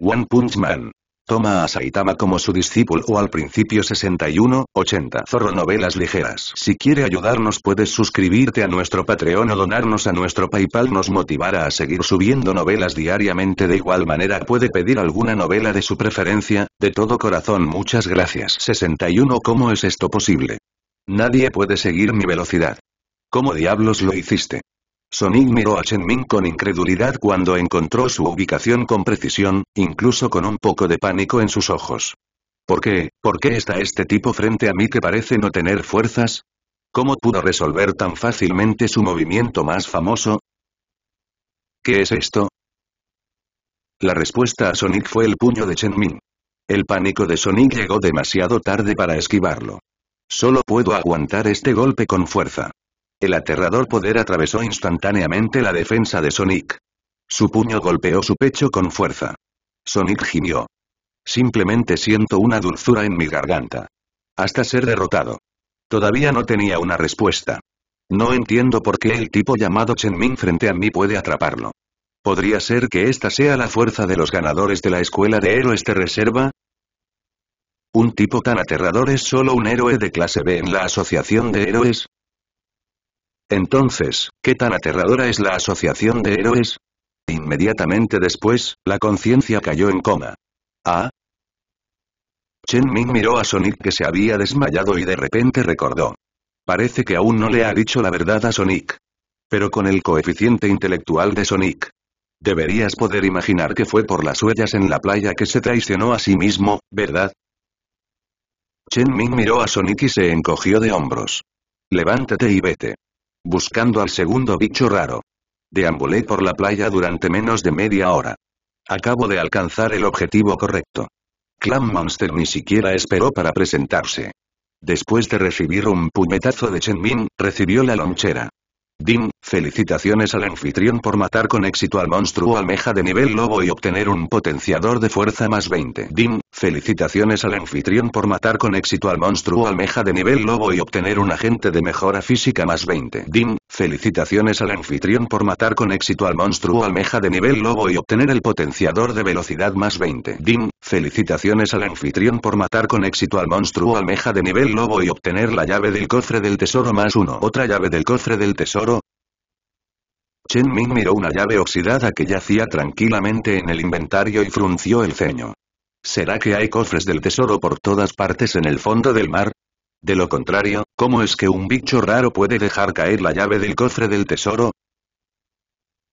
One Punch Man. Toma a Saitama como su discípulo o al principio 61, 80. Zorro Novelas Ligeras. Si quiere ayudarnos puedes suscribirte a nuestro Patreon o donarnos a nuestro Paypal nos motivará a seguir subiendo novelas diariamente de igual manera puede pedir alguna novela de su preferencia, de todo corazón muchas gracias. 61 ¿Cómo es esto posible? Nadie puede seguir mi velocidad. ¿Cómo diablos lo hiciste? Sonic miró a Chen Ming con incredulidad cuando encontró su ubicación con precisión, incluso con un poco de pánico en sus ojos. ¿Por qué, por qué está este tipo frente a mí que parece no tener fuerzas? ¿Cómo pudo resolver tan fácilmente su movimiento más famoso? ¿Qué es esto? La respuesta a Sonic fue el puño de Chen Ming. El pánico de Sonic llegó demasiado tarde para esquivarlo. Solo puedo aguantar este golpe con fuerza. El aterrador poder atravesó instantáneamente la defensa de Sonic. Su puño golpeó su pecho con fuerza. Sonic gimió. Simplemente siento una dulzura en mi garganta. Hasta ser derrotado. Todavía no tenía una respuesta. No entiendo por qué el tipo llamado Chen Ming frente a mí puede atraparlo. ¿Podría ser que esta sea la fuerza de los ganadores de la escuela de héroes de reserva? ¿Un tipo tan aterrador es solo un héroe de clase B en la asociación de héroes? Entonces, ¿qué tan aterradora es la asociación de héroes? Inmediatamente después, la conciencia cayó en coma. ¿Ah? Chen Ming miró a Sonic que se había desmayado y de repente recordó. Parece que aún no le ha dicho la verdad a Sonic. Pero con el coeficiente intelectual de Sonic. Deberías poder imaginar que fue por las huellas en la playa que se traicionó a sí mismo, ¿verdad? Chen Ming miró a Sonic y se encogió de hombros. Levántate y vete buscando al segundo bicho raro. Deambulé por la playa durante menos de media hora. Acabo de alcanzar el objetivo correcto. Clan Monster ni siquiera esperó para presentarse. Después de recibir un puñetazo de Chen Min, recibió la lonchera. Dim, felicitaciones al anfitrión por matar con éxito al monstruo almeja de nivel lobo y obtener un potenciador de fuerza más 20. Dim, Felicitaciones al anfitrión por matar con éxito al monstruo almeja de nivel lobo y obtener un agente de mejora física más 20. Dim, felicitaciones al anfitrión por matar con éxito al monstruo almeja de nivel lobo y obtener el potenciador de velocidad más 20. Dim, felicitaciones al anfitrión por matar con éxito al monstruo almeja de nivel lobo y obtener la llave del cofre del tesoro más 1. Otra llave del cofre del tesoro, Chen Ming miró una llave oxidada que yacía tranquilamente en el inventario y frunció el ceño. ¿Será que hay cofres del tesoro por todas partes en el fondo del mar? De lo contrario, ¿cómo es que un bicho raro puede dejar caer la llave del cofre del tesoro?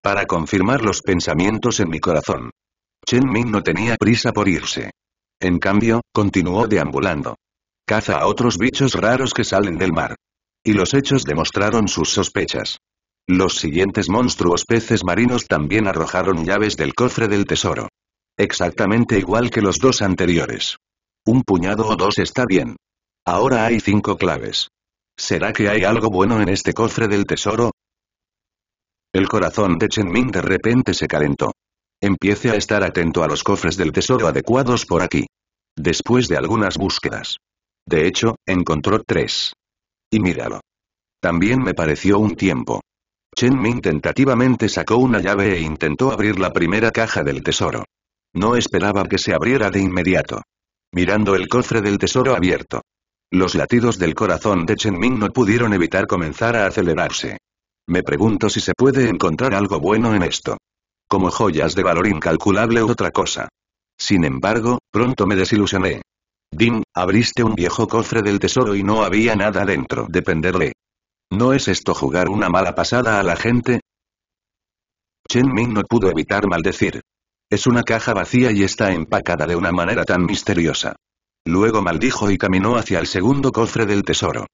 Para confirmar los pensamientos en mi corazón. Chen Ming no tenía prisa por irse. En cambio, continuó deambulando. Caza a otros bichos raros que salen del mar. Y los hechos demostraron sus sospechas. Los siguientes monstruos peces marinos también arrojaron llaves del cofre del tesoro. Exactamente igual que los dos anteriores. Un puñado o dos está bien. Ahora hay cinco claves. ¿Será que hay algo bueno en este cofre del tesoro? El corazón de Chen Ming de repente se calentó. Empiece a estar atento a los cofres del tesoro adecuados por aquí. Después de algunas búsquedas. De hecho, encontró tres. Y míralo. También me pareció un tiempo. Chen Ming tentativamente sacó una llave e intentó abrir la primera caja del tesoro. No esperaba que se abriera de inmediato. Mirando el cofre del tesoro abierto. Los latidos del corazón de Chen Ming no pudieron evitar comenzar a acelerarse. Me pregunto si se puede encontrar algo bueno en esto. Como joyas de valor incalculable u otra cosa. Sin embargo, pronto me desilusioné. Dim, abriste un viejo cofre del tesoro y no había nada dentro. Dependerle. ¿No es esto jugar una mala pasada a la gente? Chen Ming no pudo evitar maldecir. Es una caja vacía y está empacada de una manera tan misteriosa. Luego maldijo y caminó hacia el segundo cofre del tesoro.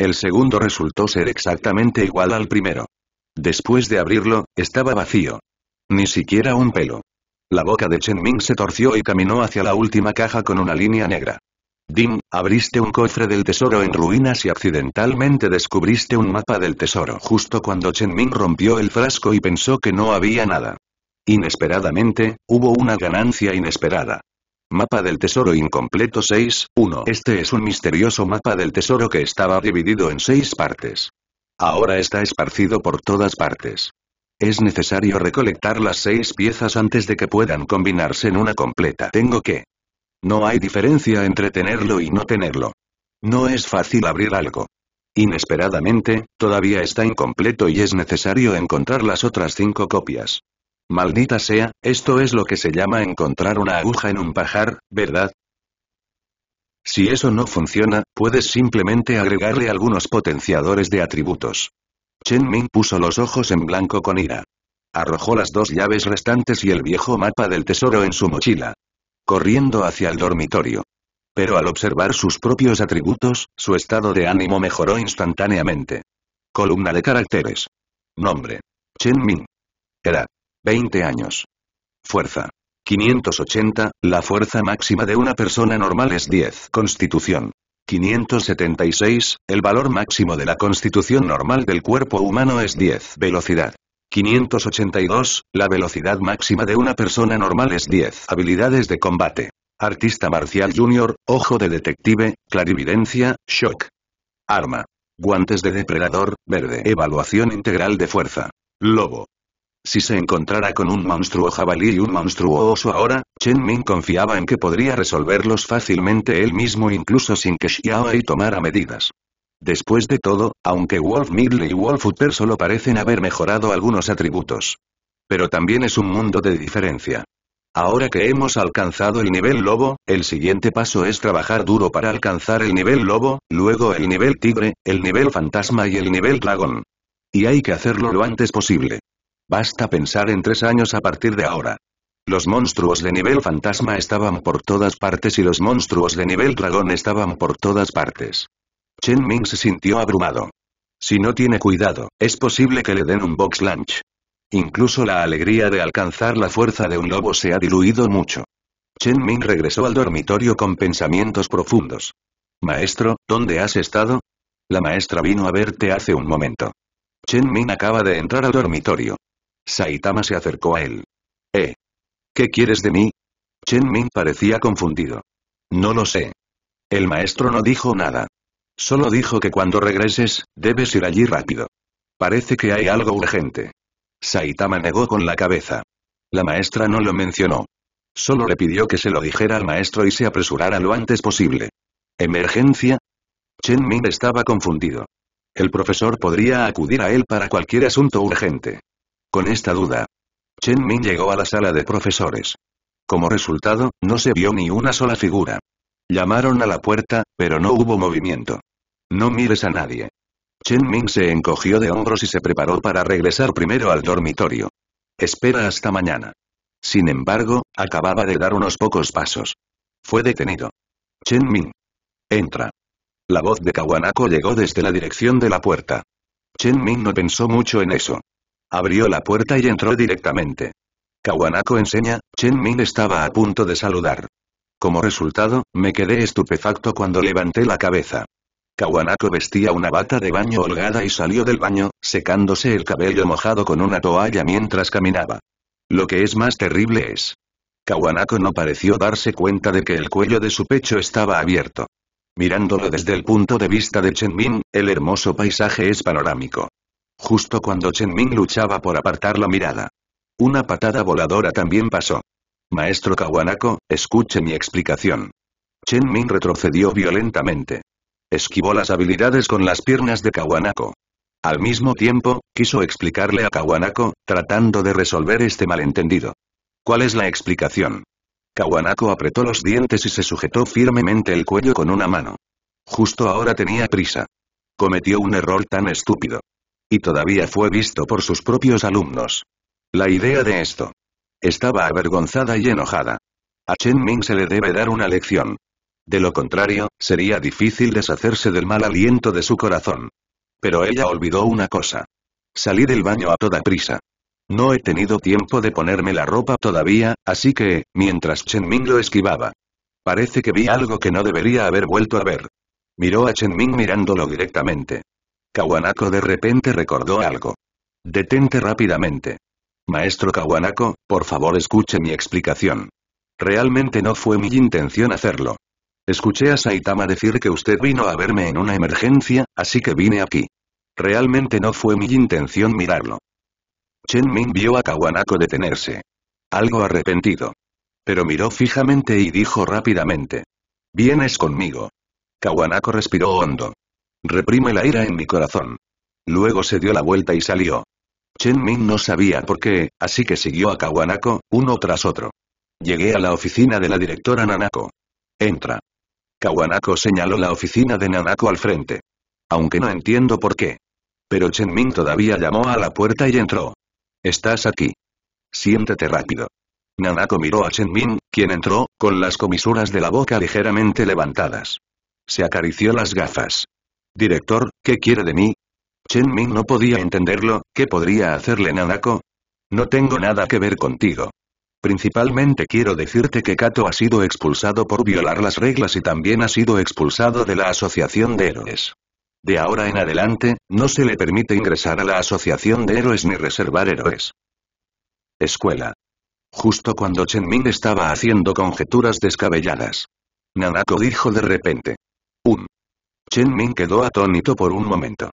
El segundo resultó ser exactamente igual al primero. Después de abrirlo, estaba vacío. Ni siquiera un pelo. La boca de Chen Ming se torció y caminó hacia la última caja con una línea negra. Dim, abriste un cofre del tesoro en ruinas y accidentalmente descubriste un mapa del tesoro justo cuando Chen Ming rompió el frasco y pensó que no había nada. Inesperadamente, hubo una ganancia inesperada. Mapa del tesoro incompleto 6.1 Este es un misterioso mapa del tesoro que estaba dividido en seis partes. Ahora está esparcido por todas partes. Es necesario recolectar las seis piezas antes de que puedan combinarse en una completa. Tengo que. No hay diferencia entre tenerlo y no tenerlo. No es fácil abrir algo. Inesperadamente, todavía está incompleto y es necesario encontrar las otras cinco copias. Maldita sea, esto es lo que se llama encontrar una aguja en un pajar, ¿verdad? Si eso no funciona, puedes simplemente agregarle algunos potenciadores de atributos. Chen Ming puso los ojos en blanco con ira. Arrojó las dos llaves restantes y el viejo mapa del tesoro en su mochila. Corriendo hacia el dormitorio. Pero al observar sus propios atributos, su estado de ánimo mejoró instantáneamente. Columna de caracteres. Nombre. Chen Ming. Era. 20 años. Fuerza. 580, la fuerza máxima de una persona normal es 10. Constitución. 576, el valor máximo de la constitución normal del cuerpo humano es 10. Velocidad. 582, la velocidad máxima de una persona normal es 10. Habilidades de combate. Artista marcial junior, ojo de detective, clarividencia, shock. Arma. Guantes de depredador, verde. Evaluación integral de fuerza. Lobo. Si se encontrara con un monstruo jabalí y un monstruo oso ahora, Chen Ming confiaba en que podría resolverlos fácilmente él mismo incluso sin que y tomara medidas. Después de todo, aunque Wolf Midley y Wolf Utter solo parecen haber mejorado algunos atributos. Pero también es un mundo de diferencia. Ahora que hemos alcanzado el nivel lobo, el siguiente paso es trabajar duro para alcanzar el nivel lobo, luego el nivel tigre, el nivel fantasma y el nivel dragón. Y hay que hacerlo lo antes posible. Basta pensar en tres años a partir de ahora. Los monstruos de nivel fantasma estaban por todas partes y los monstruos de nivel dragón estaban por todas partes. Chen Ming se sintió abrumado. Si no tiene cuidado, es posible que le den un box lunch. Incluso la alegría de alcanzar la fuerza de un lobo se ha diluido mucho. Chen Ming regresó al dormitorio con pensamientos profundos. Maestro, ¿dónde has estado? La maestra vino a verte hace un momento. Chen Ming acaba de entrar al dormitorio. Saitama se acercó a él. ¿Eh? ¿Qué quieres de mí? Chen Ming parecía confundido. No lo sé. El maestro no dijo nada. Solo dijo que cuando regreses, debes ir allí rápido. Parece que hay algo urgente. Saitama negó con la cabeza. La maestra no lo mencionó. Solo le pidió que se lo dijera al maestro y se apresurara lo antes posible. ¿Emergencia? Chen Ming estaba confundido. El profesor podría acudir a él para cualquier asunto urgente. Con esta duda, Chen Ming llegó a la sala de profesores. Como resultado, no se vio ni una sola figura. Llamaron a la puerta, pero no hubo movimiento. No mires a nadie. Chen Ming se encogió de hombros y se preparó para regresar primero al dormitorio. Espera hasta mañana. Sin embargo, acababa de dar unos pocos pasos. Fue detenido. Chen Ming. Entra. La voz de Kawanako llegó desde la dirección de la puerta. Chen Ming no pensó mucho en eso. Abrió la puerta y entró directamente. Kawanako enseña, Chen Min estaba a punto de saludar. Como resultado, me quedé estupefacto cuando levanté la cabeza. Kawanako vestía una bata de baño holgada y salió del baño, secándose el cabello mojado con una toalla mientras caminaba. Lo que es más terrible es. Kawanako no pareció darse cuenta de que el cuello de su pecho estaba abierto. Mirándolo desde el punto de vista de Chen Min, el hermoso paisaje es panorámico. Justo cuando Chen Ming luchaba por apartar la mirada. Una patada voladora también pasó. Maestro Kawanako, escuche mi explicación. Chen Ming retrocedió violentamente. Esquivó las habilidades con las piernas de Kawanako. Al mismo tiempo, quiso explicarle a Kawanako, tratando de resolver este malentendido. ¿Cuál es la explicación? Kawanako apretó los dientes y se sujetó firmemente el cuello con una mano. Justo ahora tenía prisa. Cometió un error tan estúpido. Y todavía fue visto por sus propios alumnos. La idea de esto. Estaba avergonzada y enojada. A Chen Ming se le debe dar una lección. De lo contrario, sería difícil deshacerse del mal aliento de su corazón. Pero ella olvidó una cosa. Salí del baño a toda prisa. No he tenido tiempo de ponerme la ropa todavía, así que, mientras Chen Ming lo esquivaba. Parece que vi algo que no debería haber vuelto a ver. Miró a Chen Ming mirándolo directamente. Kawanako de repente recordó algo. Detente rápidamente. Maestro Kawanako, por favor escuche mi explicación. Realmente no fue mi intención hacerlo. Escuché a Saitama decir que usted vino a verme en una emergencia, así que vine aquí. Realmente no fue mi intención mirarlo. Chen Min vio a Kawanako detenerse. Algo arrepentido. Pero miró fijamente y dijo rápidamente. Vienes conmigo. Kawanako respiró hondo. Reprime la ira en mi corazón. Luego se dio la vuelta y salió. Chen Ming no sabía por qué, así que siguió a Kawanako, uno tras otro. Llegué a la oficina de la directora Nanako. Entra. Kawanako señaló la oficina de Nanako al frente. Aunque no entiendo por qué. Pero Chen Ming todavía llamó a la puerta y entró. Estás aquí. Siéntete rápido. Nanako miró a Chen Ming, quien entró, con las comisuras de la boca ligeramente levantadas. Se acarició las gafas. Director, ¿qué quiere de mí? Chen Ming no podía entenderlo, ¿qué podría hacerle Nanako? No tengo nada que ver contigo. Principalmente quiero decirte que Kato ha sido expulsado por violar las reglas y también ha sido expulsado de la Asociación de Héroes. De ahora en adelante, no se le permite ingresar a la Asociación de Héroes ni reservar héroes. Escuela. Justo cuando Chen Ming estaba haciendo conjeturas descabelladas. Nanako dijo de repente. Un. Chen Ming quedó atónito por un momento.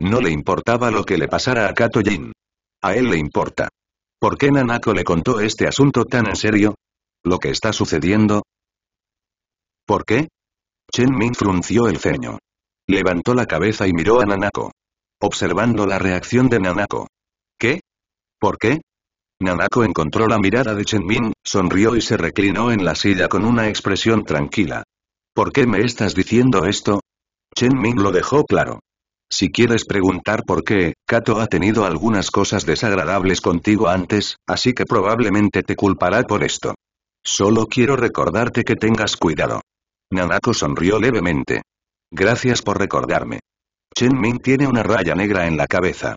No le importaba lo que le pasara a Kato Jin. A él le importa. ¿Por qué Nanako le contó este asunto tan en serio? ¿Lo que está sucediendo? ¿Por qué? Chen Ming frunció el ceño. Levantó la cabeza y miró a Nanako. Observando la reacción de Nanako. ¿Qué? ¿Por qué? Nanako encontró la mirada de Chen Ming, sonrió y se reclinó en la silla con una expresión tranquila. ¿Por qué me estás diciendo esto? Chen Ming lo dejó claro. Si quieres preguntar por qué, Kato ha tenido algunas cosas desagradables contigo antes, así que probablemente te culpará por esto. Solo quiero recordarte que tengas cuidado. Nanako sonrió levemente. Gracias por recordarme. Chen Ming tiene una raya negra en la cabeza.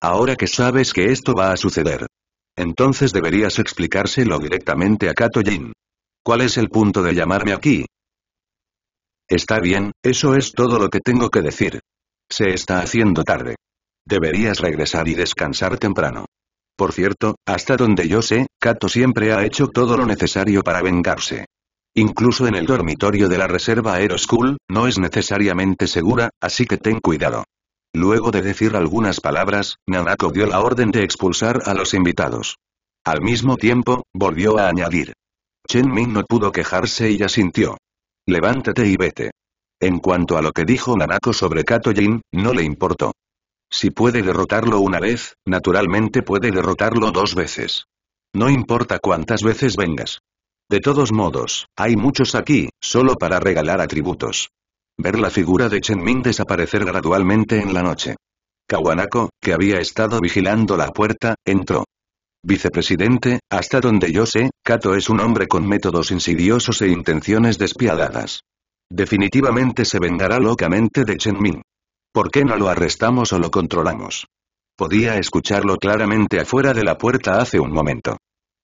Ahora que sabes que esto va a suceder. Entonces deberías explicárselo directamente a Kato Jin. ¿Cuál es el punto de llamarme aquí? Está bien, eso es todo lo que tengo que decir. Se está haciendo tarde. Deberías regresar y descansar temprano. Por cierto, hasta donde yo sé, Kato siempre ha hecho todo lo necesario para vengarse. Incluso en el dormitorio de la reserva Aero School, no es necesariamente segura, así que ten cuidado. Luego de decir algunas palabras, Nanako dio la orden de expulsar a los invitados. Al mismo tiempo, volvió a añadir. Chen Ming no pudo quejarse y asintió. Levántate y vete. En cuanto a lo que dijo Nanako sobre Kato-jin, no le importó. Si puede derrotarlo una vez, naturalmente puede derrotarlo dos veces. No importa cuántas veces vengas. De todos modos, hay muchos aquí, solo para regalar atributos. Ver la figura de Chen Ming desaparecer gradualmente en la noche. Kawanako, que había estado vigilando la puerta, entró. Vicepresidente, hasta donde yo sé, Kato es un hombre con métodos insidiosos e intenciones despiadadas. Definitivamente se vengará locamente de Chen Min. ¿Por qué no lo arrestamos o lo controlamos? Podía escucharlo claramente afuera de la puerta hace un momento.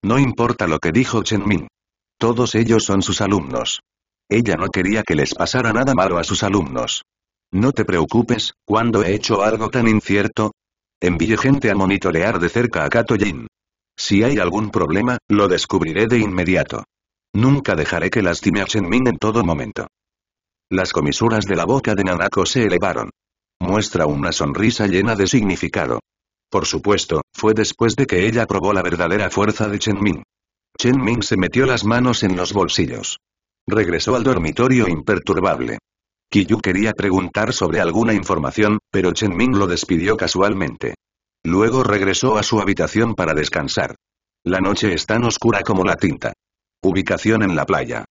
No importa lo que dijo Chen Min. Todos ellos son sus alumnos. Ella no quería que les pasara nada malo a sus alumnos. No te preocupes, cuando he hecho algo tan incierto? Envíe gente a monitorear de cerca a Kato Jin. Si hay algún problema, lo descubriré de inmediato. Nunca dejaré que lastime a Ming en todo momento. Las comisuras de la boca de Nanako se elevaron. Muestra una sonrisa llena de significado. Por supuesto, fue después de que ella probó la verdadera fuerza de Chen Ming. Chen Ming se metió las manos en los bolsillos. Regresó al dormitorio imperturbable. Kiyu quería preguntar sobre alguna información, pero Chen Ming lo despidió casualmente. Luego regresó a su habitación para descansar. La noche es tan oscura como la tinta. Ubicación en la playa.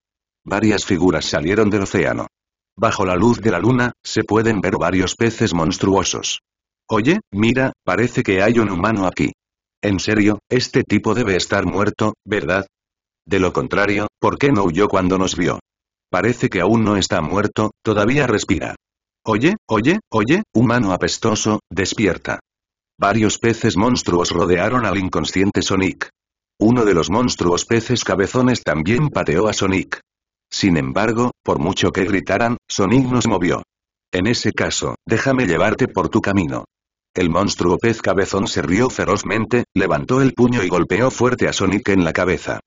Varias figuras salieron del océano. Bajo la luz de la luna, se pueden ver varios peces monstruosos. Oye, mira, parece que hay un humano aquí. En serio, este tipo debe estar muerto, ¿verdad? De lo contrario, ¿por qué no huyó cuando nos vio? Parece que aún no está muerto, todavía respira. Oye, oye, oye, humano apestoso, despierta. Varios peces monstruos rodearon al inconsciente Sonic. Uno de los monstruos peces cabezones también pateó a Sonic. Sin embargo, por mucho que gritaran, Sonic nos movió. En ese caso, déjame llevarte por tu camino. El monstruo pez cabezón se rió ferozmente, levantó el puño y golpeó fuerte a Sonic en la cabeza.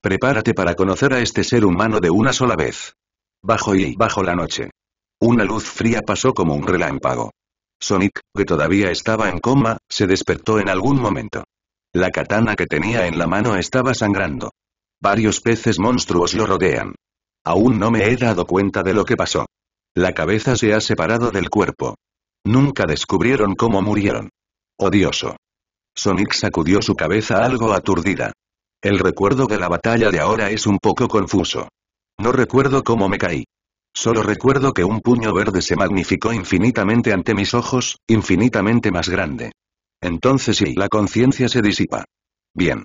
Prepárate para conocer a este ser humano de una sola vez. Bajo y bajo la noche. Una luz fría pasó como un relámpago. Sonic, que todavía estaba en coma, se despertó en algún momento. La katana que tenía en la mano estaba sangrando. Varios peces monstruos lo rodean. Aún no me he dado cuenta de lo que pasó. La cabeza se ha separado del cuerpo. Nunca descubrieron cómo murieron. Odioso. Sonic sacudió su cabeza algo aturdida. El recuerdo de la batalla de ahora es un poco confuso. No recuerdo cómo me caí. Solo recuerdo que un puño verde se magnificó infinitamente ante mis ojos, infinitamente más grande. Entonces sí, la conciencia se disipa. Bien.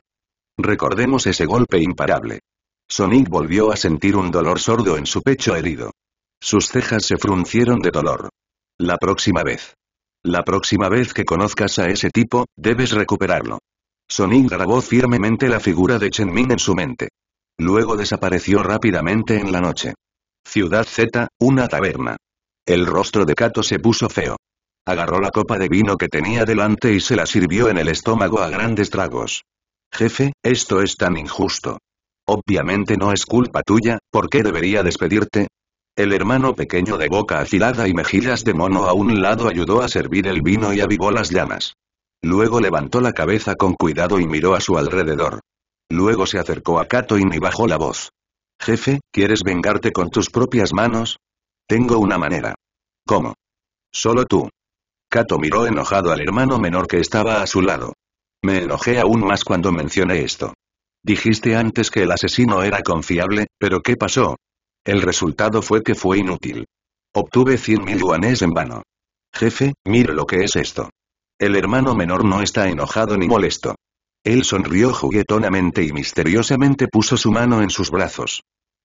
Recordemos ese golpe imparable. Sonic volvió a sentir un dolor sordo en su pecho herido. Sus cejas se fruncieron de dolor. La próxima vez. La próxima vez que conozcas a ese tipo, debes recuperarlo. Sonic grabó firmemente la figura de Chen Ming en su mente. Luego desapareció rápidamente en la noche. Ciudad Z, una taberna. El rostro de Kato se puso feo. Agarró la copa de vino que tenía delante y se la sirvió en el estómago a grandes tragos. Jefe, esto es tan injusto. Obviamente no es culpa tuya, ¿por qué debería despedirte? El hermano pequeño de boca afilada y mejillas de mono a un lado ayudó a servir el vino y avivó las llamas. Luego levantó la cabeza con cuidado y miró a su alrededor. Luego se acercó a Kato y ni bajó la voz. Jefe, ¿quieres vengarte con tus propias manos? Tengo una manera. ¿Cómo? Solo tú. Kato miró enojado al hermano menor que estaba a su lado. Me enojé aún más cuando mencioné esto. Dijiste antes que el asesino era confiable, pero ¿qué pasó? El resultado fue que fue inútil. Obtuve 100.000 yuanes en vano. Jefe, mire lo que es esto. El hermano menor no está enojado ni molesto. Él sonrió juguetonamente y misteriosamente puso su mano en sus brazos.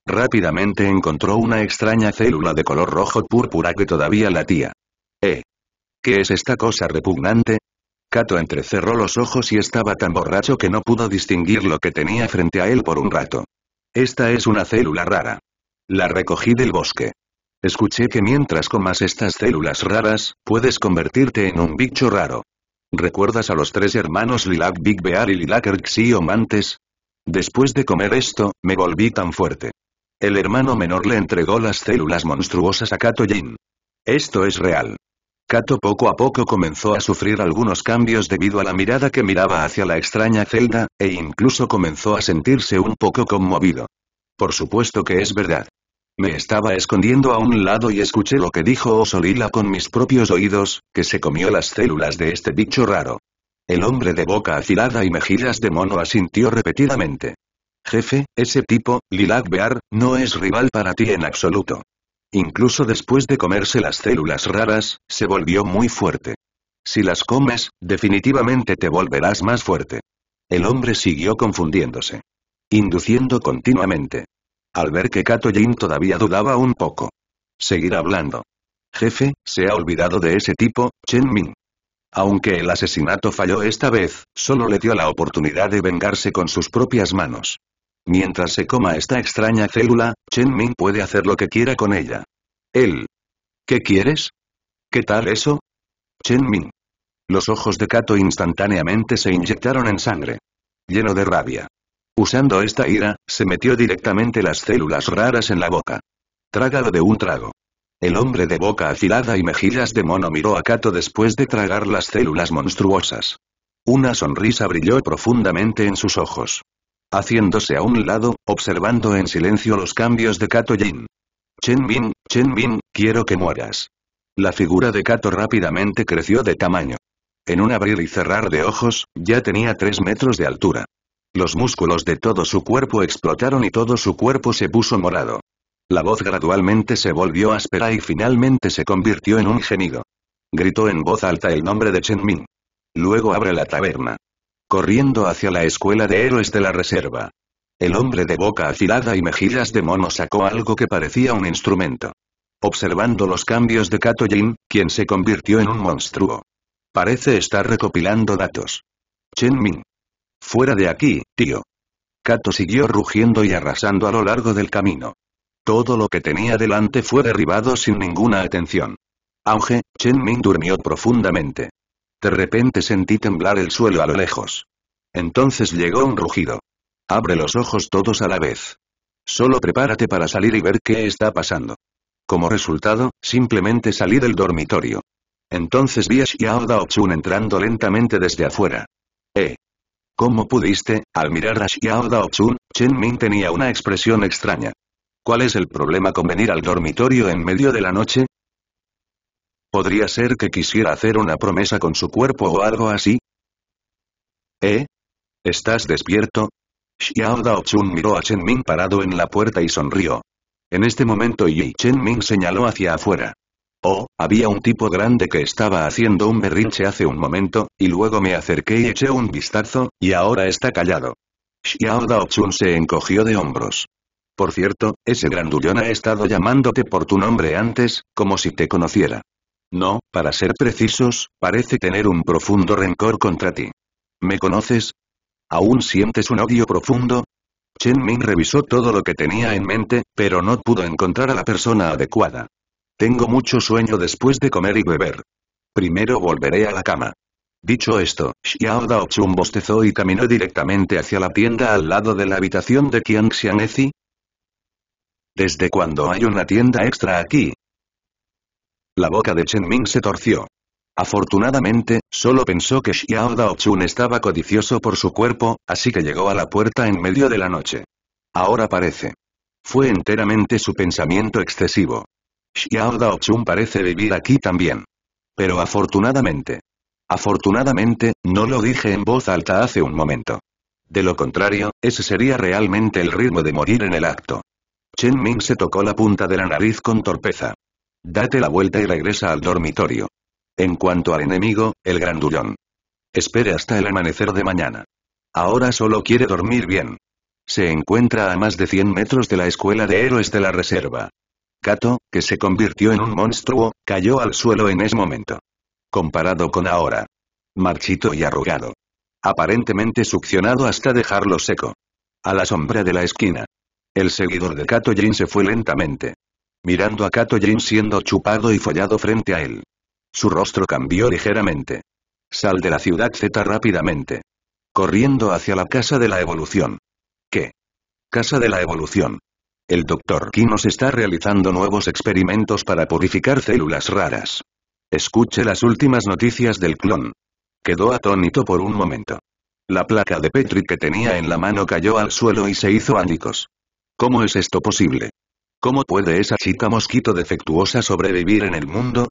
Rápidamente encontró una extraña célula de color rojo púrpura que todavía latía. ¿Eh? ¿Qué es esta cosa repugnante? Cato entrecerró los ojos y estaba tan borracho que no pudo distinguir lo que tenía frente a él por un rato. Esta es una célula rara. La recogí del bosque. Escuché que mientras comas estas células raras, puedes convertirte en un bicho raro. ¿Recuerdas a los tres hermanos Lilac Big Bear y Lilac Erxiom antes? Después de comer esto, me volví tan fuerte. El hermano menor le entregó las células monstruosas a Kato Jin. Esto es real. Kato poco a poco comenzó a sufrir algunos cambios debido a la mirada que miraba hacia la extraña celda, e incluso comenzó a sentirse un poco conmovido. Por supuesto que es verdad. Me estaba escondiendo a un lado y escuché lo que dijo Osolila con mis propios oídos, que se comió las células de este bicho raro. El hombre de boca afilada y mejillas de mono asintió repetidamente. Jefe, ese tipo, Lilac Bear, no es rival para ti en absoluto. Incluso después de comerse las células raras, se volvió muy fuerte. Si las comes, definitivamente te volverás más fuerte. El hombre siguió confundiéndose. Induciendo continuamente. Al ver que Kato Jin todavía dudaba un poco. Seguir hablando. Jefe, se ha olvidado de ese tipo, Chen Ming. Aunque el asesinato falló esta vez, solo le dio la oportunidad de vengarse con sus propias manos. Mientras se coma esta extraña célula, Chen Ming puede hacer lo que quiera con ella. Él. ¿Qué quieres? ¿Qué tal eso? Chen Ming. Los ojos de Kato instantáneamente se inyectaron en sangre. Lleno de rabia. Usando esta ira, se metió directamente las células raras en la boca. Trágalo de un trago. El hombre de boca afilada y mejillas de mono miró a Kato después de tragar las células monstruosas. Una sonrisa brilló profundamente en sus ojos. Haciéndose a un lado, observando en silencio los cambios de Kato Jin. Chen Bin, Chen Bin, quiero que mueras. La figura de Kato rápidamente creció de tamaño. En un abrir y cerrar de ojos, ya tenía tres metros de altura. Los músculos de todo su cuerpo explotaron y todo su cuerpo se puso morado. La voz gradualmente se volvió áspera y finalmente se convirtió en un gemido. Gritó en voz alta el nombre de Chen Ming. Luego abre la taberna. Corriendo hacia la escuela de héroes de la reserva. El hombre de boca afilada y mejillas de mono sacó algo que parecía un instrumento. Observando los cambios de Kato Jin, quien se convirtió en un monstruo. Parece estar recopilando datos. Chen Ming. Fuera de aquí, tío. Kato siguió rugiendo y arrasando a lo largo del camino. Todo lo que tenía delante fue derribado sin ninguna atención. Auge, Chen Ming durmió profundamente. De repente sentí temblar el suelo a lo lejos. Entonces llegó un rugido. Abre los ojos todos a la vez. Solo prepárate para salir y ver qué está pasando. Como resultado, simplemente salí del dormitorio. Entonces vi a Xiao Daochun entrando lentamente desde afuera. Eh, ¿Cómo pudiste? Al mirar a Xiao Daochun, Chen Ming tenía una expresión extraña. ¿Cuál es el problema con venir al dormitorio en medio de la noche? ¿Podría ser que quisiera hacer una promesa con su cuerpo o algo así? ¿Eh? ¿Estás despierto? Xiao Daochun miró a Chen Ming parado en la puerta y sonrió. En este momento Yi Chen Ming señaló hacia afuera. Oh, había un tipo grande que estaba haciendo un berrinche hace un momento, y luego me acerqué y eché un vistazo, y ahora está callado. Xiao Daochun se encogió de hombros. Por cierto, ese grandullón ha estado llamándote por tu nombre antes, como si te conociera. No, para ser precisos, parece tener un profundo rencor contra ti. ¿Me conoces? ¿Aún sientes un odio profundo? Chen Ming revisó todo lo que tenía en mente, pero no pudo encontrar a la persona adecuada. Tengo mucho sueño después de comer y beber. Primero volveré a la cama. Dicho esto, Xiao Daochun bostezó y caminó directamente hacia la tienda al lado de la habitación de Qianxiang Ezi. ¿Desde cuándo hay una tienda extra aquí? La boca de Chen Ming se torció. Afortunadamente, solo pensó que Xiao Daochun estaba codicioso por su cuerpo, así que llegó a la puerta en medio de la noche. Ahora parece. Fue enteramente su pensamiento excesivo. Xiao Daochun parece vivir aquí también. Pero afortunadamente. Afortunadamente, no lo dije en voz alta hace un momento. De lo contrario, ese sería realmente el ritmo de morir en el acto. Chen Ming se tocó la punta de la nariz con torpeza. Date la vuelta y regresa al dormitorio. En cuanto al enemigo, el grandullón. Espere hasta el amanecer de mañana. Ahora solo quiere dormir bien. Se encuentra a más de 100 metros de la escuela de héroes de la reserva. Kato, que se convirtió en un monstruo, cayó al suelo en ese momento. Comparado con ahora. Marchito y arrugado. Aparentemente succionado hasta dejarlo seco. A la sombra de la esquina. El seguidor de Kato Jin se fue lentamente. Mirando a Kato Jin siendo chupado y follado frente a él. Su rostro cambió ligeramente. Sal de la ciudad Z rápidamente. Corriendo hacia la casa de la evolución. ¿Qué? Casa de la evolución el doctor Kinos está realizando nuevos experimentos para purificar células raras. Escuche las últimas noticias del clon. Quedó atónito por un momento. La placa de Petri que tenía en la mano cayó al suelo y se hizo ánicos. ¿Cómo es esto posible? ¿Cómo puede esa chica mosquito defectuosa sobrevivir en el mundo?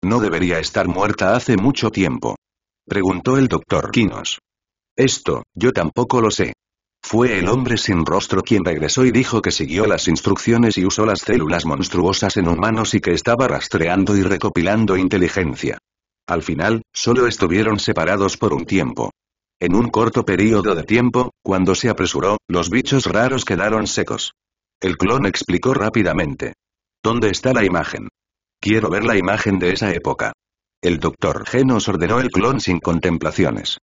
No debería estar muerta hace mucho tiempo. Preguntó el doctor Kinos. Esto, yo tampoco lo sé. Fue el hombre sin rostro quien regresó y dijo que siguió las instrucciones y usó las células monstruosas en humanos y que estaba rastreando y recopilando inteligencia. Al final, solo estuvieron separados por un tiempo. En un corto periodo de tiempo, cuando se apresuró, los bichos raros quedaron secos. El clon explicó rápidamente. ¿Dónde está la imagen? Quiero ver la imagen de esa época. El doctor Genos ordenó el clon sin contemplaciones.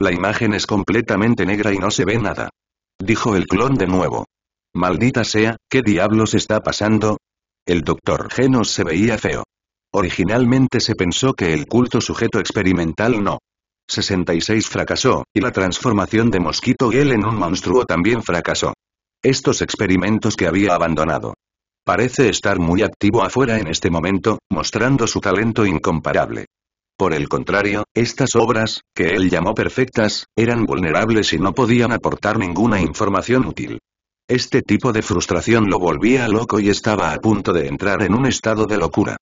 La imagen es completamente negra y no se ve nada dijo el clon de nuevo. Maldita sea, ¿qué diablos está pasando? El doctor Genos se veía feo. Originalmente se pensó que el culto sujeto experimental no. 66 fracasó, y la transformación de Mosquito Gel en un monstruo también fracasó. Estos experimentos que había abandonado. Parece estar muy activo afuera en este momento, mostrando su talento incomparable. Por el contrario, estas obras, que él llamó perfectas, eran vulnerables y no podían aportar ninguna información útil. Este tipo de frustración lo volvía loco y estaba a punto de entrar en un estado de locura.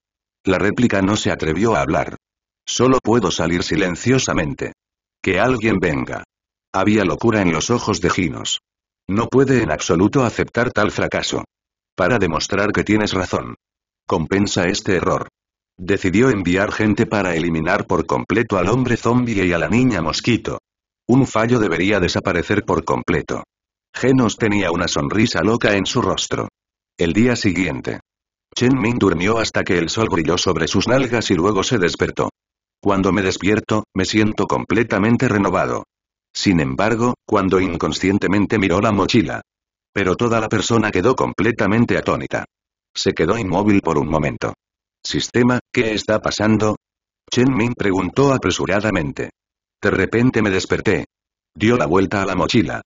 La réplica no se atrevió a hablar. Solo puedo salir silenciosamente. Que alguien venga. Había locura en los ojos de Ginos. No puede en absoluto aceptar tal fracaso. Para demostrar que tienes razón. Compensa este error. Decidió enviar gente para eliminar por completo al hombre zombie y a la niña mosquito. Un fallo debería desaparecer por completo. Genos tenía una sonrisa loca en su rostro. El día siguiente. Chen Ming durmió hasta que el sol brilló sobre sus nalgas y luego se despertó. Cuando me despierto, me siento completamente renovado. Sin embargo, cuando inconscientemente miró la mochila. Pero toda la persona quedó completamente atónita. Se quedó inmóvil por un momento. Sistema, ¿qué está pasando? Chen Ming preguntó apresuradamente. De repente me desperté. Dio la vuelta a la mochila.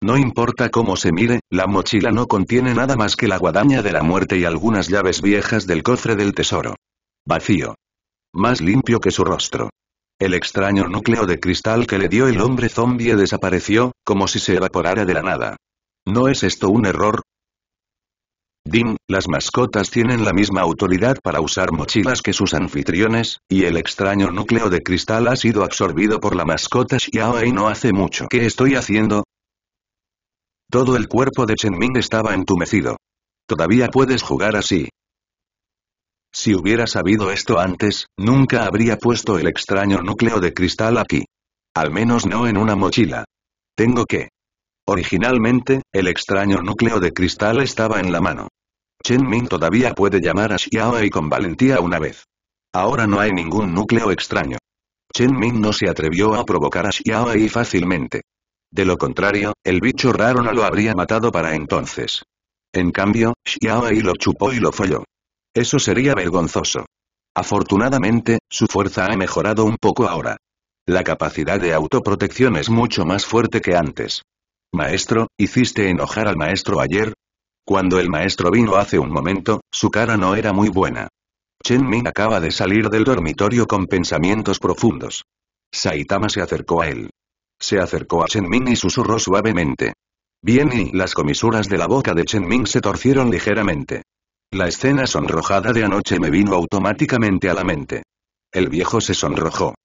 No importa cómo se mire, la mochila no contiene nada más que la guadaña de la muerte y algunas llaves viejas del cofre del tesoro. Vacío. Más limpio que su rostro. El extraño núcleo de cristal que le dio el hombre zombie desapareció, como si se evaporara de la nada. ¿No es esto un error? Dim, las mascotas tienen la misma autoridad para usar mochilas que sus anfitriones, y el extraño núcleo de cristal ha sido absorbido por la mascota Xiao y no hace mucho. ¿Qué estoy haciendo? Todo el cuerpo de Chen Ming estaba entumecido. Todavía puedes jugar así. Si hubiera sabido esto antes, nunca habría puesto el extraño núcleo de cristal aquí. Al menos no en una mochila. Tengo que Originalmente, el extraño núcleo de cristal estaba en la mano. Chen Ming todavía puede llamar a y con valentía una vez. Ahora no hay ningún núcleo extraño. Chen Ming no se atrevió a provocar a Ai fácilmente. De lo contrario, el bicho raro no lo habría matado para entonces. En cambio, Ai lo chupó y lo folló. Eso sería vergonzoso. Afortunadamente, su fuerza ha mejorado un poco ahora. La capacidad de autoprotección es mucho más fuerte que antes. Maestro, ¿hiciste enojar al maestro ayer? Cuando el maestro vino hace un momento, su cara no era muy buena. Chen Ming acaba de salir del dormitorio con pensamientos profundos. Saitama se acercó a él. Se acercó a Chen Ming y susurró suavemente. Bien y las comisuras de la boca de Chen Ming se torcieron ligeramente. La escena sonrojada de anoche me vino automáticamente a la mente. El viejo se sonrojó.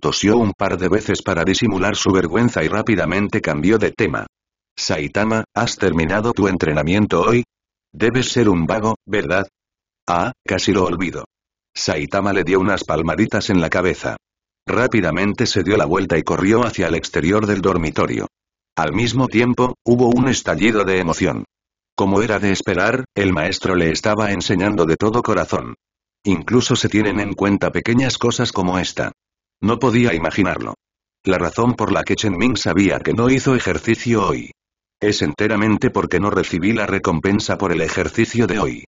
Tosió un par de veces para disimular su vergüenza y rápidamente cambió de tema. Saitama, ¿has terminado tu entrenamiento hoy? Debes ser un vago, ¿verdad? Ah, casi lo olvido. Saitama le dio unas palmaditas en la cabeza. Rápidamente se dio la vuelta y corrió hacia el exterior del dormitorio. Al mismo tiempo, hubo un estallido de emoción. Como era de esperar, el maestro le estaba enseñando de todo corazón. Incluso se tienen en cuenta pequeñas cosas como esta. No podía imaginarlo. La razón por la que Chen Ming sabía que no hizo ejercicio hoy es enteramente porque no recibí la recompensa por el ejercicio de hoy.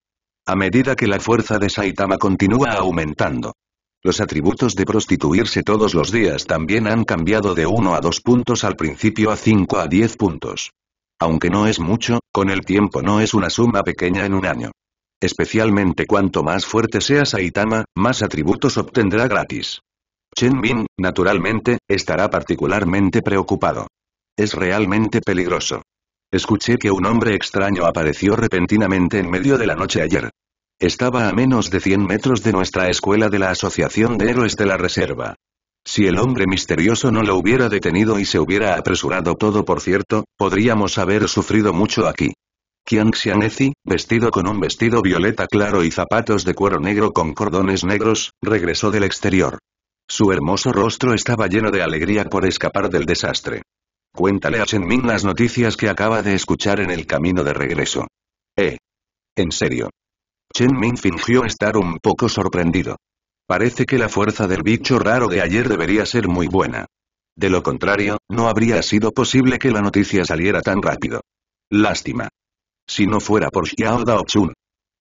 A medida que la fuerza de Saitama continúa aumentando. Los atributos de prostituirse todos los días también han cambiado de 1 a 2 puntos al principio a 5 a 10 puntos. Aunque no es mucho, con el tiempo no es una suma pequeña en un año. Especialmente cuanto más fuerte sea Saitama, más atributos obtendrá gratis. Chen Min, naturalmente, estará particularmente preocupado. Es realmente peligroso. Escuché que un hombre extraño apareció repentinamente en medio de la noche ayer. Estaba a menos de 100 metros de nuestra escuela de la Asociación de Héroes de la Reserva. Si el hombre misterioso no lo hubiera detenido y se hubiera apresurado todo por cierto, podríamos haber sufrido mucho aquí. Qian Ezi, vestido con un vestido violeta claro y zapatos de cuero negro con cordones negros, regresó del exterior. Su hermoso rostro estaba lleno de alegría por escapar del desastre. Cuéntale a Chen Ming las noticias que acaba de escuchar en el camino de regreso. ¿Eh? ¿En serio? Chen Ming fingió estar un poco sorprendido. Parece que la fuerza del bicho raro de ayer debería ser muy buena. De lo contrario, no habría sido posible que la noticia saliera tan rápido. Lástima. Si no fuera por Xiao Daochun.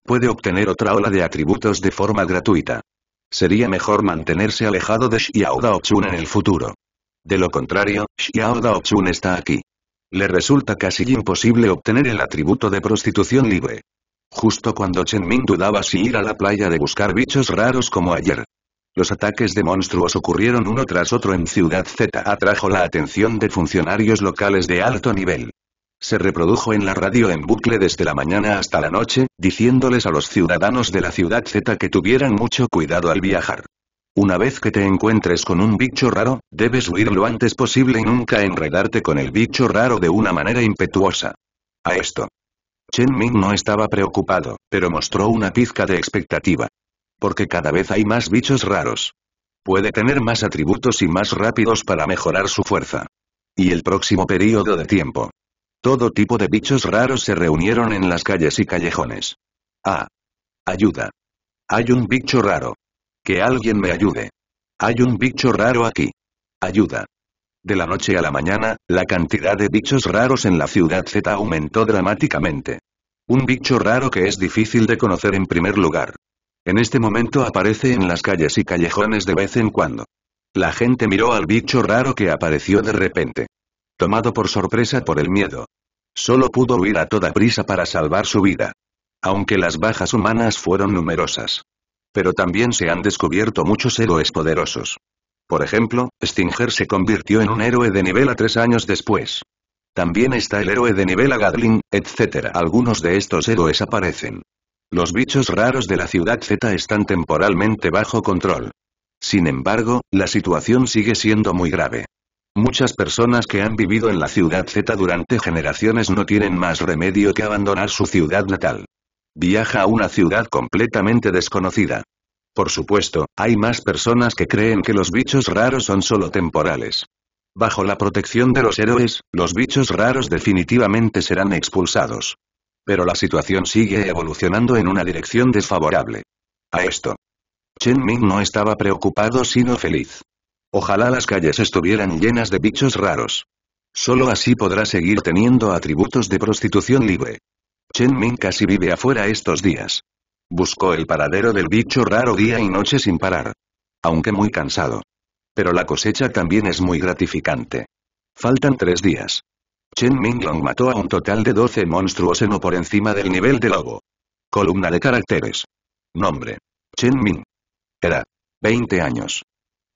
Puede obtener otra ola de atributos de forma gratuita. Sería mejor mantenerse alejado de Xiao Daochun en el futuro. De lo contrario, Xiao Daochun está aquí. Le resulta casi imposible obtener el atributo de prostitución libre. Justo cuando Chen Ming dudaba si ir a la playa de buscar bichos raros como ayer. Los ataques de monstruos ocurrieron uno tras otro en Ciudad Z. Atrajo la atención de funcionarios locales de alto nivel. Se reprodujo en la radio en bucle desde la mañana hasta la noche, diciéndoles a los ciudadanos de la Ciudad Z que tuvieran mucho cuidado al viajar. Una vez que te encuentres con un bicho raro, debes huir lo antes posible y nunca enredarte con el bicho raro de una manera impetuosa. A esto. Chen Ming no estaba preocupado, pero mostró una pizca de expectativa. Porque cada vez hay más bichos raros. Puede tener más atributos y más rápidos para mejorar su fuerza. Y el próximo periodo de tiempo. Todo tipo de bichos raros se reunieron en las calles y callejones. Ah. Ayuda. Hay un bicho raro. Que alguien me ayude. Hay un bicho raro aquí. Ayuda. De la noche a la mañana, la cantidad de bichos raros en la ciudad Z aumentó dramáticamente. Un bicho raro que es difícil de conocer en primer lugar. En este momento aparece en las calles y callejones de vez en cuando. La gente miró al bicho raro que apareció de repente. Tomado por sorpresa por el miedo. Solo pudo huir a toda prisa para salvar su vida. Aunque las bajas humanas fueron numerosas. Pero también se han descubierto muchos héroes poderosos. Por ejemplo, Stinger se convirtió en un héroe de nivel a tres años después. También está el héroe de nivel a Gadlin, etc. Algunos de estos héroes aparecen. Los bichos raros de la ciudad Z están temporalmente bajo control. Sin embargo, la situación sigue siendo muy grave. Muchas personas que han vivido en la ciudad Z durante generaciones no tienen más remedio que abandonar su ciudad natal. Viaja a una ciudad completamente desconocida. Por supuesto, hay más personas que creen que los bichos raros son solo temporales. Bajo la protección de los héroes, los bichos raros definitivamente serán expulsados. Pero la situación sigue evolucionando en una dirección desfavorable. A esto. Chen Ming no estaba preocupado sino feliz. Ojalá las calles estuvieran llenas de bichos raros. Solo así podrá seguir teniendo atributos de prostitución libre. Chen Ming casi vive afuera estos días. Buscó el paradero del bicho raro día y noche sin parar. Aunque muy cansado. Pero la cosecha también es muy gratificante. Faltan tres días. Chen Ming Long mató a un total de 12 monstruos en o por encima del nivel de lobo. Columna de caracteres. Nombre. Chen Ming. Era. 20 años.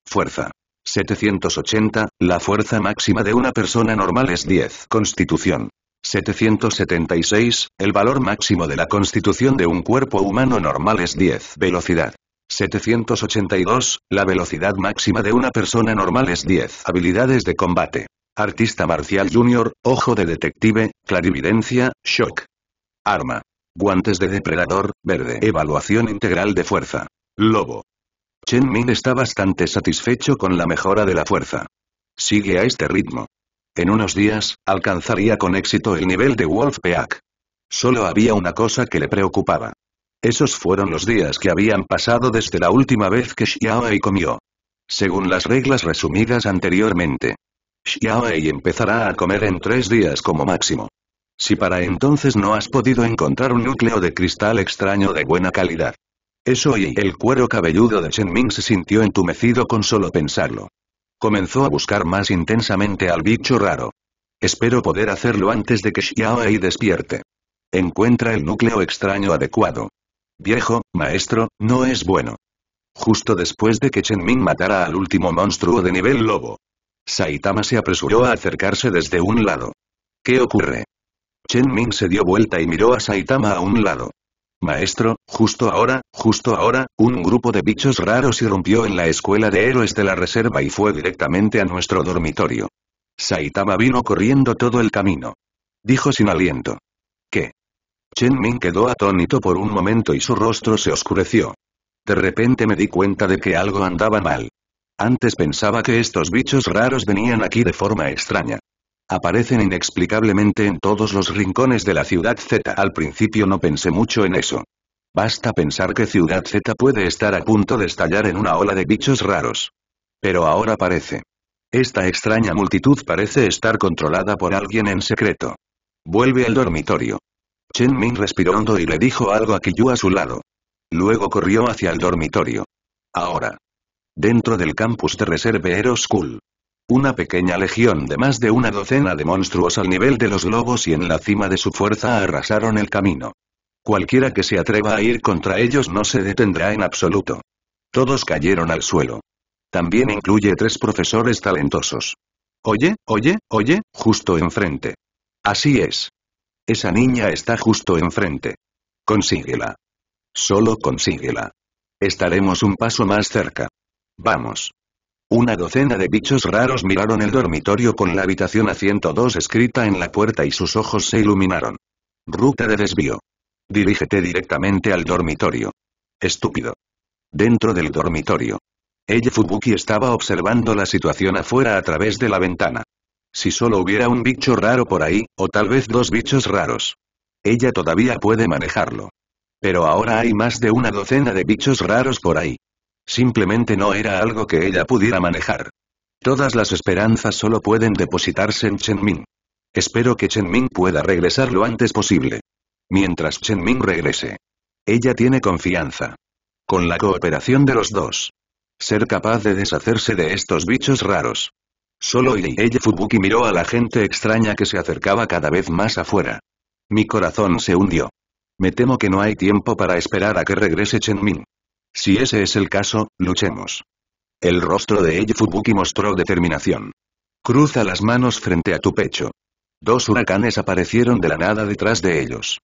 Fuerza. 780, la fuerza máxima de una persona normal es 10. Constitución. 776. El valor máximo de la constitución de un cuerpo humano normal es 10. Velocidad. 782. La velocidad máxima de una persona normal es 10. Habilidades de combate. Artista marcial junior, ojo de detective, clarividencia, shock. Arma. Guantes de depredador, verde. Evaluación integral de fuerza. Lobo. Chen Min está bastante satisfecho con la mejora de la fuerza. Sigue a este ritmo. En unos días, alcanzaría con éxito el nivel de Wolf-Peak. Solo había una cosa que le preocupaba. Esos fueron los días que habían pasado desde la última vez que Xiaoei comió. Según las reglas resumidas anteriormente, Xiaoei empezará a comer en tres días como máximo. Si para entonces no has podido encontrar un núcleo de cristal extraño de buena calidad. Eso y el cuero cabelludo de Chen Ming se sintió entumecido con solo pensarlo. Comenzó a buscar más intensamente al bicho raro. Espero poder hacerlo antes de que ahí despierte. Encuentra el núcleo extraño adecuado. Viejo, maestro, no es bueno. Justo después de que Chen Ming matara al último monstruo de nivel lobo. Saitama se apresuró a acercarse desde un lado. ¿Qué ocurre? Chen Ming se dio vuelta y miró a Saitama a un lado. Maestro, justo ahora, justo ahora, un grupo de bichos raros irrumpió en la escuela de héroes de la reserva y fue directamente a nuestro dormitorio. Saitama vino corriendo todo el camino. Dijo sin aliento. ¿Qué? Chen Ming quedó atónito por un momento y su rostro se oscureció. De repente me di cuenta de que algo andaba mal. Antes pensaba que estos bichos raros venían aquí de forma extraña. Aparecen inexplicablemente en todos los rincones de la ciudad Z. Al principio no pensé mucho en eso. Basta pensar que Ciudad Z puede estar a punto de estallar en una ola de bichos raros. Pero ahora parece. Esta extraña multitud parece estar controlada por alguien en secreto. Vuelve al dormitorio. Chen Min respiró hondo y le dijo algo a Kiyu a su lado. Luego corrió hacia el dormitorio. Ahora. Dentro del campus de Reserve Hero School. Una pequeña legión de más de una docena de monstruos al nivel de los globos y en la cima de su fuerza arrasaron el camino. Cualquiera que se atreva a ir contra ellos no se detendrá en absoluto. Todos cayeron al suelo. También incluye tres profesores talentosos. Oye, oye, oye, justo enfrente. Así es. Esa niña está justo enfrente. Consíguela. Solo consíguela. Estaremos un paso más cerca. Vamos. Una docena de bichos raros miraron el dormitorio con la habitación a 102 escrita en la puerta y sus ojos se iluminaron. Ruta de desvío. Dirígete directamente al dormitorio. Estúpido. Dentro del dormitorio. Ella Fubuki estaba observando la situación afuera a través de la ventana. Si solo hubiera un bicho raro por ahí, o tal vez dos bichos raros. Ella todavía puede manejarlo. Pero ahora hay más de una docena de bichos raros por ahí. Simplemente no era algo que ella pudiera manejar. Todas las esperanzas solo pueden depositarse en Chen Ming. Espero que Chen Ming pueda regresar lo antes posible. Mientras Chen Ming regrese. Ella tiene confianza. Con la cooperación de los dos. Ser capaz de deshacerse de estos bichos raros. Solo y ella Fubuki miró a la gente extraña que se acercaba cada vez más afuera. Mi corazón se hundió. Me temo que no hay tiempo para esperar a que regrese Chen Ming. Si ese es el caso, luchemos. El rostro de Eiji Fubuki mostró determinación. Cruza las manos frente a tu pecho. Dos huracanes aparecieron de la nada detrás de ellos.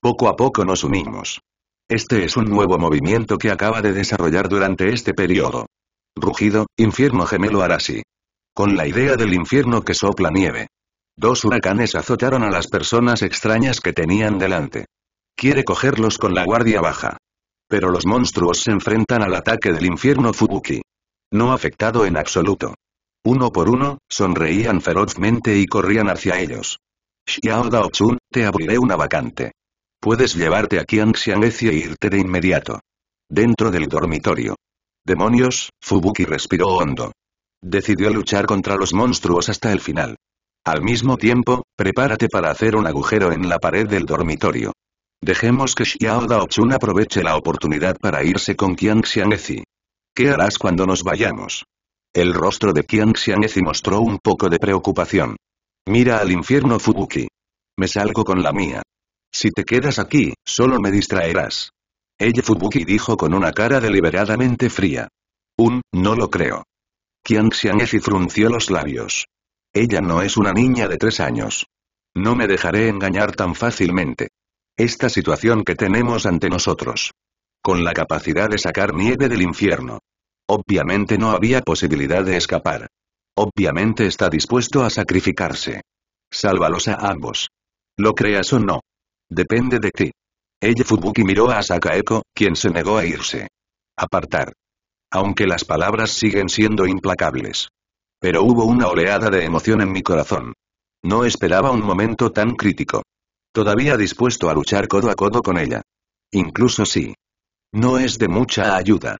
Poco a poco nos unimos. Este es un nuevo movimiento que acaba de desarrollar durante este periodo. Rugido, infierno gemelo Arasi. Con la idea del infierno que sopla nieve. Dos huracanes azotaron a las personas extrañas que tenían delante. Quiere cogerlos con la guardia baja. Pero los monstruos se enfrentan al ataque del infierno Fubuki. No afectado en absoluto. Uno por uno, sonreían ferozmente y corrían hacia ellos. Xiao Daochun, te abriré una vacante. Puedes llevarte a anxiang Ezi e irte de inmediato. Dentro del dormitorio. Demonios, Fubuki respiró hondo. Decidió luchar contra los monstruos hasta el final. Al mismo tiempo, prepárate para hacer un agujero en la pared del dormitorio. Dejemos que Xiao Daochun aproveche la oportunidad para irse con Qian Ezi. ¿Qué harás cuando nos vayamos? El rostro de Qian Ezi mostró un poco de preocupación. Mira al infierno Fubuki. Me salgo con la mía. Si te quedas aquí, solo me distraerás. Ella Fubuki dijo con una cara deliberadamente fría. Un, no lo creo. Qian Ezi frunció los labios. Ella no es una niña de tres años. No me dejaré engañar tan fácilmente esta situación que tenemos ante nosotros. Con la capacidad de sacar nieve del infierno. Obviamente no había posibilidad de escapar. Obviamente está dispuesto a sacrificarse. Sálvalos a ambos. Lo creas o no. Depende de ti. Ella Fubuki miró a Sakaeko, quien se negó a irse. Apartar. Aunque las palabras siguen siendo implacables. Pero hubo una oleada de emoción en mi corazón. No esperaba un momento tan crítico. Todavía dispuesto a luchar codo a codo con ella. Incluso si. No es de mucha ayuda.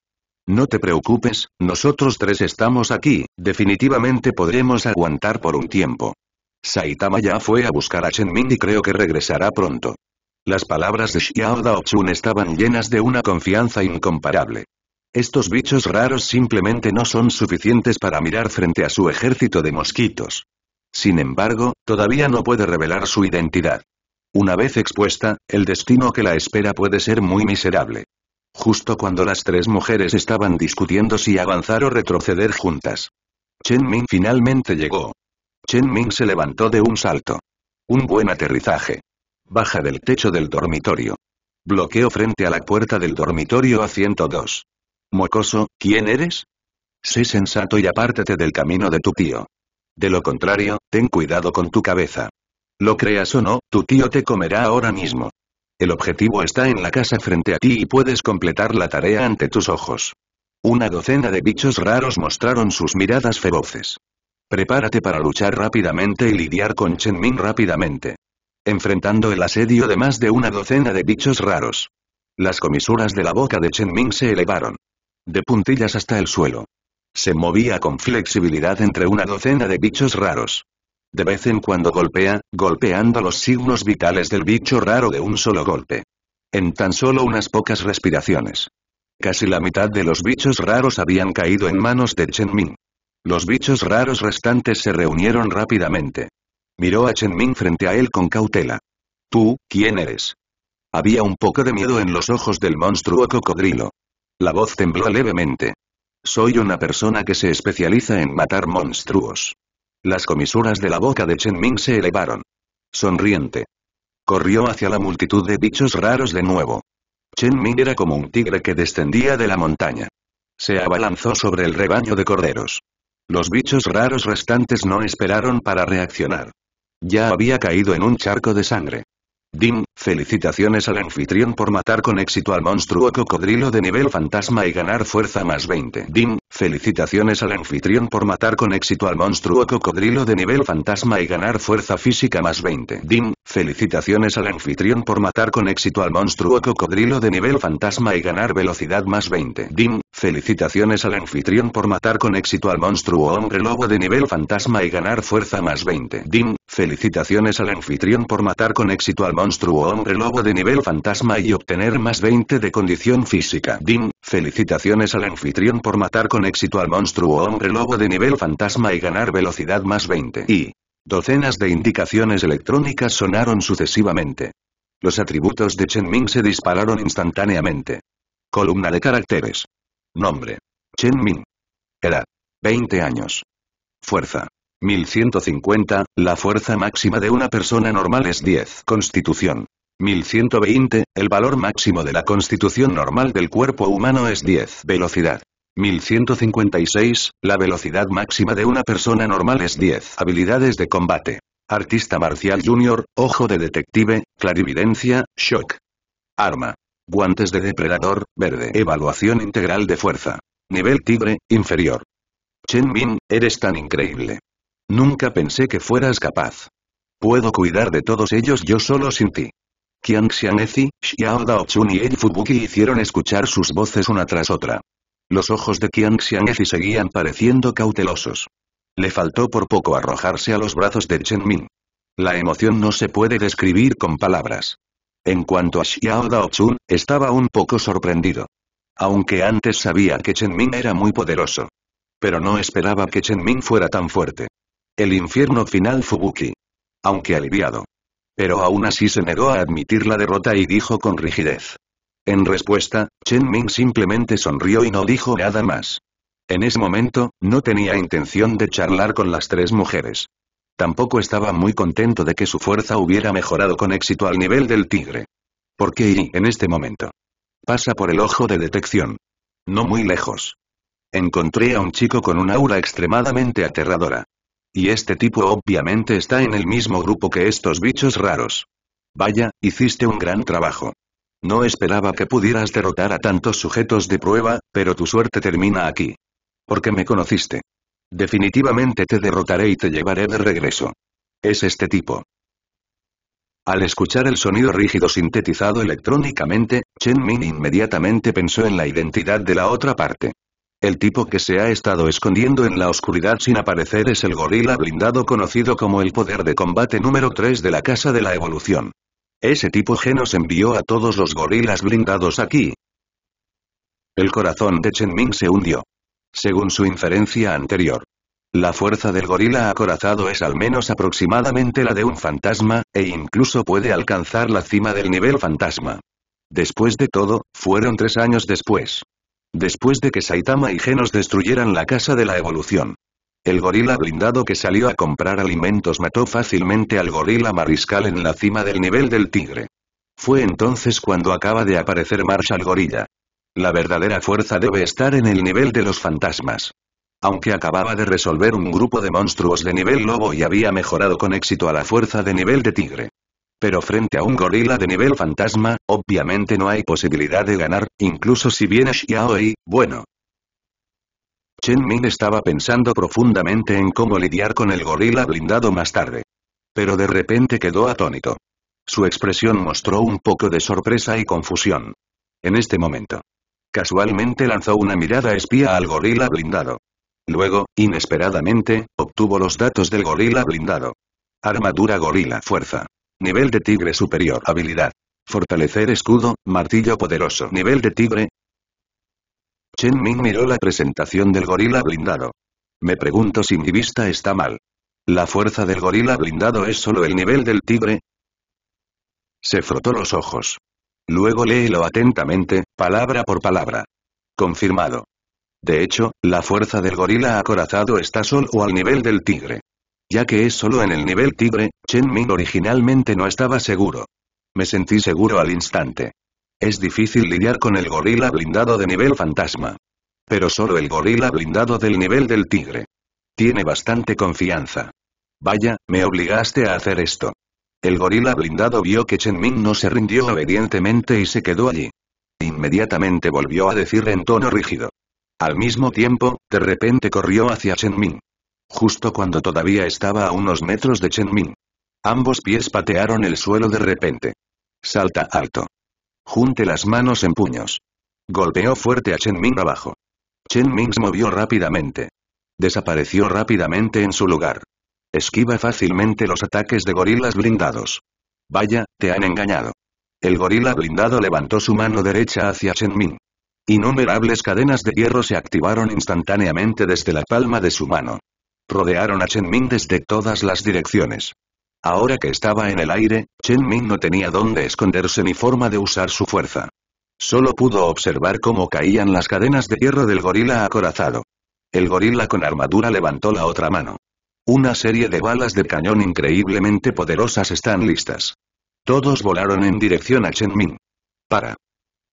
No te preocupes, nosotros tres estamos aquí, definitivamente podremos aguantar por un tiempo. Saitama ya fue a buscar a Ming y creo que regresará pronto. Las palabras de Xiao Daochun estaban llenas de una confianza incomparable. Estos bichos raros simplemente no son suficientes para mirar frente a su ejército de mosquitos. Sin embargo, todavía no puede revelar su identidad. Una vez expuesta, el destino que la espera puede ser muy miserable. Justo cuando las tres mujeres estaban discutiendo si avanzar o retroceder juntas. Chen Ming finalmente llegó. Chen Ming se levantó de un salto. Un buen aterrizaje. Baja del techo del dormitorio. Bloqueo frente a la puerta del dormitorio a 102. Mocoso, ¿quién eres? Sé sensato y apártate del camino de tu tío. De lo contrario, ten cuidado con tu cabeza. Lo creas o no, tu tío te comerá ahora mismo. El objetivo está en la casa frente a ti y puedes completar la tarea ante tus ojos. Una docena de bichos raros mostraron sus miradas feroces. Prepárate para luchar rápidamente y lidiar con Chen Ming rápidamente. Enfrentando el asedio de más de una docena de bichos raros. Las comisuras de la boca de Chen Ming se elevaron. De puntillas hasta el suelo. Se movía con flexibilidad entre una docena de bichos raros. De vez en cuando golpea, golpeando los signos vitales del bicho raro de un solo golpe. En tan solo unas pocas respiraciones. Casi la mitad de los bichos raros habían caído en manos de Chen Ming. Los bichos raros restantes se reunieron rápidamente. Miró a Chen Ming frente a él con cautela. ¿Tú, quién eres? Había un poco de miedo en los ojos del monstruo cocodrilo. La voz tembló levemente. Soy una persona que se especializa en matar monstruos. Las comisuras de la boca de Chen Ming se elevaron. Sonriente. Corrió hacia la multitud de bichos raros de nuevo. Chen Ming era como un tigre que descendía de la montaña. Se abalanzó sobre el rebaño de corderos. Los bichos raros restantes no esperaron para reaccionar. Ya había caído en un charco de sangre. Dim, felicitaciones al anfitrión por matar con éxito al monstruo cocodrilo de nivel fantasma y ganar fuerza más 20. Dim, felicitaciones al anfitrión por matar con éxito al monstruo cocodrilo de nivel fantasma y ganar fuerza física más 20. Dim, felicitaciones al anfitrión por matar con éxito al monstruo cocodrilo de nivel fantasma y ganar velocidad más 20. Dim, felicitaciones al anfitrión por matar con éxito al monstruo hombre lobo de nivel fantasma y ganar fuerza más 20. Dim, Felicitaciones al anfitrión por matar con éxito al monstruo hombre lobo de nivel fantasma y obtener más 20 de condición física. Dim, felicitaciones al anfitrión por matar con éxito al monstruo hombre lobo de nivel fantasma y ganar velocidad más 20. Y docenas de indicaciones electrónicas sonaron sucesivamente. Los atributos de Chen Ming se dispararon instantáneamente. Columna de caracteres. Nombre. Chen Ming. Edad. 20 años. Fuerza. 1150, la fuerza máxima de una persona normal es 10. Constitución. 1120, el valor máximo de la constitución normal del cuerpo humano es 10. Velocidad. 1156, la velocidad máxima de una persona normal es 10. Habilidades de combate. Artista marcial junior, ojo de detective, clarividencia, shock. Arma. Guantes de depredador, verde. Evaluación integral de fuerza. Nivel tigre, inferior. Chen Min, eres tan increíble. Nunca pensé que fueras capaz. Puedo cuidar de todos ellos yo solo sin ti. Qiang Ezi, Xiao Daochun y El hicieron escuchar sus voces una tras otra. Los ojos de Qiang Xianezi seguían pareciendo cautelosos. Le faltó por poco arrojarse a los brazos de Chen Min. La emoción no se puede describir con palabras. En cuanto a Xiao Daochun, estaba un poco sorprendido. Aunque antes sabía que Chen Min era muy poderoso. Pero no esperaba que Chen Min fuera tan fuerte. El infierno final Fubuki. Aunque aliviado. Pero aún así se negó a admitir la derrota y dijo con rigidez. En respuesta, Chen Ming simplemente sonrió y no dijo nada más. En ese momento, no tenía intención de charlar con las tres mujeres. Tampoco estaba muy contento de que su fuerza hubiera mejorado con éxito al nivel del tigre. ¿Por qué en este momento? Pasa por el ojo de detección. No muy lejos. Encontré a un chico con un aura extremadamente aterradora. Y este tipo obviamente está en el mismo grupo que estos bichos raros. Vaya, hiciste un gran trabajo. No esperaba que pudieras derrotar a tantos sujetos de prueba, pero tu suerte termina aquí. Porque me conociste. Definitivamente te derrotaré y te llevaré de regreso. Es este tipo. Al escuchar el sonido rígido sintetizado electrónicamente, Chen Min inmediatamente pensó en la identidad de la otra parte. El tipo que se ha estado escondiendo en la oscuridad sin aparecer es el gorila blindado conocido como el poder de combate número 3 de la Casa de la Evolución. Ese tipo genos envió a todos los gorilas blindados aquí. El corazón de Chen Ming se hundió. Según su inferencia anterior. La fuerza del gorila acorazado es al menos aproximadamente la de un fantasma, e incluso puede alcanzar la cima del nivel fantasma. Después de todo, fueron tres años después. Después de que Saitama y Genos destruyeran la casa de la evolución. El gorila blindado que salió a comprar alimentos mató fácilmente al gorila mariscal en la cima del nivel del tigre. Fue entonces cuando acaba de aparecer Marshall Gorilla. La verdadera fuerza debe estar en el nivel de los fantasmas. Aunque acababa de resolver un grupo de monstruos de nivel lobo y había mejorado con éxito a la fuerza de nivel de tigre. Pero frente a un gorila de nivel fantasma, obviamente no hay posibilidad de ganar, incluso si viene y, bueno. Chen Min estaba pensando profundamente en cómo lidiar con el gorila blindado más tarde. Pero de repente quedó atónito. Su expresión mostró un poco de sorpresa y confusión. En este momento. Casualmente lanzó una mirada espía al gorila blindado. Luego, inesperadamente, obtuvo los datos del gorila blindado. Armadura gorila fuerza. Nivel de tigre superior. Habilidad. Fortalecer escudo, martillo poderoso. Nivel de tigre. Chen Ming miró la presentación del gorila blindado. Me pregunto si mi vista está mal. ¿La fuerza del gorila blindado es solo el nivel del tigre? Se frotó los ojos. Luego léelo atentamente, palabra por palabra. Confirmado. De hecho, la fuerza del gorila acorazado está solo al nivel del tigre. Ya que es solo en el nivel tigre, Chen Ming originalmente no estaba seguro. Me sentí seguro al instante. Es difícil lidiar con el gorila blindado de nivel fantasma. Pero solo el gorila blindado del nivel del tigre. Tiene bastante confianza. Vaya, me obligaste a hacer esto. El gorila blindado vio que Chen Ming no se rindió obedientemente y se quedó allí. Inmediatamente volvió a decir en tono rígido. Al mismo tiempo, de repente corrió hacia Chen Ming. Justo cuando todavía estaba a unos metros de Chen Ming. Ambos pies patearon el suelo de repente. Salta alto. Junte las manos en puños. Golpeó fuerte a Chen Ming abajo. Chen Ming se movió rápidamente. Desapareció rápidamente en su lugar. Esquiva fácilmente los ataques de gorilas blindados. Vaya, te han engañado. El gorila blindado levantó su mano derecha hacia Chen Ming. Innumerables cadenas de hierro se activaron instantáneamente desde la palma de su mano. Rodearon a Chen Ming desde todas las direcciones. Ahora que estaba en el aire, Chen Ming no tenía dónde esconderse ni forma de usar su fuerza. Solo pudo observar cómo caían las cadenas de hierro del gorila acorazado. El gorila con armadura levantó la otra mano. Una serie de balas de cañón increíblemente poderosas están listas. Todos volaron en dirección a Chen Ming. Para.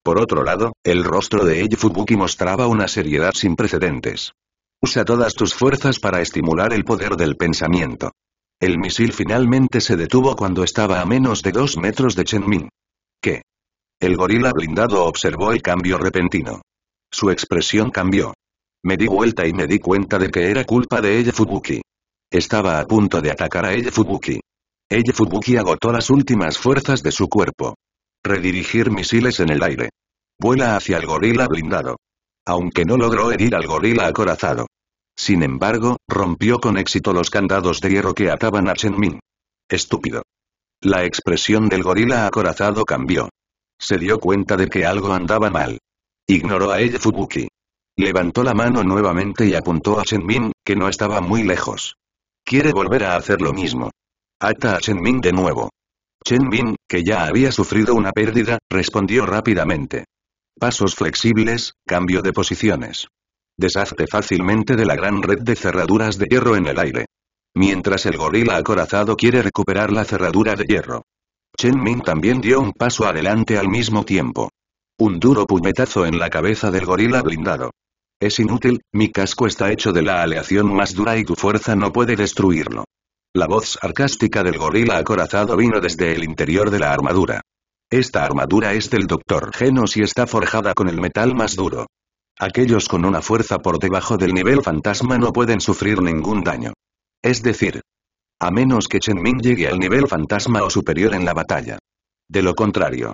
Por otro lado, el rostro de Eiji Fubuki mostraba una seriedad sin precedentes. Usa todas tus fuerzas para estimular el poder del pensamiento. El misil finalmente se detuvo cuando estaba a menos de dos metros de Chen Min. ¿Qué? El gorila blindado observó el cambio repentino. Su expresión cambió. Me di vuelta y me di cuenta de que era culpa de ella Fubuki. Estaba a punto de atacar a ella Fubuki. Ella Fubuki agotó las últimas fuerzas de su cuerpo. Redirigir misiles en el aire. Vuela hacia el gorila blindado aunque no logró herir al gorila acorazado. Sin embargo, rompió con éxito los candados de hierro que ataban a Chen Min. Estúpido. La expresión del gorila acorazado cambió. Se dio cuenta de que algo andaba mal. Ignoró a ella Fubuki. Levantó la mano nuevamente y apuntó a Chen Ming, que no estaba muy lejos. Quiere volver a hacer lo mismo. Ata a Chen Ming de nuevo. Chen Ming, que ya había sufrido una pérdida, respondió rápidamente. Pasos flexibles, cambio de posiciones. Deshazte fácilmente de la gran red de cerraduras de hierro en el aire. Mientras el gorila acorazado quiere recuperar la cerradura de hierro. Chen Ming también dio un paso adelante al mismo tiempo. Un duro puñetazo en la cabeza del gorila blindado. Es inútil, mi casco está hecho de la aleación más dura y tu fuerza no puede destruirlo. La voz sarcástica del gorila acorazado vino desde el interior de la armadura. Esta armadura es del Dr. Genos y está forjada con el metal más duro. Aquellos con una fuerza por debajo del nivel fantasma no pueden sufrir ningún daño. Es decir, a menos que Chen Ming llegue al nivel fantasma o superior en la batalla. De lo contrario,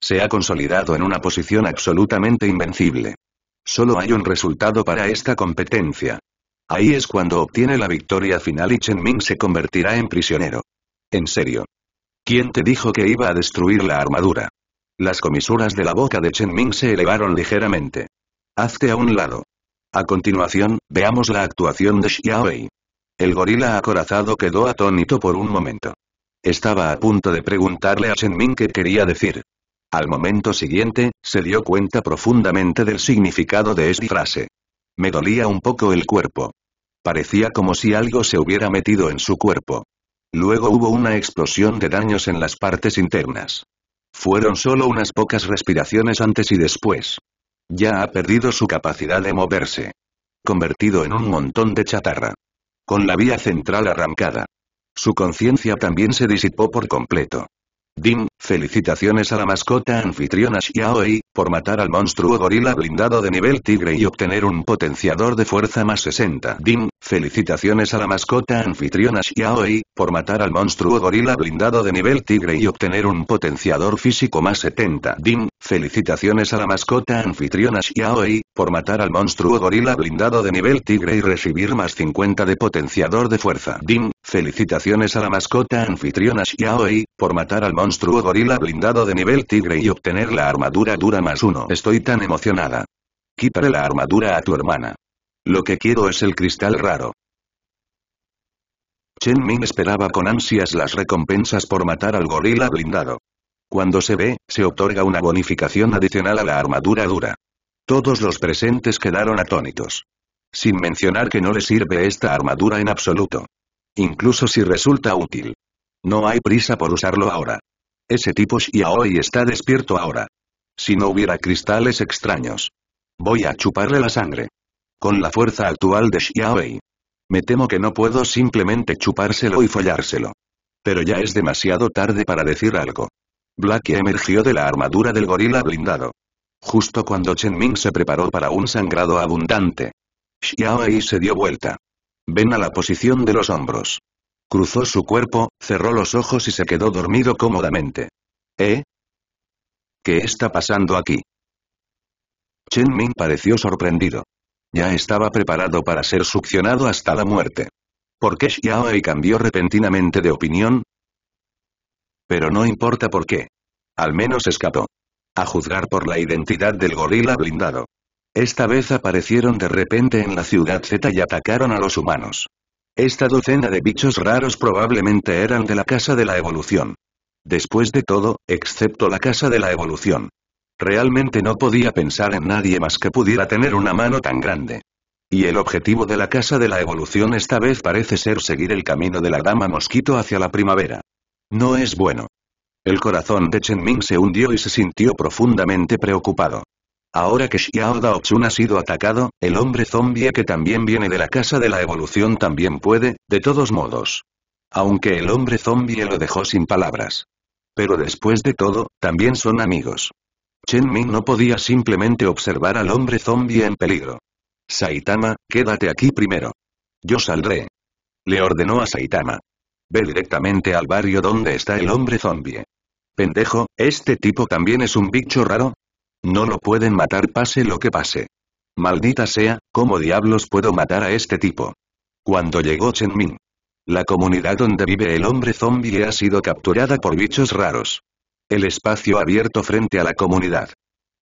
se ha consolidado en una posición absolutamente invencible. Solo hay un resultado para esta competencia. Ahí es cuando obtiene la victoria final y Chen Ming se convertirá en prisionero. En serio. ¿Quién te dijo que iba a destruir la armadura? Las comisuras de la boca de Chen Ming se elevaron ligeramente. Hazte a un lado. A continuación, veamos la actuación de Xiaowei. El gorila acorazado quedó atónito por un momento. Estaba a punto de preguntarle a Chen Ming qué quería decir. Al momento siguiente, se dio cuenta profundamente del significado de esta frase. Me dolía un poco el cuerpo. Parecía como si algo se hubiera metido en su cuerpo. Luego hubo una explosión de daños en las partes internas. Fueron solo unas pocas respiraciones antes y después. Ya ha perdido su capacidad de moverse. Convertido en un montón de chatarra. Con la vía central arrancada. Su conciencia también se disipó por completo. Dim, felicitaciones a la mascota anfitriona Xiaoi, por matar al monstruo gorila blindado de nivel tigre y obtener un potenciador de fuerza más 60. Dim, felicitaciones a la mascota anfitriona Xiaoi, por matar al monstruo gorila blindado de nivel tigre y obtener un potenciador físico más 70. Dim, Felicitaciones a la mascota anfitriona Xiaoi, por matar al monstruo gorila blindado de nivel tigre y recibir más 50 de potenciador de fuerza. Dim, felicitaciones a la mascota anfitriona Xiaoi, por matar al monstruo gorila blindado de nivel tigre y obtener la armadura dura más uno. Estoy tan emocionada. Quítale la armadura a tu hermana. Lo que quiero es el cristal raro. Chen Ming esperaba con ansias las recompensas por matar al gorila blindado. Cuando se ve, se otorga una bonificación adicional a la armadura dura. Todos los presentes quedaron atónitos. Sin mencionar que no le sirve esta armadura en absoluto. Incluso si resulta útil. No hay prisa por usarlo ahora. Ese tipo Xiaoi está despierto ahora. Si no hubiera cristales extraños. Voy a chuparle la sangre. Con la fuerza actual de Xiaoi. Me temo que no puedo simplemente chupárselo y follárselo. Pero ya es demasiado tarde para decir algo. Blackie emergió de la armadura del gorila blindado. Justo cuando Chen Ming se preparó para un sangrado abundante. Ai se dio vuelta. Ven a la posición de los hombros. Cruzó su cuerpo, cerró los ojos y se quedó dormido cómodamente. ¿Eh? ¿Qué está pasando aquí? Chen Ming pareció sorprendido. Ya estaba preparado para ser succionado hasta la muerte. ¿Por qué Ai cambió repentinamente de opinión? pero no importa por qué. Al menos escapó. A juzgar por la identidad del gorila blindado. Esta vez aparecieron de repente en la ciudad Z y atacaron a los humanos. Esta docena de bichos raros probablemente eran de la Casa de la Evolución. Después de todo, excepto la Casa de la Evolución. Realmente no podía pensar en nadie más que pudiera tener una mano tan grande. Y el objetivo de la Casa de la Evolución esta vez parece ser seguir el camino de la Dama Mosquito hacia la primavera. No es bueno. El corazón de Chen Ming se hundió y se sintió profundamente preocupado. Ahora que Xiao Chun ha sido atacado, el hombre zombie que también viene de la casa de la evolución también puede, de todos modos. Aunque el hombre zombie lo dejó sin palabras. Pero después de todo, también son amigos. Chen Ming no podía simplemente observar al hombre zombie en peligro. Saitama, quédate aquí primero. Yo saldré. Le ordenó a Saitama. Ve directamente al barrio donde está el hombre zombie. Pendejo, ¿este tipo también es un bicho raro? No lo pueden matar pase lo que pase. Maldita sea, ¿cómo diablos puedo matar a este tipo? Cuando llegó Chen Ming. La comunidad donde vive el hombre zombie ha sido capturada por bichos raros. El espacio abierto frente a la comunidad.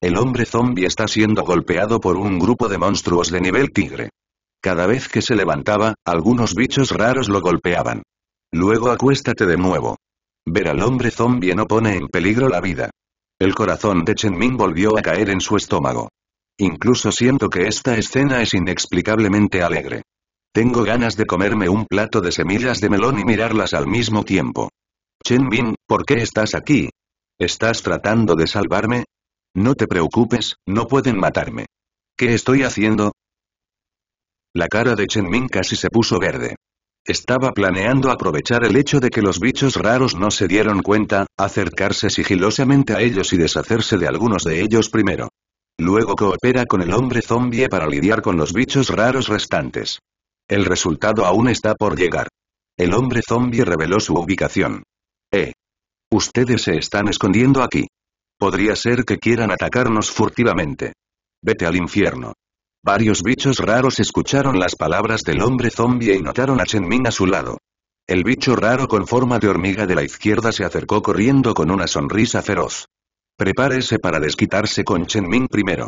El hombre zombie está siendo golpeado por un grupo de monstruos de nivel tigre. Cada vez que se levantaba, algunos bichos raros lo golpeaban. Luego acuéstate de nuevo. Ver al hombre zombie no pone en peligro la vida. El corazón de Chen Ming volvió a caer en su estómago. Incluso siento que esta escena es inexplicablemente alegre. Tengo ganas de comerme un plato de semillas de melón y mirarlas al mismo tiempo. Chen Ming, ¿por qué estás aquí? ¿Estás tratando de salvarme? No te preocupes, no pueden matarme. ¿Qué estoy haciendo? La cara de Chen Ming casi se puso verde. Estaba planeando aprovechar el hecho de que los bichos raros no se dieron cuenta, acercarse sigilosamente a ellos y deshacerse de algunos de ellos primero. Luego coopera con el hombre zombie para lidiar con los bichos raros restantes. El resultado aún está por llegar. El hombre zombie reveló su ubicación. Eh. Ustedes se están escondiendo aquí. Podría ser que quieran atacarnos furtivamente. Vete al infierno. Varios bichos raros escucharon las palabras del hombre zombie y notaron a Chen Ming a su lado. El bicho raro con forma de hormiga de la izquierda se acercó corriendo con una sonrisa feroz. Prepárese para desquitarse con Chen Ming primero.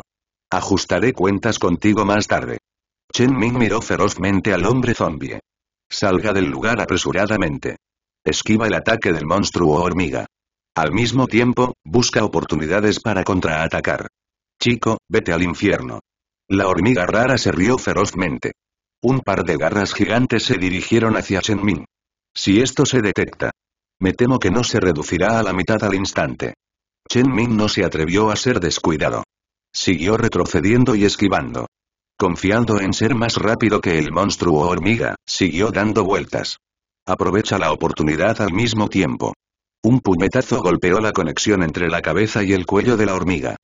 Ajustaré cuentas contigo más tarde. Chen Ming miró ferozmente al hombre zombie. Salga del lugar apresuradamente. Esquiva el ataque del monstruo hormiga. Al mismo tiempo, busca oportunidades para contraatacar. Chico, vete al infierno. La hormiga rara se rió ferozmente. Un par de garras gigantes se dirigieron hacia Chen Ming. Si esto se detecta. Me temo que no se reducirá a la mitad al instante. Chen Ming no se atrevió a ser descuidado. Siguió retrocediendo y esquivando. Confiando en ser más rápido que el monstruo hormiga, siguió dando vueltas. Aprovecha la oportunidad al mismo tiempo. Un puñetazo golpeó la conexión entre la cabeza y el cuello de la hormiga.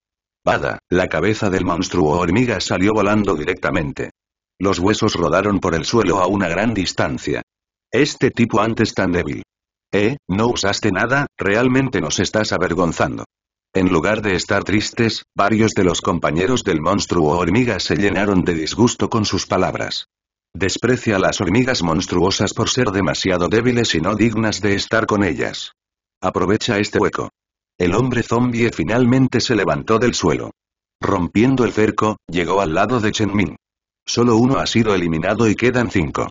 Bada, la cabeza del monstruo hormiga salió volando directamente. Los huesos rodaron por el suelo a una gran distancia. Este tipo antes tan débil. Eh, no usaste nada, realmente nos estás avergonzando. En lugar de estar tristes, varios de los compañeros del monstruo hormiga se llenaron de disgusto con sus palabras. Desprecia a las hormigas monstruosas por ser demasiado débiles y no dignas de estar con ellas. Aprovecha este hueco. El hombre zombie finalmente se levantó del suelo. Rompiendo el cerco, llegó al lado de Chen Min. Solo uno ha sido eliminado y quedan cinco.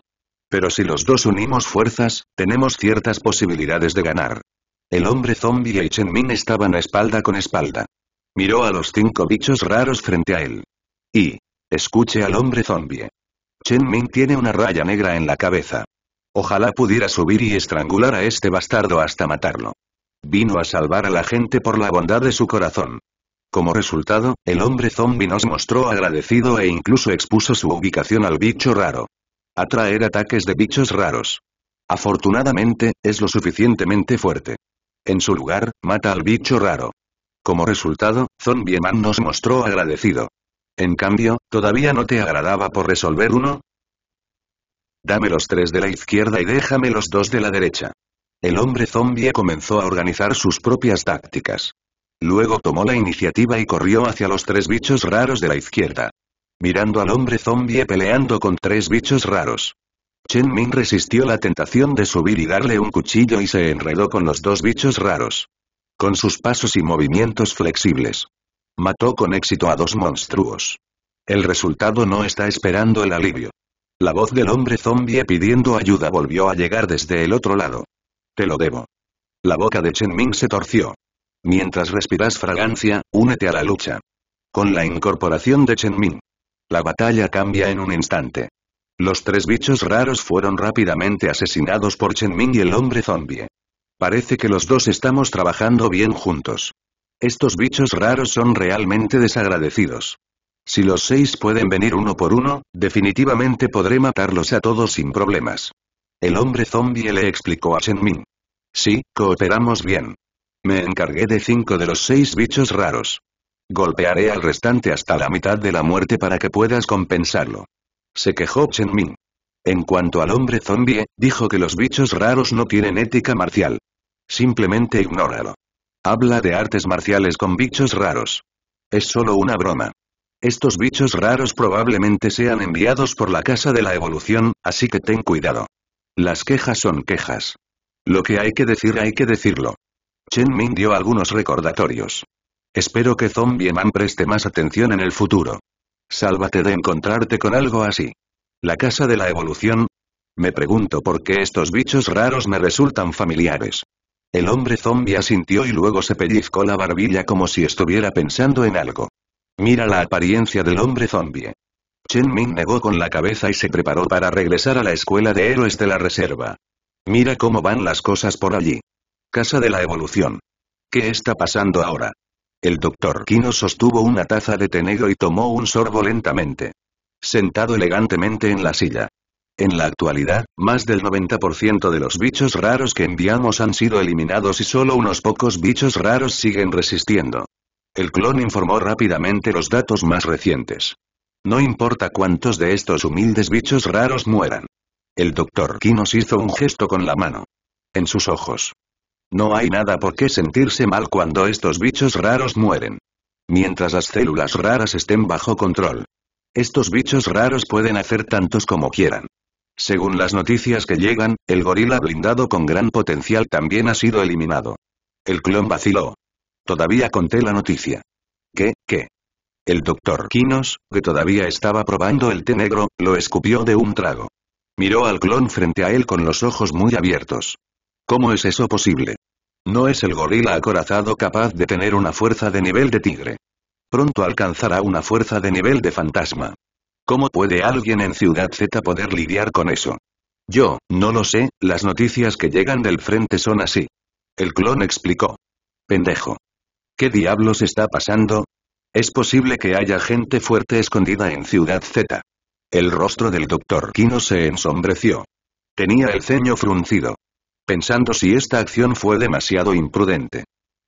Pero si los dos unimos fuerzas, tenemos ciertas posibilidades de ganar. El hombre zombie y Chen Min estaban espalda con espalda. Miró a los cinco bichos raros frente a él. Y, escuche al hombre zombie. Chen Min tiene una raya negra en la cabeza. Ojalá pudiera subir y estrangular a este bastardo hasta matarlo. Vino a salvar a la gente por la bondad de su corazón. Como resultado, el hombre zombie nos mostró agradecido e incluso expuso su ubicación al bicho raro. Atraer ataques de bichos raros. Afortunadamente, es lo suficientemente fuerte. En su lugar, mata al bicho raro. Como resultado, Zombie Man nos mostró agradecido. En cambio, ¿todavía no te agradaba por resolver uno? Dame los tres de la izquierda y déjame los dos de la derecha. El hombre zombie comenzó a organizar sus propias tácticas. Luego tomó la iniciativa y corrió hacia los tres bichos raros de la izquierda. Mirando al hombre zombie peleando con tres bichos raros. Chen Min resistió la tentación de subir y darle un cuchillo y se enredó con los dos bichos raros. Con sus pasos y movimientos flexibles. Mató con éxito a dos monstruos. El resultado no está esperando el alivio. La voz del hombre zombie pidiendo ayuda volvió a llegar desde el otro lado. Te lo debo. La boca de Chen Ming se torció. Mientras respiras fragancia, únete a la lucha. Con la incorporación de Chen Ming. La batalla cambia en un instante. Los tres bichos raros fueron rápidamente asesinados por Chen Ming y el hombre zombie. Parece que los dos estamos trabajando bien juntos. Estos bichos raros son realmente desagradecidos. Si los seis pueden venir uno por uno, definitivamente podré matarlos a todos sin problemas. El hombre zombie le explicó a Ming. Sí, cooperamos bien. Me encargué de cinco de los seis bichos raros. Golpearé al restante hasta la mitad de la muerte para que puedas compensarlo. Se quejó Ming. En cuanto al hombre zombie, dijo que los bichos raros no tienen ética marcial. Simplemente ignóralo. Habla de artes marciales con bichos raros. Es solo una broma. Estos bichos raros probablemente sean enviados por la Casa de la Evolución, así que ten cuidado. Las quejas son quejas. Lo que hay que decir hay que decirlo. Chen Ming dio algunos recordatorios. Espero que Zombie Man preste más atención en el futuro. Sálvate de encontrarte con algo así. La casa de la evolución. Me pregunto por qué estos bichos raros me resultan familiares. El hombre zombie asintió y luego se pellizcó la barbilla como si estuviera pensando en algo. Mira la apariencia del hombre zombie. Chen Ming negó con la cabeza y se preparó para regresar a la escuela de héroes de la reserva. Mira cómo van las cosas por allí. Casa de la evolución. ¿Qué está pasando ahora? El doctor Kino sostuvo una taza de té y tomó un sorbo lentamente. Sentado elegantemente en la silla. En la actualidad, más del 90% de los bichos raros que enviamos han sido eliminados y solo unos pocos bichos raros siguen resistiendo. El clon informó rápidamente los datos más recientes. No importa cuántos de estos humildes bichos raros mueran. El doctor Kinos hizo un gesto con la mano. En sus ojos. No hay nada por qué sentirse mal cuando estos bichos raros mueren. Mientras las células raras estén bajo control. Estos bichos raros pueden hacer tantos como quieran. Según las noticias que llegan, el gorila blindado con gran potencial también ha sido eliminado. El clon vaciló. Todavía conté la noticia. ¿Qué, qué? El doctor Kinos, que todavía estaba probando el té negro, lo escupió de un trago. Miró al clon frente a él con los ojos muy abiertos. ¿Cómo es eso posible? No es el gorila acorazado capaz de tener una fuerza de nivel de tigre. Pronto alcanzará una fuerza de nivel de fantasma. ¿Cómo puede alguien en Ciudad Z poder lidiar con eso? Yo, no lo sé, las noticias que llegan del frente son así. El clon explicó. Pendejo. ¿Qué diablos está pasando? Es posible que haya gente fuerte escondida en Ciudad Z. El rostro del doctor Kino se ensombreció. Tenía el ceño fruncido. Pensando si esta acción fue demasiado imprudente.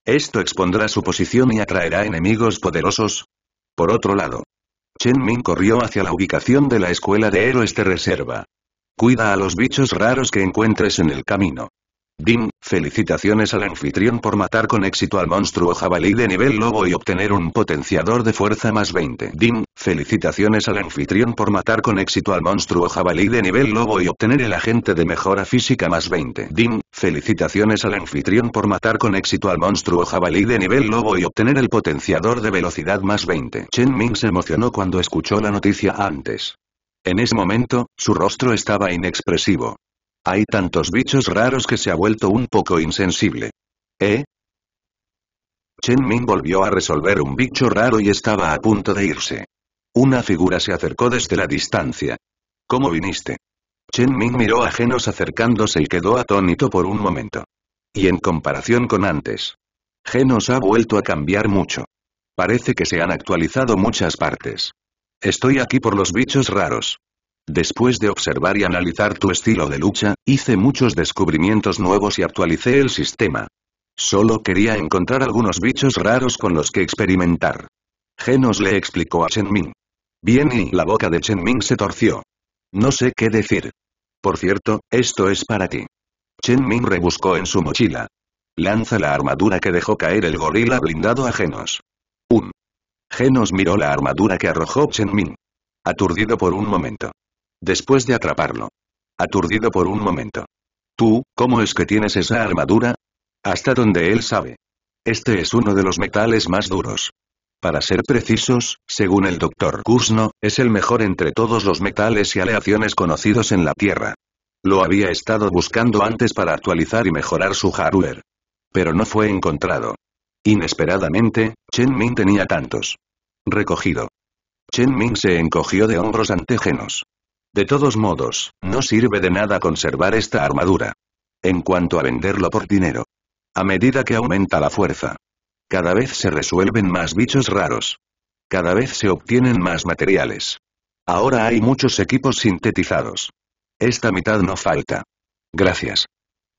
Esto expondrá su posición y atraerá enemigos poderosos. Por otro lado, Chen Ming corrió hacia la ubicación de la escuela de héroes de reserva. Cuida a los bichos raros que encuentres en el camino. Dim, felicitaciones al anfitrión por matar con éxito al monstruo jabalí de nivel lobo y obtener un potenciador de fuerza más 20. Dim, felicitaciones al anfitrión por matar con éxito al monstruo jabalí de nivel lobo y obtener el agente de mejora física más 20. Dim, felicitaciones al anfitrión por matar con éxito al monstruo jabalí de nivel lobo y obtener el potenciador de velocidad más 20. Chen Ming se emocionó cuando escuchó la noticia antes. En ese momento, su rostro estaba inexpresivo. Hay tantos bichos raros que se ha vuelto un poco insensible. ¿Eh? Chen Ming volvió a resolver un bicho raro y estaba a punto de irse. Una figura se acercó desde la distancia. ¿Cómo viniste? Chen Ming miró a Genos acercándose y quedó atónito por un momento. Y en comparación con antes. Genos ha vuelto a cambiar mucho. Parece que se han actualizado muchas partes. Estoy aquí por los bichos raros. Después de observar y analizar tu estilo de lucha, hice muchos descubrimientos nuevos y actualicé el sistema. Solo quería encontrar algunos bichos raros con los que experimentar. Genos le explicó a Chen Ming. Bien y la boca de Chen Ming se torció. No sé qué decir. Por cierto, esto es para ti. Chen Ming rebuscó en su mochila. Lanza la armadura que dejó caer el gorila blindado a Genos. Un. Genos miró la armadura que arrojó Chen Ming. Aturdido por un momento después de atraparlo. Aturdido por un momento. Tú, ¿cómo es que tienes esa armadura? Hasta donde él sabe. Este es uno de los metales más duros. Para ser precisos, según el doctor Kuzno, es el mejor entre todos los metales y aleaciones conocidos en la Tierra. Lo había estado buscando antes para actualizar y mejorar su hardware. Pero no fue encontrado. Inesperadamente, Chen Ming tenía tantos. Recogido. Chen Ming se encogió de hombros genos. De todos modos, no sirve de nada conservar esta armadura. En cuanto a venderlo por dinero. A medida que aumenta la fuerza. Cada vez se resuelven más bichos raros. Cada vez se obtienen más materiales. Ahora hay muchos equipos sintetizados. Esta mitad no falta. Gracias.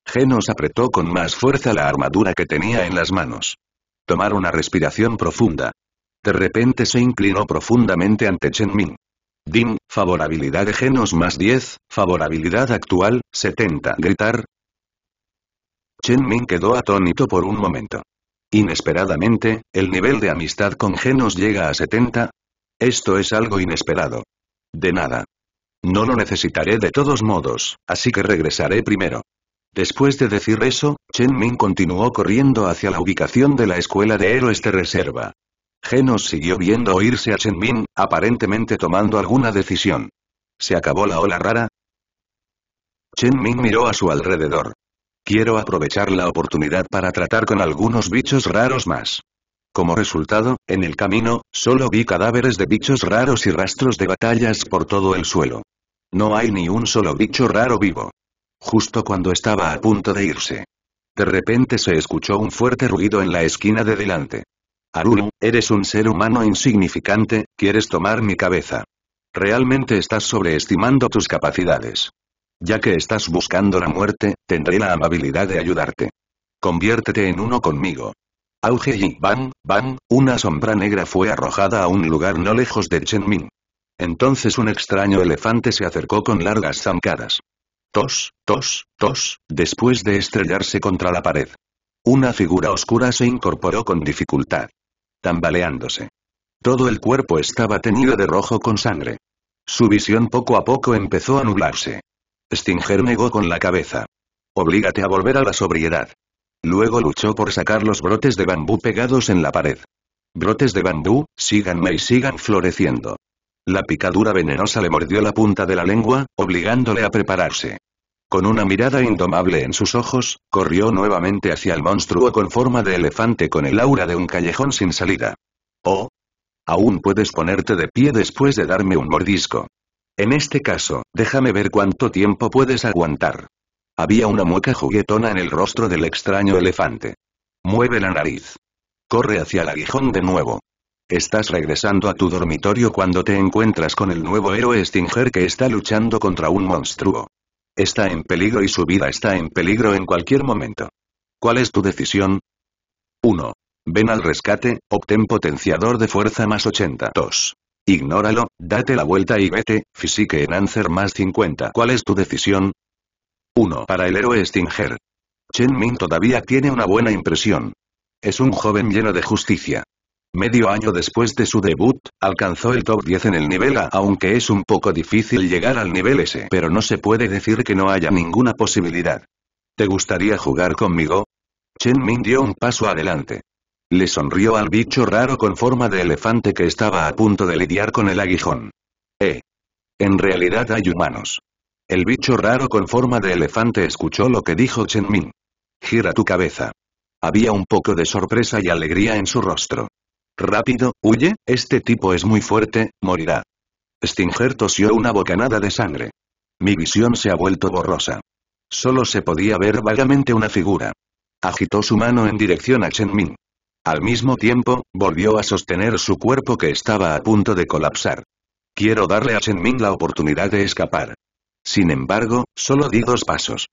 Genos apretó con más fuerza la armadura que tenía en las manos. Tomar una respiración profunda. De repente se inclinó profundamente ante Chen Ming. Ding. Favorabilidad de genos más 10, favorabilidad actual, 70. Gritar. Chen Ming quedó atónito por un momento. Inesperadamente, el nivel de amistad con genos llega a 70. Esto es algo inesperado. De nada. No lo necesitaré de todos modos, así que regresaré primero. Después de decir eso, Chen Ming continuó corriendo hacia la ubicación de la escuela de héroes de reserva. Genos siguió viendo oírse a Chen Min, aparentemente tomando alguna decisión. ¿Se acabó la ola rara? Chen Ming miró a su alrededor. Quiero aprovechar la oportunidad para tratar con algunos bichos raros más. Como resultado, en el camino, solo vi cadáveres de bichos raros y rastros de batallas por todo el suelo. No hay ni un solo bicho raro vivo. Justo cuando estaba a punto de irse. De repente se escuchó un fuerte ruido en la esquina de delante. Aruru, eres un ser humano insignificante, quieres tomar mi cabeza. Realmente estás sobreestimando tus capacidades. Ya que estás buscando la muerte, tendré la amabilidad de ayudarte. Conviértete en uno conmigo. Auge y bam, bam, una sombra negra fue arrojada a un lugar no lejos de Chenmin. Entonces un extraño elefante se acercó con largas zancadas. Tos, tos, tos, después de estrellarse contra la pared. Una figura oscura se incorporó con dificultad tambaleándose. Todo el cuerpo estaba teñido de rojo con sangre. Su visión poco a poco empezó a nublarse. Stinger negó con la cabeza. Oblígate a volver a la sobriedad. Luego luchó por sacar los brotes de bambú pegados en la pared. Brotes de bambú, síganme y sigan floreciendo. La picadura venenosa le mordió la punta de la lengua, obligándole a prepararse. Con una mirada indomable en sus ojos, corrió nuevamente hacia el monstruo con forma de elefante con el aura de un callejón sin salida. Oh. Aún puedes ponerte de pie después de darme un mordisco. En este caso, déjame ver cuánto tiempo puedes aguantar. Había una mueca juguetona en el rostro del extraño elefante. Mueve la nariz. Corre hacia el aguijón de nuevo. Estás regresando a tu dormitorio cuando te encuentras con el nuevo héroe Stinger que está luchando contra un monstruo está en peligro y su vida está en peligro en cualquier momento. ¿Cuál es tu decisión? 1. Ven al rescate, obtén potenciador de fuerza más 2. Ignóralo, date la vuelta y vete, Physique Enhancer más 50. ¿Cuál es tu decisión? 1. Para el héroe Stinger. Chen Ming todavía tiene una buena impresión. Es un joven lleno de justicia. Medio año después de su debut, alcanzó el top 10 en el nivel A aunque es un poco difícil llegar al nivel S pero no se puede decir que no haya ninguna posibilidad. ¿Te gustaría jugar conmigo? Chen Min dio un paso adelante. Le sonrió al bicho raro con forma de elefante que estaba a punto de lidiar con el aguijón. Eh. En realidad hay humanos. El bicho raro con forma de elefante escuchó lo que dijo Chen Min. Gira tu cabeza. Había un poco de sorpresa y alegría en su rostro. Rápido, huye, este tipo es muy fuerte, morirá. Stinger tosió una bocanada de sangre. Mi visión se ha vuelto borrosa. Solo se podía ver vagamente una figura. Agitó su mano en dirección a Chen Ming. Al mismo tiempo, volvió a sostener su cuerpo que estaba a punto de colapsar. Quiero darle a Chen Ming la oportunidad de escapar. Sin embargo, solo di dos pasos.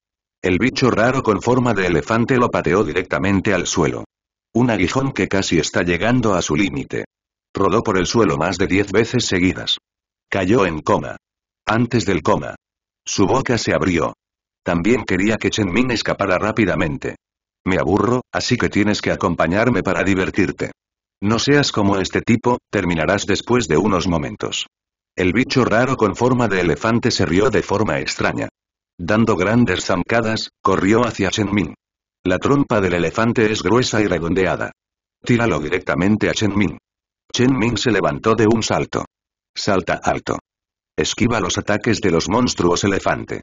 El bicho raro con forma de elefante lo pateó directamente al suelo. Un aguijón que casi está llegando a su límite. Rodó por el suelo más de diez veces seguidas. Cayó en coma. Antes del coma. Su boca se abrió. También quería que Chen Min escapara rápidamente. Me aburro, así que tienes que acompañarme para divertirte. No seas como este tipo, terminarás después de unos momentos. El bicho raro con forma de elefante se rió de forma extraña. Dando grandes zancadas, corrió hacia Chen Min. La trompa del elefante es gruesa y redondeada. Tíralo directamente a Chen Ming. Chen Ming se levantó de un salto. Salta alto. Esquiva los ataques de los monstruos elefante.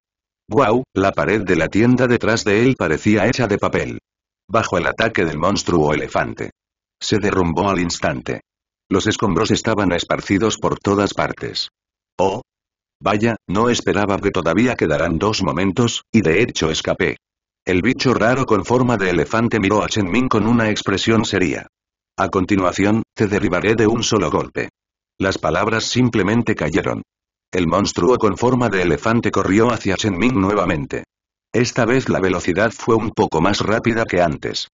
¡Guau! La pared de la tienda detrás de él parecía hecha de papel. Bajo el ataque del monstruo elefante. Se derrumbó al instante. Los escombros estaban esparcidos por todas partes. ¡Oh! Vaya, no esperaba que todavía quedaran dos momentos, y de hecho escapé. El bicho raro con forma de elefante miró a Chen Ming con una expresión seria. A continuación, te derribaré de un solo golpe. Las palabras simplemente cayeron. El monstruo con forma de elefante corrió hacia Chen Ming nuevamente. Esta vez la velocidad fue un poco más rápida que antes.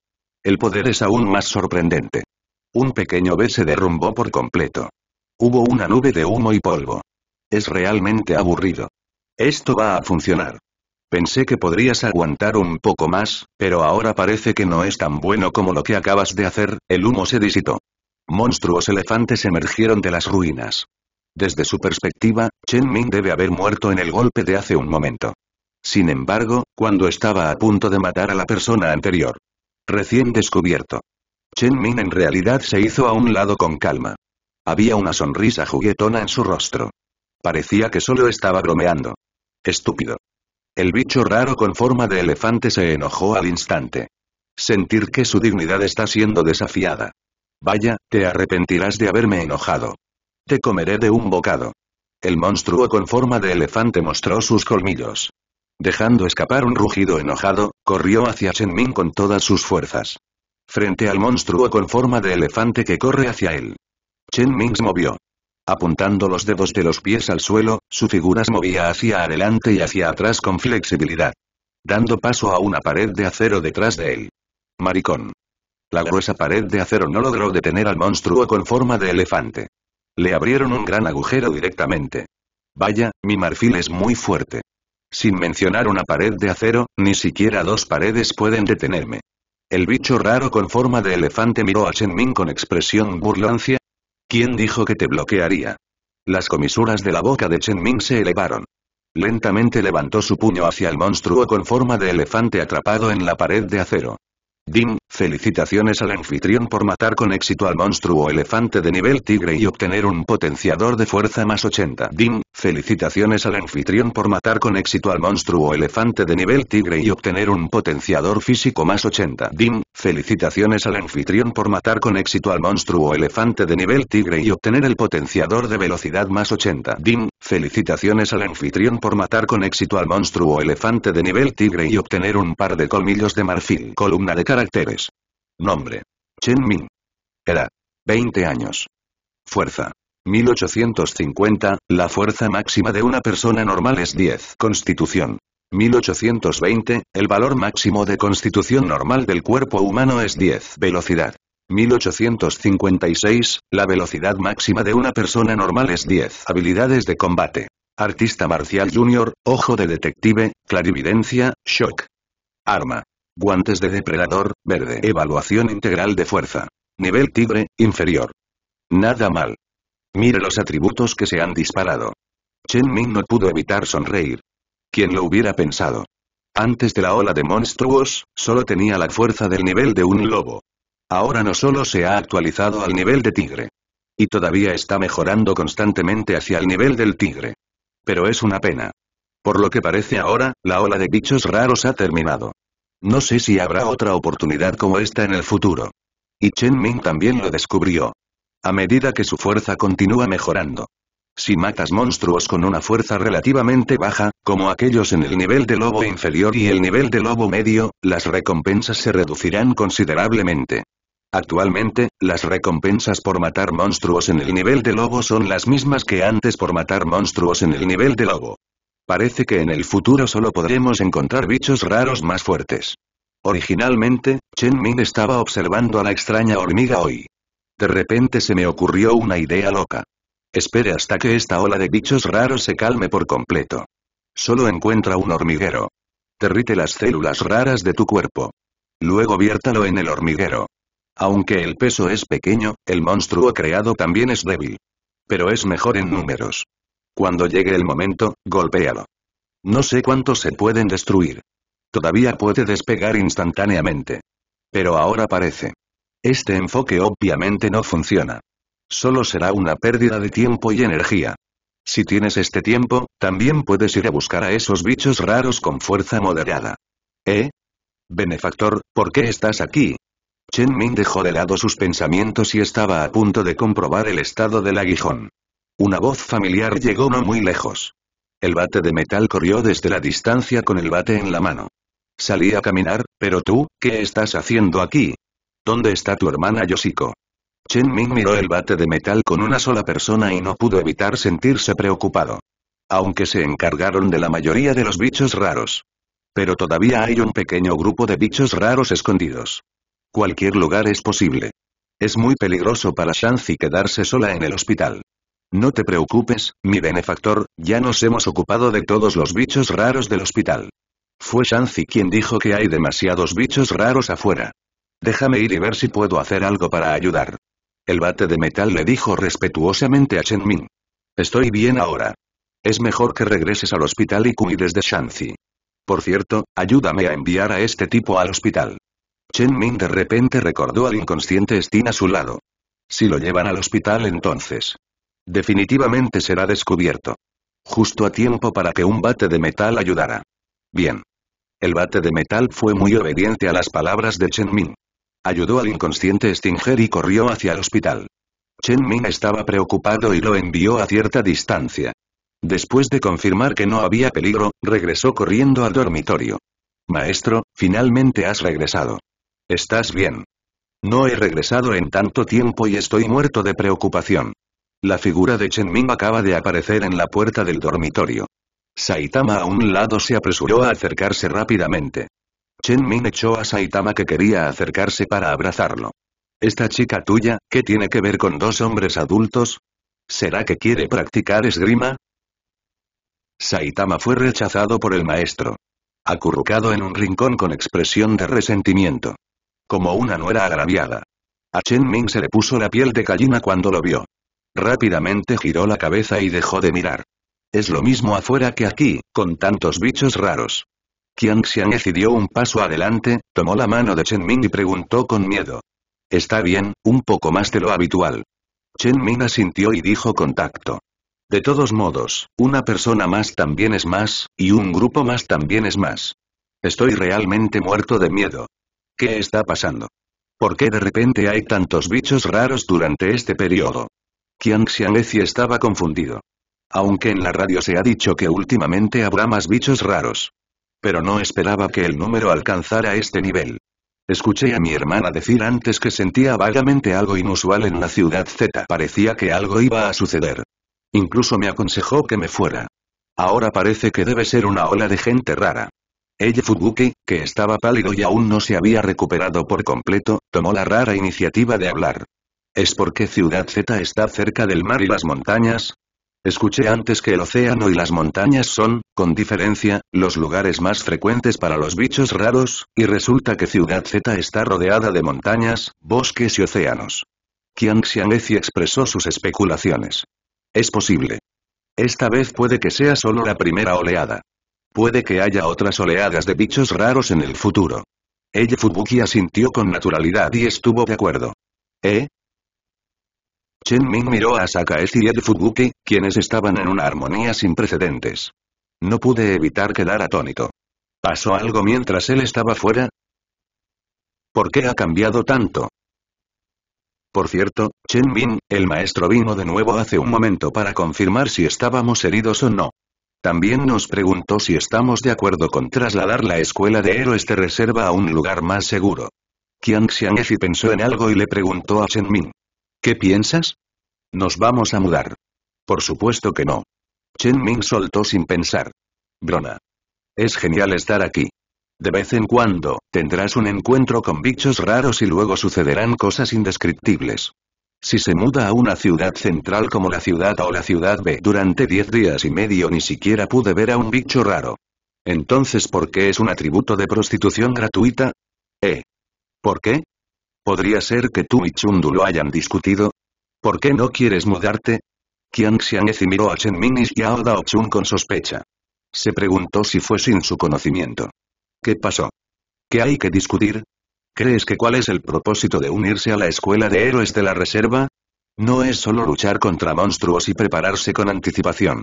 El poder es aún más sorprendente. Un pequeño B se derrumbó por completo. Hubo una nube de humo y polvo. Es realmente aburrido. Esto va a funcionar. Pensé que podrías aguantar un poco más, pero ahora parece que no es tan bueno como lo que acabas de hacer, el humo se disitó. Monstruos elefantes emergieron de las ruinas. Desde su perspectiva, Chen Ming debe haber muerto en el golpe de hace un momento. Sin embargo, cuando estaba a punto de matar a la persona anterior. Recién descubierto. Chen Ming en realidad se hizo a un lado con calma. Había una sonrisa juguetona en su rostro. Parecía que solo estaba bromeando. Estúpido. El bicho raro con forma de elefante se enojó al instante. Sentir que su dignidad está siendo desafiada. Vaya, te arrepentirás de haberme enojado. Te comeré de un bocado. El monstruo con forma de elefante mostró sus colmillos. Dejando escapar un rugido enojado, corrió hacia Chen Ming con todas sus fuerzas. Frente al monstruo con forma de elefante que corre hacia él. Ming se movió. Apuntando los dedos de los pies al suelo, su figura se movía hacia adelante y hacia atrás con flexibilidad. Dando paso a una pared de acero detrás de él. Maricón. La gruesa pared de acero no logró detener al monstruo con forma de elefante. Le abrieron un gran agujero directamente. Vaya, mi marfil es muy fuerte. Sin mencionar una pared de acero, ni siquiera dos paredes pueden detenerme. El bicho raro con forma de elefante miró a ming con expresión burlancia, ¿Quién dijo que te bloquearía? Las comisuras de la boca de Chen Ming se elevaron. Lentamente levantó su puño hacia el monstruo con forma de elefante atrapado en la pared de acero. Dim, felicitaciones al anfitrión por matar con éxito al monstruo elefante de nivel tigre y obtener un potenciador de fuerza más 80. Dim, felicitaciones al anfitrión por matar con éxito al monstruo elefante de nivel tigre y obtener un potenciador físico más 80. Dim, felicitaciones al anfitrión por matar con éxito al monstruo elefante de nivel tigre y obtener el potenciador de velocidad más 80. Dim, Felicitaciones al anfitrión por matar con éxito al monstruo elefante de nivel tigre y obtener un par de colmillos de marfil. Columna de caracteres. Nombre. Chen Ming. Edad. 20 años. Fuerza. 1850, la fuerza máxima de una persona normal es 10. Constitución. 1820, el valor máximo de constitución normal del cuerpo humano es 10. Velocidad. 1856, la velocidad máxima de una persona normal es 10. Habilidades de combate. Artista marcial junior, ojo de detective, clarividencia, shock. Arma. Guantes de depredador, verde. Evaluación integral de fuerza. Nivel tigre, inferior. Nada mal. Mire los atributos que se han disparado. Chen Ming no pudo evitar sonreír. ¿Quién lo hubiera pensado. Antes de la ola de monstruos, solo tenía la fuerza del nivel de un lobo. Ahora no solo se ha actualizado al nivel de tigre. Y todavía está mejorando constantemente hacia el nivel del tigre. Pero es una pena. Por lo que parece ahora, la ola de bichos raros ha terminado. No sé si habrá otra oportunidad como esta en el futuro. Y Chen Ming también lo descubrió. A medida que su fuerza continúa mejorando. Si matas monstruos con una fuerza relativamente baja, como aquellos en el nivel de lobo inferior y el nivel de lobo medio, las recompensas se reducirán considerablemente. Actualmente, las recompensas por matar monstruos en el nivel de lobo son las mismas que antes por matar monstruos en el nivel de lobo. Parece que en el futuro solo podremos encontrar bichos raros más fuertes. Originalmente, Chen Min estaba observando a la extraña hormiga hoy. De repente se me ocurrió una idea loca. Espere hasta que esta ola de bichos raros se calme por completo. Solo encuentra un hormiguero. Derrite las células raras de tu cuerpo. Luego viértalo en el hormiguero. Aunque el peso es pequeño, el monstruo creado también es débil. Pero es mejor en números. Cuando llegue el momento, golpéalo. No sé cuántos se pueden destruir. Todavía puede despegar instantáneamente. Pero ahora parece. Este enfoque obviamente no funciona. Solo será una pérdida de tiempo y energía. Si tienes este tiempo, también puedes ir a buscar a esos bichos raros con fuerza moderada. ¿Eh? Benefactor, ¿por qué estás aquí? Chen Ming dejó de lado sus pensamientos y estaba a punto de comprobar el estado del aguijón. Una voz familiar llegó no muy lejos. El bate de metal corrió desde la distancia con el bate en la mano. Salí a caminar, pero tú, ¿qué estás haciendo aquí? ¿Dónde está tu hermana Yoshiko? Chen Ming miró el bate de metal con una sola persona y no pudo evitar sentirse preocupado. Aunque se encargaron de la mayoría de los bichos raros. Pero todavía hay un pequeño grupo de bichos raros escondidos. Cualquier lugar es posible. Es muy peligroso para Shanzi quedarse sola en el hospital. No te preocupes, mi benefactor, ya nos hemos ocupado de todos los bichos raros del hospital. Fue Shanzi quien dijo que hay demasiados bichos raros afuera. Déjame ir y ver si puedo hacer algo para ayudar. El bate de metal le dijo respetuosamente a Chen Min. Estoy bien ahora. Es mejor que regreses al hospital y cuides de Shanzi. Por cierto, ayúdame a enviar a este tipo al hospital. Chen Ming de repente recordó al inconsciente Sting a su lado. Si lo llevan al hospital entonces. Definitivamente será descubierto. Justo a tiempo para que un bate de metal ayudara. Bien. El bate de metal fue muy obediente a las palabras de Chen Ming. Ayudó al inconsciente Stinger y corrió hacia el hospital. Chen Ming estaba preocupado y lo envió a cierta distancia. Después de confirmar que no había peligro, regresó corriendo al dormitorio. Maestro, finalmente has regresado. ¿Estás bien? No he regresado en tanto tiempo y estoy muerto de preocupación. La figura de Chen Ming acaba de aparecer en la puerta del dormitorio. Saitama a un lado se apresuró a acercarse rápidamente. Chen Ming echó a Saitama que quería acercarse para abrazarlo. Esta chica tuya, ¿qué tiene que ver con dos hombres adultos? ¿Será que quiere practicar esgrima? Saitama fue rechazado por el maestro. Acurrucado en un rincón con expresión de resentimiento. Como una nuera agraviada. A Chen Ming se le puso la piel de gallina cuando lo vio. Rápidamente giró la cabeza y dejó de mirar. Es lo mismo afuera que aquí, con tantos bichos raros. Qian Xian decidió un paso adelante, tomó la mano de Chen Ming y preguntó con miedo. Está bien, un poco más de lo habitual. Chen Ming asintió y dijo contacto. De todos modos, una persona más también es más, y un grupo más también es más. Estoy realmente muerto de miedo. ¿Qué está pasando? ¿Por qué de repente hay tantos bichos raros durante este periodo? Qiang Lezi estaba confundido. Aunque en la radio se ha dicho que últimamente habrá más bichos raros. Pero no esperaba que el número alcanzara este nivel. Escuché a mi hermana decir antes que sentía vagamente algo inusual en la ciudad Z. Parecía que algo iba a suceder. Incluso me aconsejó que me fuera. Ahora parece que debe ser una ola de gente rara. Ella Fubuki, que estaba pálido y aún no se había recuperado por completo, tomó la rara iniciativa de hablar. ¿Es porque Ciudad Z está cerca del mar y las montañas? Escuché antes que el océano y las montañas son, con diferencia, los lugares más frecuentes para los bichos raros, y resulta que Ciudad Z está rodeada de montañas, bosques y océanos. Qiang Ezi expresó sus especulaciones. Es posible. Esta vez puede que sea solo la primera oleada. Puede que haya otras oleadas de bichos raros en el futuro. Ella Fubuki asintió con naturalidad y estuvo de acuerdo. ¿Eh? Chen Ming miró a Sakae y Ed Fubuki, quienes estaban en una armonía sin precedentes. No pude evitar quedar atónito. ¿Pasó algo mientras él estaba fuera? ¿Por qué ha cambiado tanto? Por cierto, Chen Ming, el maestro vino de nuevo hace un momento para confirmar si estábamos heridos o no. También nos preguntó si estamos de acuerdo con trasladar la escuela de héroes de reserva a un lugar más seguro. Qiang Efi pensó en algo y le preguntó a Chen Ming. ¿Qué piensas? ¿Nos vamos a mudar? Por supuesto que no. Chen Ming soltó sin pensar. Brona. Es genial estar aquí. De vez en cuando, tendrás un encuentro con bichos raros y luego sucederán cosas indescriptibles. Si se muda a una ciudad central como la ciudad A o la ciudad B durante diez días y medio ni siquiera pude ver a un bicho raro. Entonces ¿por qué es un atributo de prostitución gratuita? ¿Eh? ¿Por qué? Podría ser que tú y Chundu lo hayan discutido. ¿Por qué no quieres mudarte? Qian Xianezi miró a Chen Minis y a Oda Ochun con sospecha. Se preguntó si fue sin su conocimiento. ¿Qué pasó? ¿Qué hay que discutir? ¿Crees que cuál es el propósito de unirse a la escuela de héroes de la reserva? No es solo luchar contra monstruos y prepararse con anticipación.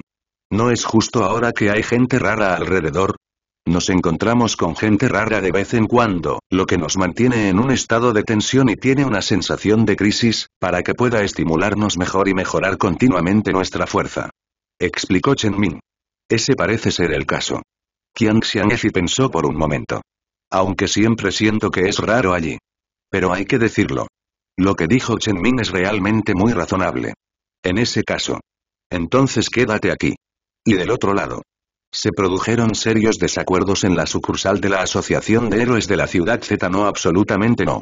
No es justo ahora que hay gente rara alrededor. Nos encontramos con gente rara de vez en cuando, lo que nos mantiene en un estado de tensión y tiene una sensación de crisis, para que pueda estimularnos mejor y mejorar continuamente nuestra fuerza. Explicó Chen Ming. Ese parece ser el caso. Qian Efi pensó por un momento. Aunque siempre siento que es raro allí. Pero hay que decirlo. Lo que dijo Chen Ming es realmente muy razonable. En ese caso. Entonces quédate aquí. Y del otro lado. Se produjeron serios desacuerdos en la sucursal de la Asociación de Héroes de la Ciudad Z. No, absolutamente no.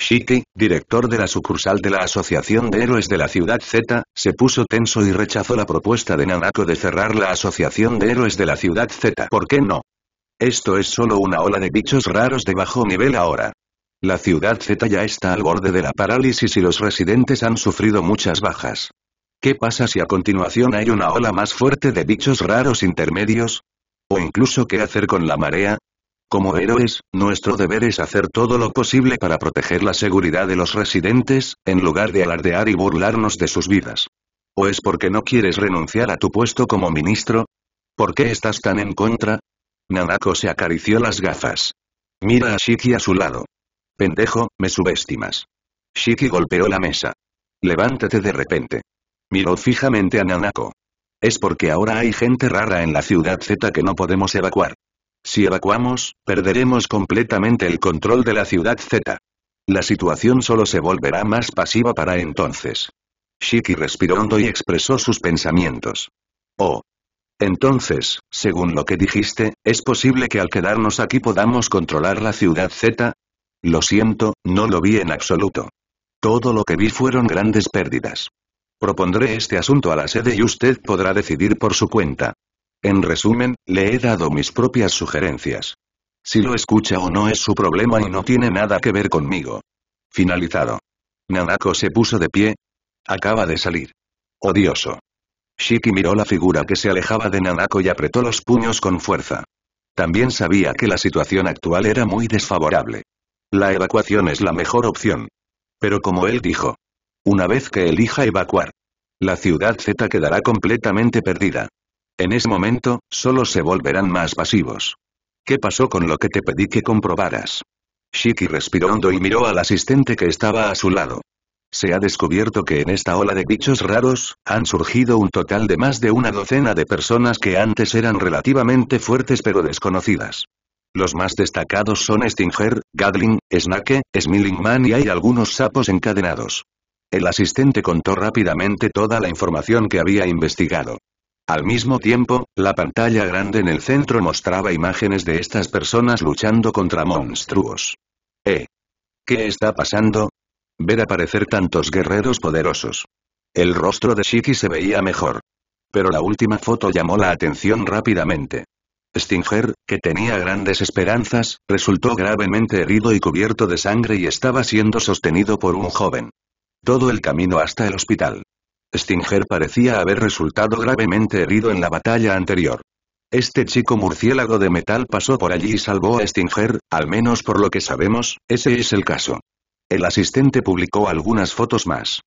Shiki, director de la sucursal de la Asociación de Héroes de la Ciudad Z, se puso tenso y rechazó la propuesta de Nanako de cerrar la Asociación de Héroes de la Ciudad Z. ¿Por qué no? Esto es solo una ola de bichos raros de bajo nivel ahora. La ciudad Z ya está al borde de la parálisis y los residentes han sufrido muchas bajas. ¿Qué pasa si a continuación hay una ola más fuerte de bichos raros intermedios? ¿O incluso qué hacer con la marea? Como héroes, nuestro deber es hacer todo lo posible para proteger la seguridad de los residentes, en lugar de alardear y burlarnos de sus vidas. ¿O es porque no quieres renunciar a tu puesto como ministro? ¿Por qué estás tan en contra? Nanako se acarició las gafas. Mira a Shiki a su lado. Pendejo, me subestimas. Shiki golpeó la mesa. Levántate de repente. Miró fijamente a Nanako. Es porque ahora hay gente rara en la ciudad Z que no podemos evacuar. Si evacuamos, perderemos completamente el control de la ciudad Z. La situación solo se volverá más pasiva para entonces. Shiki respiró hondo y expresó sus pensamientos. Oh, entonces, según lo que dijiste, ¿es posible que al quedarnos aquí podamos controlar la ciudad Z? Lo siento, no lo vi en absoluto. Todo lo que vi fueron grandes pérdidas. Propondré este asunto a la sede y usted podrá decidir por su cuenta. En resumen, le he dado mis propias sugerencias. Si lo escucha o no es su problema y no tiene nada que ver conmigo. Finalizado. Nanako se puso de pie. Acaba de salir. Odioso. Shiki miró la figura que se alejaba de Nanako y apretó los puños con fuerza. También sabía que la situación actual era muy desfavorable. La evacuación es la mejor opción. Pero como él dijo. Una vez que elija evacuar. La ciudad Z quedará completamente perdida. En ese momento, solo se volverán más pasivos. ¿Qué pasó con lo que te pedí que comprobaras? Shiki respiró hondo y miró al asistente que estaba a su lado. Se ha descubierto que en esta ola de bichos raros, han surgido un total de más de una docena de personas que antes eran relativamente fuertes pero desconocidas. Los más destacados son Stinger, Gadling, Snake, Man y hay algunos sapos encadenados. El asistente contó rápidamente toda la información que había investigado. Al mismo tiempo, la pantalla grande en el centro mostraba imágenes de estas personas luchando contra monstruos. ¿Eh? ¿Qué está pasando? ver aparecer tantos guerreros poderosos. El rostro de Shiki se veía mejor. Pero la última foto llamó la atención rápidamente. Stinger, que tenía grandes esperanzas, resultó gravemente herido y cubierto de sangre y estaba siendo sostenido por un joven. Todo el camino hasta el hospital. Stinger parecía haber resultado gravemente herido en la batalla anterior. Este chico murciélago de metal pasó por allí y salvó a Stinger, al menos por lo que sabemos, ese es el caso. El asistente publicó algunas fotos más.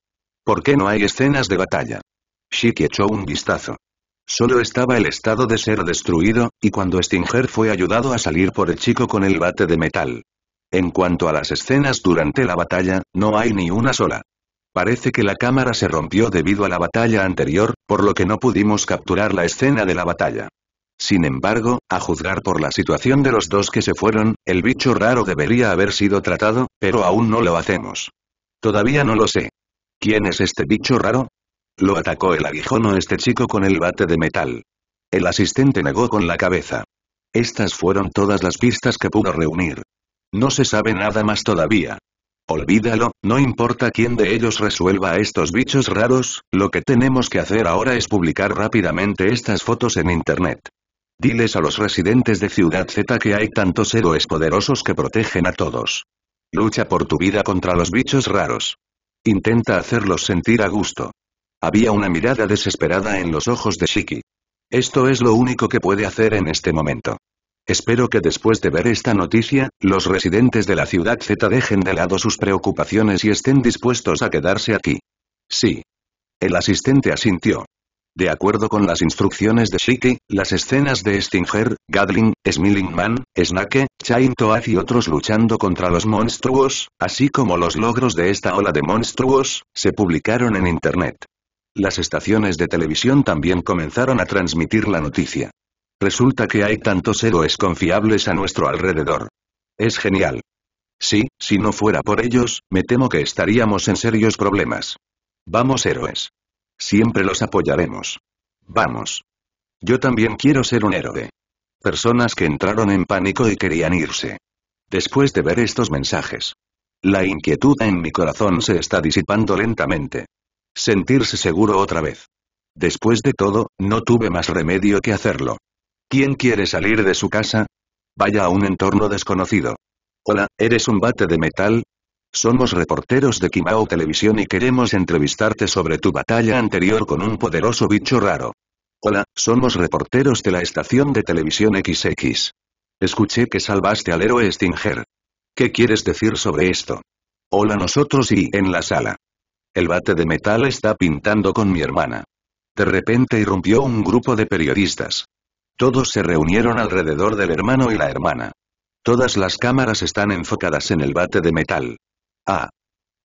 ¿Por qué no hay escenas de batalla? Shiki echó un vistazo. Solo estaba el estado de ser destruido, y cuando Stinger fue ayudado a salir por el chico con el bate de metal. En cuanto a las escenas durante la batalla, no hay ni una sola. Parece que la cámara se rompió debido a la batalla anterior, por lo que no pudimos capturar la escena de la batalla. Sin embargo, a juzgar por la situación de los dos que se fueron, el bicho raro debería haber sido tratado, pero aún no lo hacemos. Todavía no lo sé. ¿Quién es este bicho raro? Lo atacó el aguijón o este chico con el bate de metal. El asistente negó con la cabeza. Estas fueron todas las pistas que pudo reunir. No se sabe nada más todavía. Olvídalo, no importa quién de ellos resuelva a estos bichos raros, lo que tenemos que hacer ahora es publicar rápidamente estas fotos en internet. Diles a los residentes de Ciudad Z que hay tantos héroes poderosos que protegen a todos. Lucha por tu vida contra los bichos raros. Intenta hacerlos sentir a gusto. Había una mirada desesperada en los ojos de Shiki. Esto es lo único que puede hacer en este momento. Espero que después de ver esta noticia, los residentes de la ciudad Z dejen de lado sus preocupaciones y estén dispuestos a quedarse aquí. Sí. El asistente asintió. De acuerdo con las instrucciones de Shiki, las escenas de Stinger, Gadling, Smiling Man, Snake, Chain Toad y otros luchando contra los monstruos, así como los logros de esta ola de monstruos, se publicaron en Internet. Las estaciones de televisión también comenzaron a transmitir la noticia. Resulta que hay tantos héroes confiables a nuestro alrededor. Es genial. Sí, si no fuera por ellos, me temo que estaríamos en serios problemas. Vamos héroes. Siempre los apoyaremos. Vamos. Yo también quiero ser un héroe. Personas que entraron en pánico y querían irse. Después de ver estos mensajes. La inquietud en mi corazón se está disipando lentamente. Sentirse seguro otra vez. Después de todo, no tuve más remedio que hacerlo. ¿Quién quiere salir de su casa? Vaya a un entorno desconocido. Hola, ¿eres un bate de metal? Somos reporteros de Kimao Televisión y queremos entrevistarte sobre tu batalla anterior con un poderoso bicho raro. Hola, somos reporteros de la estación de televisión XX. Escuché que salvaste al héroe Stinger. ¿Qué quieres decir sobre esto? Hola nosotros y en la sala. El bate de metal está pintando con mi hermana. De repente irrumpió un grupo de periodistas. Todos se reunieron alrededor del hermano y la hermana. Todas las cámaras están enfocadas en el bate de metal. Ah.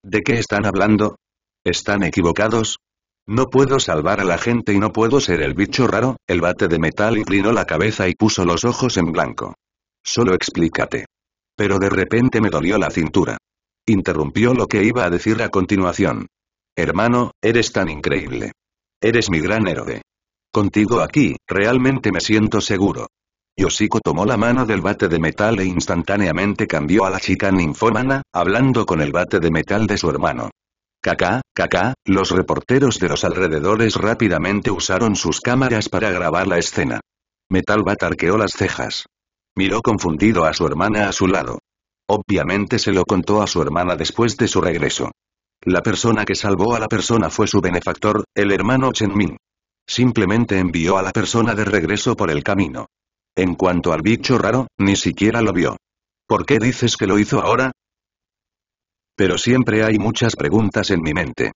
¿De qué están hablando? ¿Están equivocados? No puedo salvar a la gente y no puedo ser el bicho raro, el bate de metal inclinó la cabeza y puso los ojos en blanco. Solo explícate. Pero de repente me dolió la cintura. Interrumpió lo que iba a decir a continuación. Hermano, eres tan increíble. Eres mi gran héroe. Contigo aquí, realmente me siento seguro. Yoshiko tomó la mano del bate de metal e instantáneamente cambió a la chica ninfómana, hablando con el bate de metal de su hermano. Kaká, kaká, los reporteros de los alrededores rápidamente usaron sus cámaras para grabar la escena. Metal Bat arqueó las cejas. Miró confundido a su hermana a su lado. Obviamente se lo contó a su hermana después de su regreso. La persona que salvó a la persona fue su benefactor, el hermano Chenmin. Simplemente envió a la persona de regreso por el camino. En cuanto al bicho raro, ni siquiera lo vio. ¿Por qué dices que lo hizo ahora? Pero siempre hay muchas preguntas en mi mente.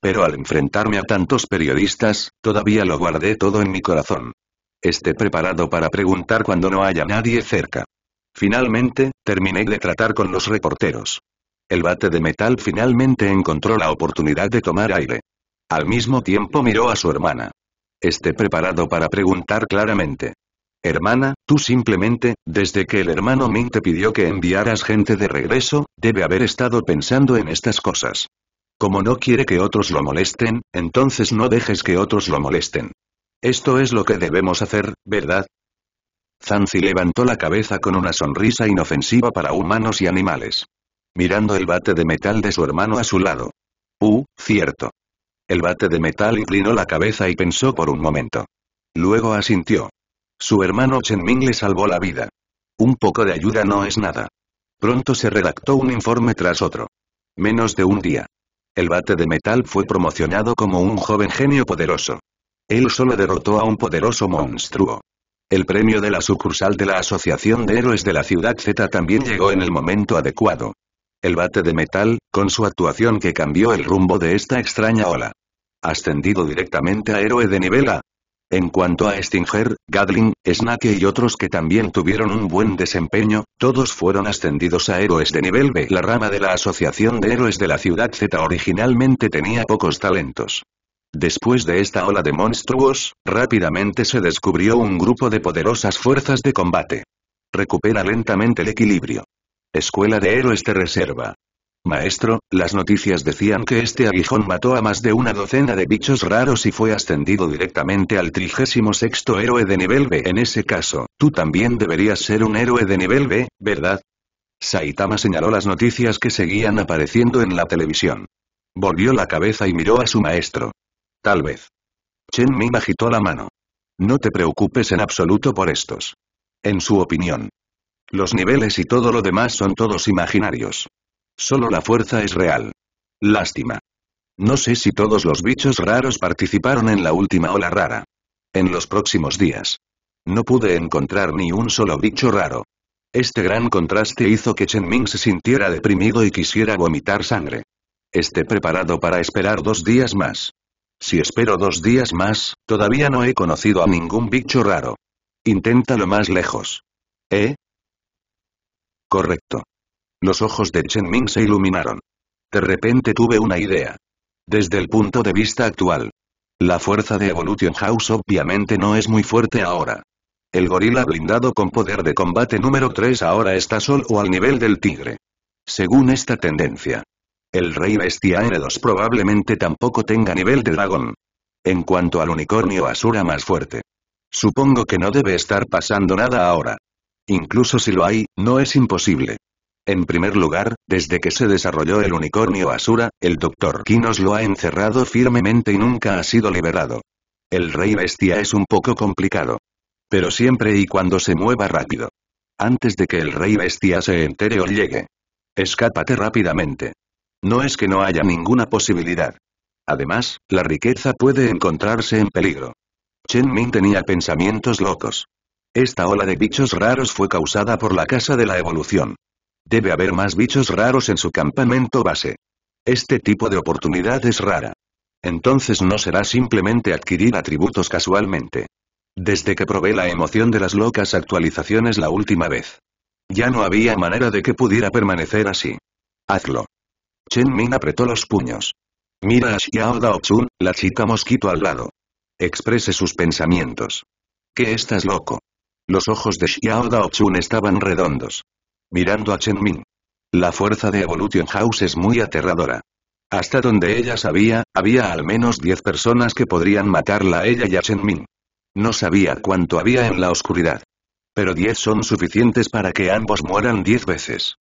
Pero al enfrentarme a tantos periodistas, todavía lo guardé todo en mi corazón. Esté preparado para preguntar cuando no haya nadie cerca. Finalmente, terminé de tratar con los reporteros. El bate de metal finalmente encontró la oportunidad de tomar aire. Al mismo tiempo miró a su hermana. Esté preparado para preguntar claramente. Hermana, tú simplemente, desde que el hermano Ming te pidió que enviaras gente de regreso, debe haber estado pensando en estas cosas. Como no quiere que otros lo molesten, entonces no dejes que otros lo molesten. Esto es lo que debemos hacer, ¿verdad? Zanzi levantó la cabeza con una sonrisa inofensiva para humanos y animales. Mirando el bate de metal de su hermano a su lado. Uh, cierto. El bate de metal inclinó la cabeza y pensó por un momento. Luego asintió. Su hermano Chen Ming le salvó la vida. Un poco de ayuda no es nada. Pronto se redactó un informe tras otro. Menos de un día. El bate de metal fue promocionado como un joven genio poderoso. Él solo derrotó a un poderoso monstruo. El premio de la sucursal de la Asociación de Héroes de la Ciudad Z también llegó en el momento adecuado. El bate de metal, con su actuación que cambió el rumbo de esta extraña ola. Ascendido directamente a héroe de nivel A, en cuanto a Stinger, gadling Snake y otros que también tuvieron un buen desempeño, todos fueron ascendidos a héroes de nivel B. La rama de la Asociación de Héroes de la Ciudad Z originalmente tenía pocos talentos. Después de esta ola de monstruos, rápidamente se descubrió un grupo de poderosas fuerzas de combate. Recupera lentamente el equilibrio. Escuela de Héroes de Reserva. Maestro, las noticias decían que este aguijón mató a más de una docena de bichos raros y fue ascendido directamente al 36 héroe de nivel B. En ese caso, tú también deberías ser un héroe de nivel B, ¿verdad? Saitama señaló las noticias que seguían apareciendo en la televisión. Volvió la cabeza y miró a su maestro. Tal vez. Chen Ming agitó la mano. No te preocupes en absoluto por estos. En su opinión. Los niveles y todo lo demás son todos imaginarios. Solo la fuerza es real. Lástima. No sé si todos los bichos raros participaron en la última ola rara. En los próximos días. No pude encontrar ni un solo bicho raro. Este gran contraste hizo que Chen Ming se sintiera deprimido y quisiera vomitar sangre. Esté preparado para esperar dos días más. Si espero dos días más, todavía no he conocido a ningún bicho raro. lo más lejos. ¿Eh? Correcto. Los ojos de Chen Ming se iluminaron. De repente tuve una idea. Desde el punto de vista actual. La fuerza de Evolution House obviamente no es muy fuerte ahora. El gorila blindado con poder de combate número 3 ahora está solo al nivel del tigre. Según esta tendencia. El rey bestia N2 probablemente tampoco tenga nivel de dragón. En cuanto al unicornio Asura más fuerte. Supongo que no debe estar pasando nada ahora. Incluso si lo hay, no es imposible. En primer lugar, desde que se desarrolló el unicornio Asura, el Dr. Kinos lo ha encerrado firmemente y nunca ha sido liberado. El rey bestia es un poco complicado. Pero siempre y cuando se mueva rápido. Antes de que el rey bestia se entere o llegue. Escápate rápidamente. No es que no haya ninguna posibilidad. Además, la riqueza puede encontrarse en peligro. Chen Ming tenía pensamientos locos. Esta ola de bichos raros fue causada por la Casa de la Evolución. Debe haber más bichos raros en su campamento base. Este tipo de oportunidad es rara. Entonces no será simplemente adquirir atributos casualmente. Desde que probé la emoción de las locas actualizaciones la última vez. Ya no había manera de que pudiera permanecer así. Hazlo. Chen Min apretó los puños. Mira a Xiao Chun, la chica mosquito al lado. Exprese sus pensamientos. ¿Qué estás loco? Los ojos de Xiao Chun estaban redondos mirando a Chen Ming. La fuerza de Evolution House es muy aterradora. Hasta donde ella sabía, había al menos 10 personas que podrían matarla a ella y a Chen Ming. No sabía cuánto había en la oscuridad. Pero 10 son suficientes para que ambos mueran 10 veces.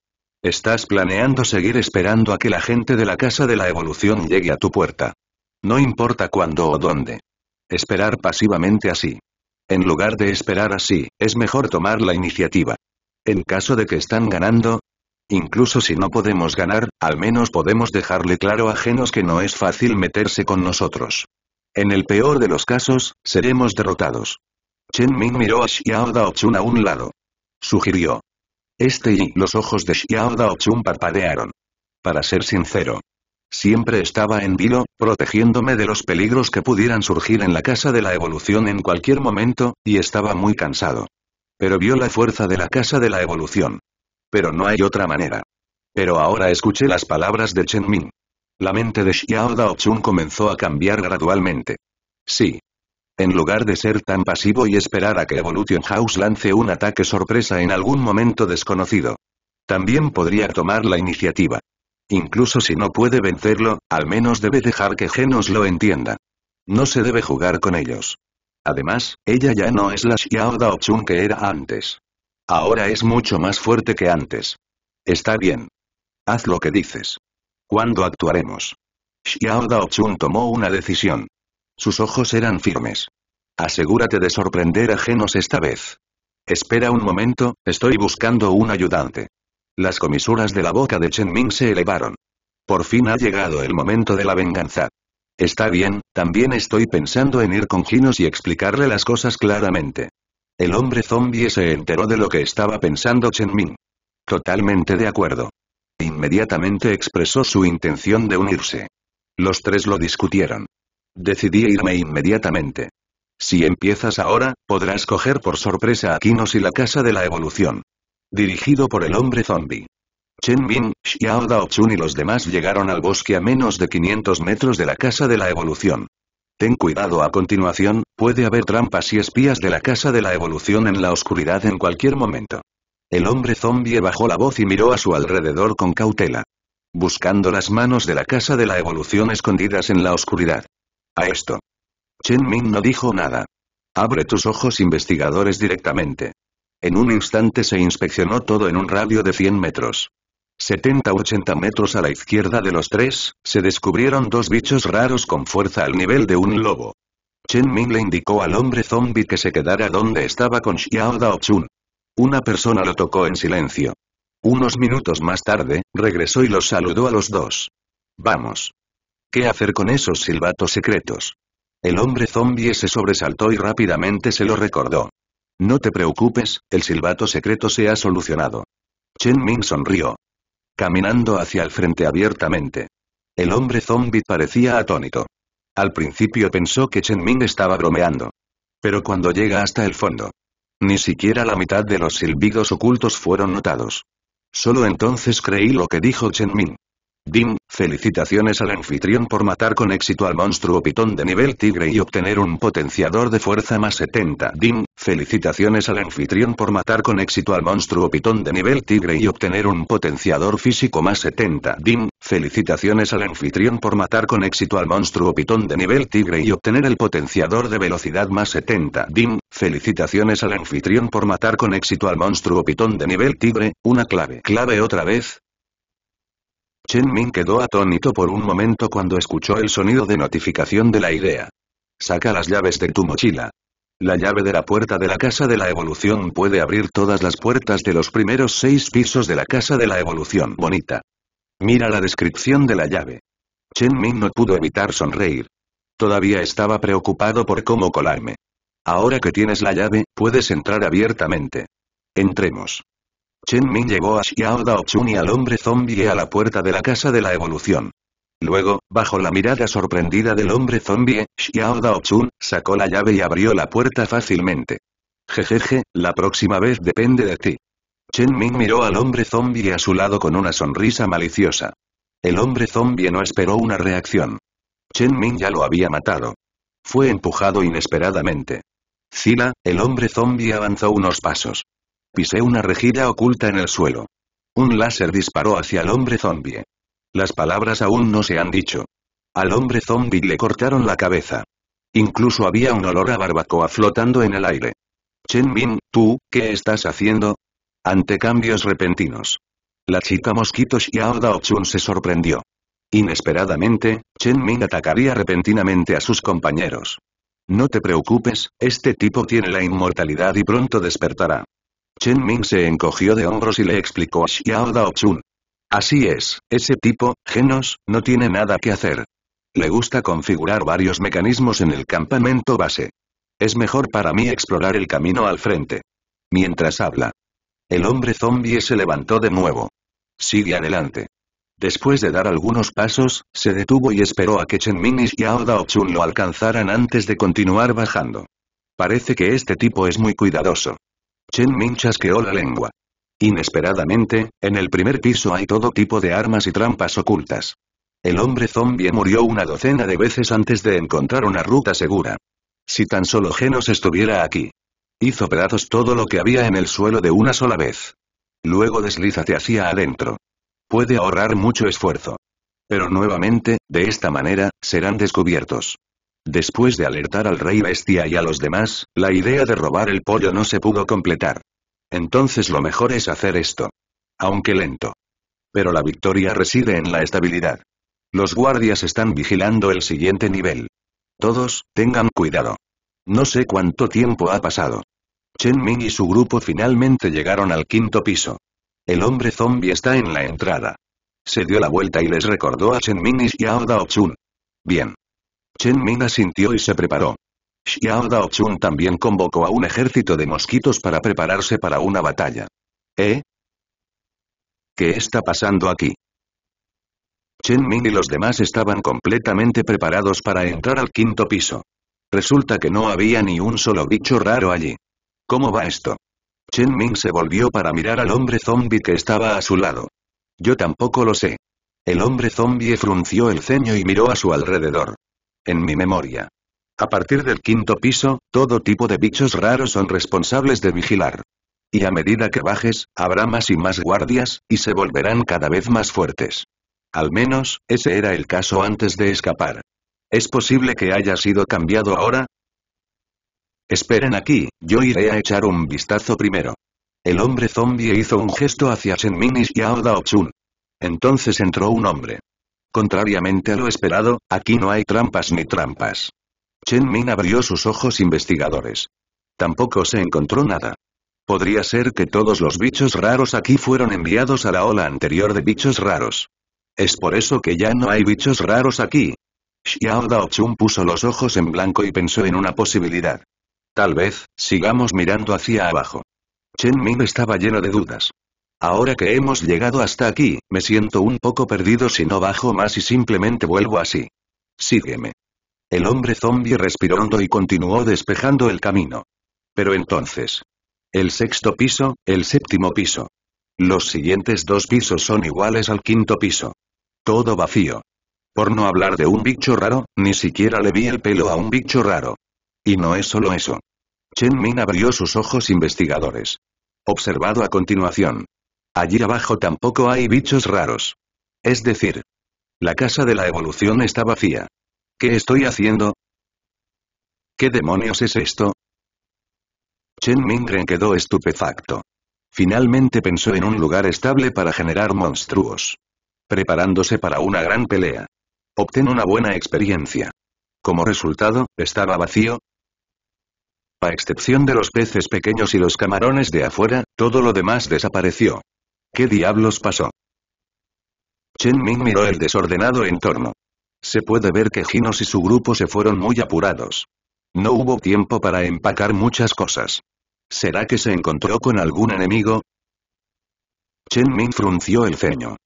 Estás planeando seguir esperando a que la gente de la Casa de la Evolución llegue a tu puerta. No importa cuándo o dónde. Esperar pasivamente así. En lugar de esperar así, es mejor tomar la iniciativa. En caso de que están ganando, Incluso si no podemos ganar, al menos podemos dejarle claro a Genos que no es fácil meterse con nosotros. En el peor de los casos, seremos derrotados. Chen Ming miró a Xiao Daochun a un lado. Sugirió. Este y los ojos de Xiao Daochun parpadearon. Para ser sincero. Siempre estaba en vilo, protegiéndome de los peligros que pudieran surgir en la casa de la evolución en cualquier momento, y estaba muy cansado. Pero vio la fuerza de la casa de la evolución. Pero no hay otra manera. Pero ahora escuché las palabras de Chen Ming. La mente de Xiao Chun comenzó a cambiar gradualmente. Sí. En lugar de ser tan pasivo y esperar a que Evolution House lance un ataque sorpresa en algún momento desconocido. También podría tomar la iniciativa. Incluso si no puede vencerlo, al menos debe dejar que Genos lo entienda. No se debe jugar con ellos. Además, ella ya no es la Xiao que era antes. Ahora es mucho más fuerte que antes. Está bien. Haz lo que dices. ¿Cuándo actuaremos? Xiao tomó una decisión. Sus ojos eran firmes. Asegúrate de sorprender a Genos esta vez. Espera un momento, estoy buscando un ayudante. Las comisuras de la boca de Chen Ming se elevaron. Por fin ha llegado el momento de la venganza. Está bien, también estoy pensando en ir con Ginos y explicarle las cosas claramente. El hombre zombie se enteró de lo que estaba pensando Chen Ming. Totalmente de acuerdo. Inmediatamente expresó su intención de unirse. Los tres lo discutieron. Decidí irme inmediatamente. Si empiezas ahora, podrás coger por sorpresa a Kinos y la Casa de la Evolución. Dirigido por el hombre zombie. Chen Ming, Xiao Chun y los demás llegaron al bosque a menos de 500 metros de la Casa de la Evolución. Ten cuidado a continuación, puede haber trampas y espías de la Casa de la Evolución en la oscuridad en cualquier momento. El hombre zombie bajó la voz y miró a su alrededor con cautela. Buscando las manos de la Casa de la Evolución escondidas en la oscuridad. A esto. Chen Ming no dijo nada. Abre tus ojos investigadores directamente. En un instante se inspeccionó todo en un radio de 100 metros. 70-80 metros a la izquierda de los tres, se descubrieron dos bichos raros con fuerza al nivel de un lobo. Chen Ming le indicó al hombre zombie que se quedara donde estaba con Xiao Daochun. Una persona lo tocó en silencio. Unos minutos más tarde, regresó y los saludó a los dos. Vamos. ¿Qué hacer con esos silbatos secretos? El hombre zombie se sobresaltó y rápidamente se lo recordó. No te preocupes, el silbato secreto se ha solucionado. Chen Ming sonrió caminando hacia el frente abiertamente. El hombre zombi parecía atónito. Al principio pensó que Chen Ming estaba bromeando. Pero cuando llega hasta el fondo, ni siquiera la mitad de los silbidos ocultos fueron notados. Solo entonces creí lo que dijo Chen Ming. Dim, Felicitaciones al anfitrión por matar con éxito al monstruo pitón de nivel tigre y obtener un potenciador de fuerza más 70. Dim, felicitaciones al anfitrión por matar con éxito al monstruo pitón de nivel tigre y obtener un potenciador físico más 70. Dim, felicitaciones al anfitrión por matar con éxito al monstruo pitón de nivel tigre y obtener el potenciador de velocidad más 70. Dim, felicitaciones al anfitrión por matar con éxito al monstruo pitón de nivel tigre, una clave. Clave otra vez, Chen Ming quedó atónito por un momento cuando escuchó el sonido de notificación de la idea. Saca las llaves de tu mochila. La llave de la puerta de la casa de la evolución puede abrir todas las puertas de los primeros seis pisos de la casa de la evolución bonita. Mira la descripción de la llave. Chen Ming no pudo evitar sonreír. Todavía estaba preocupado por cómo colarme. Ahora que tienes la llave, puedes entrar abiertamente. Entremos. Chen Ming llegó a Xiao Daochun y al hombre zombie a la puerta de la casa de la evolución. Luego, bajo la mirada sorprendida del hombre zombie, Xiao Daochun sacó la llave y abrió la puerta fácilmente. Jejeje, la próxima vez depende de ti. Chen Ming miró al hombre zombie a su lado con una sonrisa maliciosa. El hombre zombie no esperó una reacción. Chen Ming ya lo había matado. Fue empujado inesperadamente. Zila, el hombre zombie avanzó unos pasos. Pisé una rejilla oculta en el suelo. Un láser disparó hacia el hombre zombie. Las palabras aún no se han dicho. Al hombre zombie le cortaron la cabeza. Incluso había un olor a barbacoa flotando en el aire. Chen Ming, ¿tú, qué estás haciendo? Ante cambios repentinos. La chica mosquito Xiao Chun se sorprendió. Inesperadamente, Chen Min atacaría repentinamente a sus compañeros. No te preocupes, este tipo tiene la inmortalidad y pronto despertará. Chen Ming se encogió de hombros y le explicó a Xiao Daochun. Así es, ese tipo, Genos, no tiene nada que hacer. Le gusta configurar varios mecanismos en el campamento base. Es mejor para mí explorar el camino al frente. Mientras habla. El hombre zombie se levantó de nuevo. Sigue adelante. Después de dar algunos pasos, se detuvo y esperó a que Chen Ming y Xiao Daochun lo alcanzaran antes de continuar bajando. Parece que este tipo es muy cuidadoso. Chen Min chasqueó la lengua. Inesperadamente, en el primer piso hay todo tipo de armas y trampas ocultas. El hombre zombie murió una docena de veces antes de encontrar una ruta segura. Si tan solo Genos estuviera aquí. Hizo pedazos todo lo que había en el suelo de una sola vez. Luego deslízate hacia adentro. Puede ahorrar mucho esfuerzo. Pero nuevamente, de esta manera, serán descubiertos. Después de alertar al rey bestia y a los demás, la idea de robar el pollo no se pudo completar. Entonces lo mejor es hacer esto. Aunque lento. Pero la victoria reside en la estabilidad. Los guardias están vigilando el siguiente nivel. Todos, tengan cuidado. No sé cuánto tiempo ha pasado. Chen Ming y su grupo finalmente llegaron al quinto piso. El hombre zombie está en la entrada. Se dio la vuelta y les recordó a Chen Ming y a Oda Ochun. Bien. Chen Min asintió y se preparó. Xiao Chun también convocó a un ejército de mosquitos para prepararse para una batalla. ¿Eh? ¿Qué está pasando aquí? Chen Min y los demás estaban completamente preparados para entrar al quinto piso. Resulta que no había ni un solo bicho raro allí. ¿Cómo va esto? Chen Ming se volvió para mirar al hombre zombie que estaba a su lado. Yo tampoco lo sé. El hombre zombie frunció el ceño y miró a su alrededor en mi memoria. A partir del quinto piso, todo tipo de bichos raros son responsables de vigilar. Y a medida que bajes, habrá más y más guardias, y se volverán cada vez más fuertes. Al menos, ese era el caso antes de escapar. ¿Es posible que haya sido cambiado ahora? Esperen aquí, yo iré a echar un vistazo primero. El hombre zombie hizo un gesto hacia Shenmin y Xiao Daochun. Entonces entró un hombre. Contrariamente a lo esperado, aquí no hay trampas ni trampas. Chen Min abrió sus ojos investigadores. Tampoco se encontró nada. Podría ser que todos los bichos raros aquí fueron enviados a la ola anterior de bichos raros. Es por eso que ya no hay bichos raros aquí. Xiao Daochun puso los ojos en blanco y pensó en una posibilidad. Tal vez, sigamos mirando hacia abajo. Chen min estaba lleno de dudas. Ahora que hemos llegado hasta aquí, me siento un poco perdido si no bajo más y simplemente vuelvo así. Sígueme. El hombre zombie respiró hondo y continuó despejando el camino. Pero entonces. El sexto piso, el séptimo piso. Los siguientes dos pisos son iguales al quinto piso. Todo vacío. Por no hablar de un bicho raro, ni siquiera le vi el pelo a un bicho raro. Y no es solo eso. Chen Min abrió sus ojos investigadores. Observado a continuación. Allí abajo tampoco hay bichos raros. Es decir, la casa de la evolución está vacía. ¿Qué estoy haciendo? ¿Qué demonios es esto? Chen Mingren quedó estupefacto. Finalmente pensó en un lugar estable para generar monstruos. Preparándose para una gran pelea. Obtén una buena experiencia. Como resultado, estaba vacío. A excepción de los peces pequeños y los camarones de afuera, todo lo demás desapareció. ¿Qué diablos pasó? Chen Ming miró el desordenado entorno. Se puede ver que Ginos y su grupo se fueron muy apurados. No hubo tiempo para empacar muchas cosas. ¿Será que se encontró con algún enemigo? Chen Ming frunció el ceño.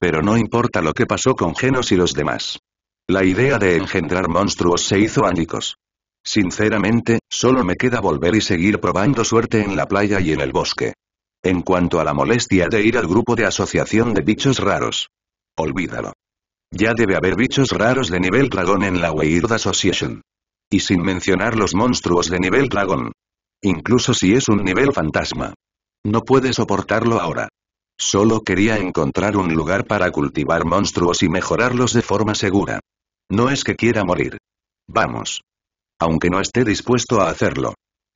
Pero no importa lo que pasó con Genos y los demás. La idea de engendrar monstruos se hizo ánicos. Sinceramente, solo me queda volver y seguir probando suerte en la playa y en el bosque. En cuanto a la molestia de ir al grupo de asociación de bichos raros. Olvídalo. Ya debe haber bichos raros de nivel dragón en la Weird Association. Y sin mencionar los monstruos de nivel dragón. Incluso si es un nivel fantasma. No puede soportarlo ahora. Solo quería encontrar un lugar para cultivar monstruos y mejorarlos de forma segura. No es que quiera morir. Vamos. Aunque no esté dispuesto a hacerlo.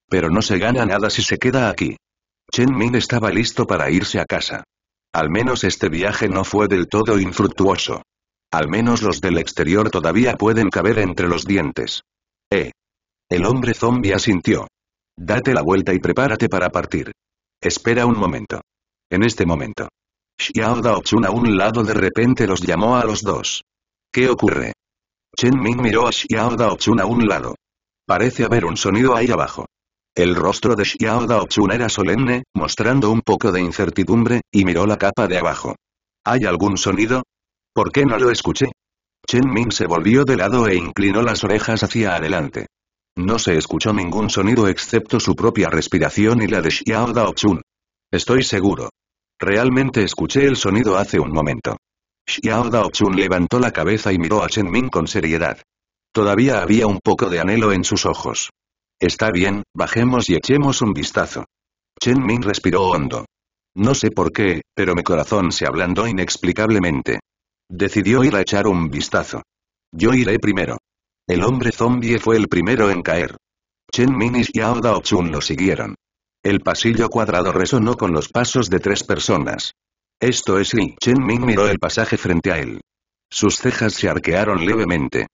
Pero no se gana nada si se queda aquí. Chen Ming estaba listo para irse a casa. Al menos este viaje no fue del todo infructuoso. Al menos los del exterior todavía pueden caber entre los dientes. Eh. El hombre zombie asintió. Date la vuelta y prepárate para partir. Espera un momento. En este momento. Xiao Daochun a un lado de repente los llamó a los dos. ¿Qué ocurre? Chen Ming miró a Xiao Daochun a un lado. Parece haber un sonido ahí abajo. El rostro de Xiao Daochun era solemne, mostrando un poco de incertidumbre, y miró la capa de abajo. ¿Hay algún sonido? ¿Por qué no lo escuché? Chen Ming se volvió de lado e inclinó las orejas hacia adelante. No se escuchó ningún sonido excepto su propia respiración y la de Xiao Daochun. Estoy seguro. Realmente escuché el sonido hace un momento. Xiao Daochun levantó la cabeza y miró a Chen Ming con seriedad. Todavía había un poco de anhelo en sus ojos. Está bien, bajemos y echemos un vistazo. Chen Ming respiró hondo. No sé por qué, pero mi corazón se ablandó inexplicablemente. Decidió ir a echar un vistazo. Yo iré primero. El hombre zombie fue el primero en caer. Chen Min y Xiao Daochun lo siguieron. El pasillo cuadrado resonó con los pasos de tres personas. Esto es y Chen Min miró el pasaje frente a él. Sus cejas se arquearon levemente.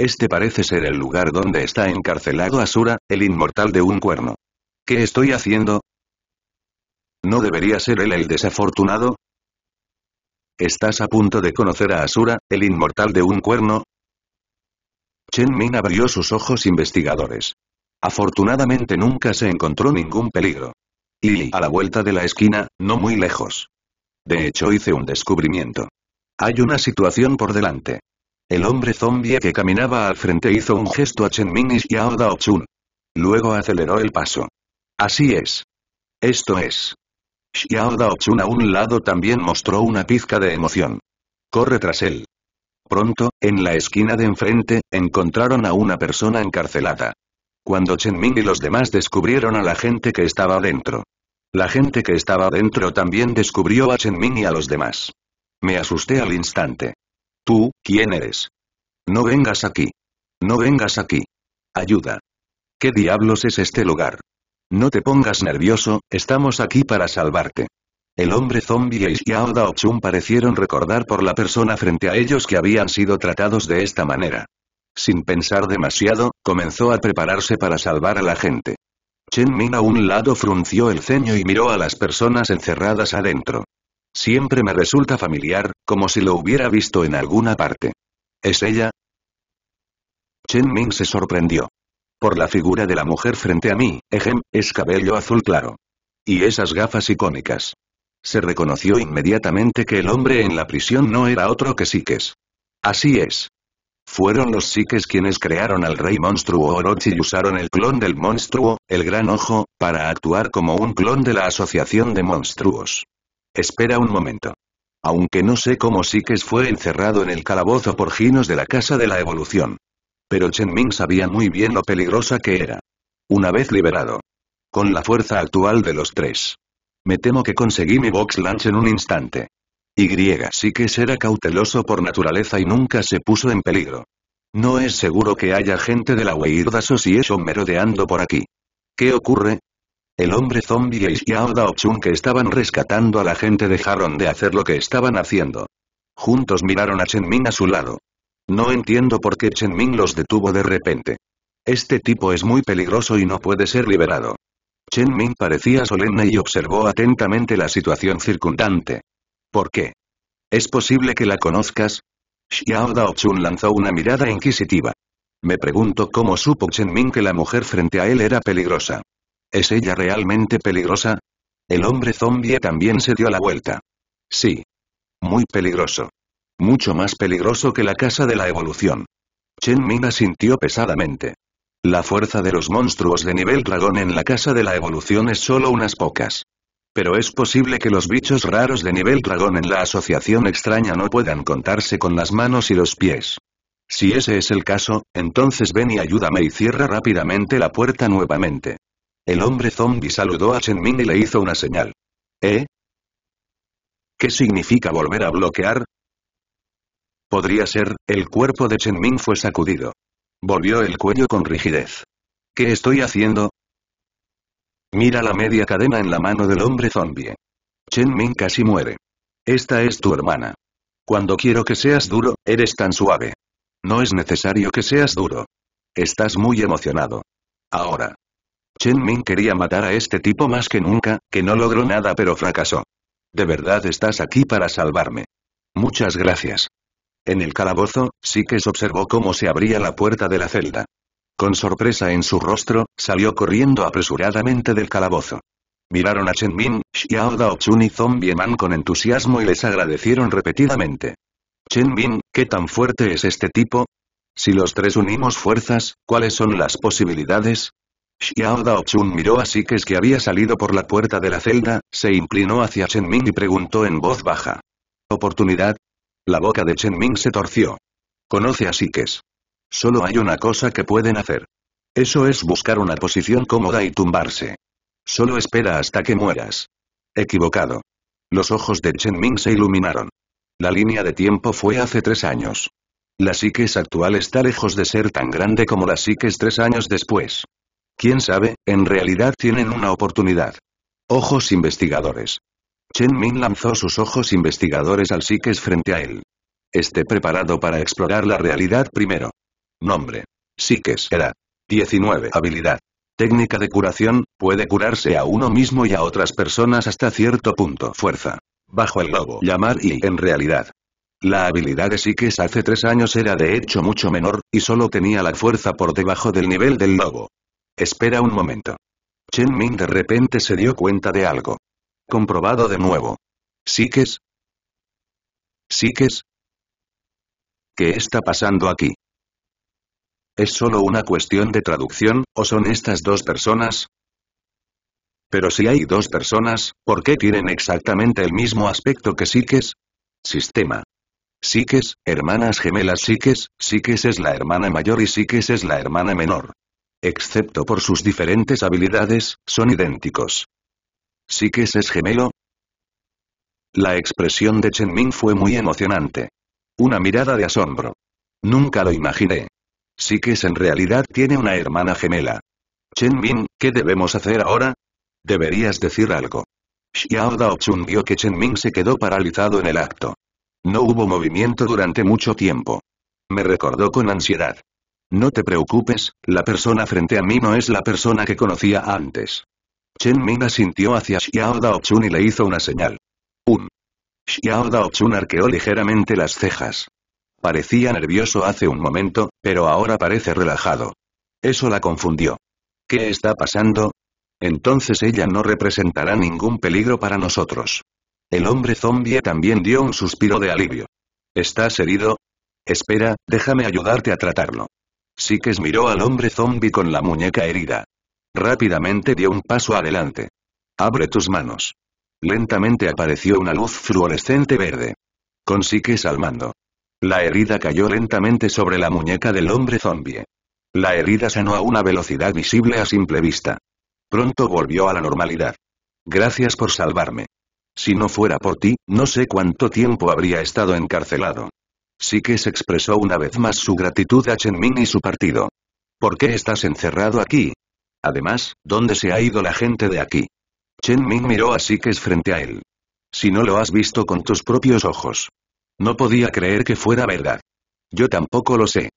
Este parece ser el lugar donde está encarcelado Asura, el inmortal de un cuerno. ¿Qué estoy haciendo? ¿No debería ser él el desafortunado? ¿Estás a punto de conocer a Asura, el inmortal de un cuerno? Chen Min abrió sus ojos investigadores. Afortunadamente nunca se encontró ningún peligro. Y a la vuelta de la esquina, no muy lejos. De hecho hice un descubrimiento. Hay una situación por delante. El hombre zombie que caminaba al frente hizo un gesto a Chen Ming y a Oda Luego aceleró el paso. Así es. Esto es. Xiao Daochun a un lado también mostró una pizca de emoción. Corre tras él. Pronto, en la esquina de enfrente, encontraron a una persona encarcelada. Cuando Chen Ming y los demás descubrieron a la gente que estaba dentro. La gente que estaba dentro también descubrió a Chen Ming y a los demás. Me asusté al instante. Tú, ¿quién eres? No vengas aquí. No vengas aquí. Ayuda. ¿Qué diablos es este lugar? No te pongas nervioso, estamos aquí para salvarte. El hombre zombie y Xiao Daochun parecieron recordar por la persona frente a ellos que habían sido tratados de esta manera. Sin pensar demasiado, comenzó a prepararse para salvar a la gente. Chen Min a un lado frunció el ceño y miró a las personas encerradas adentro. Siempre me resulta familiar, como si lo hubiera visto en alguna parte. ¿Es ella? Chen Ming se sorprendió. Por la figura de la mujer frente a mí, ejem, es cabello azul claro. Y esas gafas icónicas. Se reconoció inmediatamente que el hombre en la prisión no era otro que Sikes. Así es. Fueron los Sikes quienes crearon al rey monstruo Orochi y usaron el clon del monstruo, el gran ojo, para actuar como un clon de la asociación de monstruos. Espera un momento. Aunque no sé cómo Sikes fue encerrado en el calabozo por Ginos de la Casa de la Evolución. Pero Chen Ming sabía muy bien lo peligrosa que era. Una vez liberado. Con la fuerza actual de los tres. Me temo que conseguí mi box lunch en un instante. Y que era cauteloso por naturaleza y nunca se puso en peligro. No es seguro que haya gente de la Weird Association merodeando por aquí. ¿Qué ocurre? El hombre zombie y Xiao Daochun que estaban rescatando a la gente dejaron de hacer lo que estaban haciendo. Juntos miraron a Chen Ming a su lado. No entiendo por qué Chen Ming los detuvo de repente. Este tipo es muy peligroso y no puede ser liberado. Chen Ming parecía solemne y observó atentamente la situación circundante. ¿Por qué? ¿Es posible que la conozcas? Xiao Daochun lanzó una mirada inquisitiva. Me pregunto cómo supo Chen Ming que la mujer frente a él era peligrosa. ¿Es ella realmente peligrosa? El hombre zombie también se dio la vuelta. Sí. Muy peligroso. Mucho más peligroso que la casa de la evolución. Chen Mina sintió pesadamente. La fuerza de los monstruos de nivel dragón en la casa de la evolución es solo unas pocas. Pero es posible que los bichos raros de nivel dragón en la asociación extraña no puedan contarse con las manos y los pies. Si ese es el caso, entonces ven y ayúdame y cierra rápidamente la puerta nuevamente. El hombre zombie saludó a Chen Ming y le hizo una señal. ¿Eh? ¿Qué significa volver a bloquear? Podría ser, el cuerpo de Chen Ming fue sacudido. Volvió el cuello con rigidez. ¿Qué estoy haciendo? Mira la media cadena en la mano del hombre zombie. Chen Ming casi muere. Esta es tu hermana. Cuando quiero que seas duro, eres tan suave. No es necesario que seas duro. Estás muy emocionado. Ahora. Chen Min quería matar a este tipo más que nunca, que no logró nada pero fracasó. De verdad estás aquí para salvarme. Muchas gracias. En el calabozo, Sikes observó cómo se abría la puerta de la celda. Con sorpresa en su rostro, salió corriendo apresuradamente del calabozo. Miraron a Chen Min, Xiao Chun y Zombie Man con entusiasmo y les agradecieron repetidamente. Chen Min, ¿qué tan fuerte es este tipo? Si los tres unimos fuerzas, ¿cuáles son las posibilidades? Xiao Daochun miró a Sikes que había salido por la puerta de la celda, se inclinó hacia Chen Ming y preguntó en voz baja. ¿Oportunidad? La boca de Chen Ming se torció. Conoce a Sikes. Solo hay una cosa que pueden hacer. Eso es buscar una posición cómoda y tumbarse. Solo espera hasta que mueras. Equivocado. Los ojos de Chen Ming se iluminaron. La línea de tiempo fue hace tres años. La Sikes actual está lejos de ser tan grande como la Sikes tres años después. Quién sabe, en realidad tienen una oportunidad. Ojos investigadores. Chen Min lanzó sus ojos investigadores al Sikes frente a él. Esté preparado para explorar la realidad primero. Nombre. Sikes. Era. 19. Habilidad. Técnica de curación, puede curarse a uno mismo y a otras personas hasta cierto punto. Fuerza. Bajo el lobo. Llamar y, en realidad. La habilidad de Sikes hace tres años era de hecho mucho menor, y solo tenía la fuerza por debajo del nivel del lobo. Espera un momento. Chen Ming de repente se dio cuenta de algo. Comprobado de nuevo. ¿Sikes? ¿Sikes? ¿Qué está pasando aquí? ¿Es solo una cuestión de traducción, o son estas dos personas? Pero si hay dos personas, ¿por qué tienen exactamente el mismo aspecto que Sikes? Sistema. Sikes, hermanas gemelas Sikes, Sikes es la hermana mayor y Sikes es la hermana menor excepto por sus diferentes habilidades, son idénticos. ¿Sikes es gemelo? La expresión de Chen Ming fue muy emocionante. Una mirada de asombro. Nunca lo imaginé. Sikes en realidad tiene una hermana gemela. Chen Ming, ¿qué debemos hacer ahora? Deberías decir algo. Xiao Daochun vio que Chen Ming se quedó paralizado en el acto. No hubo movimiento durante mucho tiempo. Me recordó con ansiedad. No te preocupes, la persona frente a mí no es la persona que conocía antes. Chen Min asintió hacia Xiao Daochun y le hizo una señal. Un. Xiao Daochun arqueó ligeramente las cejas. Parecía nervioso hace un momento, pero ahora parece relajado. Eso la confundió. ¿Qué está pasando? Entonces ella no representará ningún peligro para nosotros. El hombre zombie también dio un suspiro de alivio. ¿Estás herido? Espera, déjame ayudarte a tratarlo. Sikes miró al hombre zombi con la muñeca herida. Rápidamente dio un paso adelante. Abre tus manos. Lentamente apareció una luz fluorescente verde. Con Sikes al mando. La herida cayó lentamente sobre la muñeca del hombre zombie. La herida sanó a una velocidad visible a simple vista. Pronto volvió a la normalidad. Gracias por salvarme. Si no fuera por ti, no sé cuánto tiempo habría estado encarcelado. Sikes expresó una vez más su gratitud a Chen Ming y su partido. ¿Por qué estás encerrado aquí? Además, ¿dónde se ha ido la gente de aquí? Chen Ming miró a Sikes frente a él. Si no lo has visto con tus propios ojos. No podía creer que fuera verdad. Yo tampoco lo sé.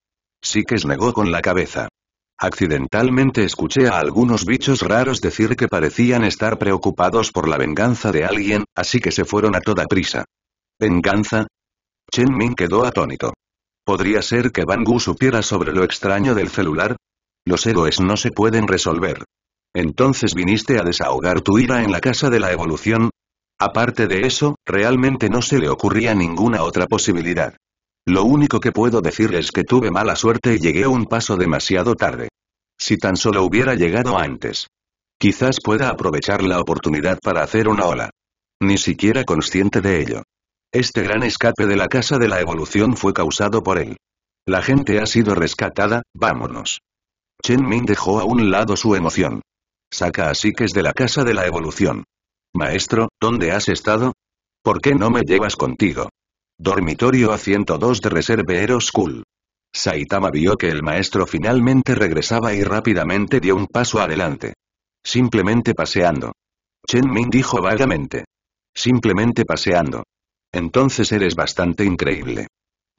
Sikes negó con la cabeza. Accidentalmente escuché a algunos bichos raros decir que parecían estar preocupados por la venganza de alguien, así que se fueron a toda prisa. ¿Venganza? Chen Min quedó atónito. ¿Podría ser que Bangu supiera sobre lo extraño del celular? Los héroes no se pueden resolver. Entonces viniste a desahogar tu ira en la casa de la evolución. Aparte de eso, realmente no se le ocurría ninguna otra posibilidad. Lo único que puedo decir es que tuve mala suerte y llegué un paso demasiado tarde. Si tan solo hubiera llegado antes. Quizás pueda aprovechar la oportunidad para hacer una ola. Ni siquiera consciente de ello. Este gran escape de la casa de la evolución fue causado por él. La gente ha sido rescatada, vámonos. Chen Ming dejó a un lado su emoción. Saca a Sikes de la casa de la evolución. Maestro, ¿dónde has estado? ¿Por qué no me llevas contigo? Dormitorio A102 de Reserve Hero School. Saitama vio que el maestro finalmente regresaba y rápidamente dio un paso adelante. Simplemente paseando. Chen Ming dijo vagamente. Simplemente paseando. Entonces eres bastante increíble.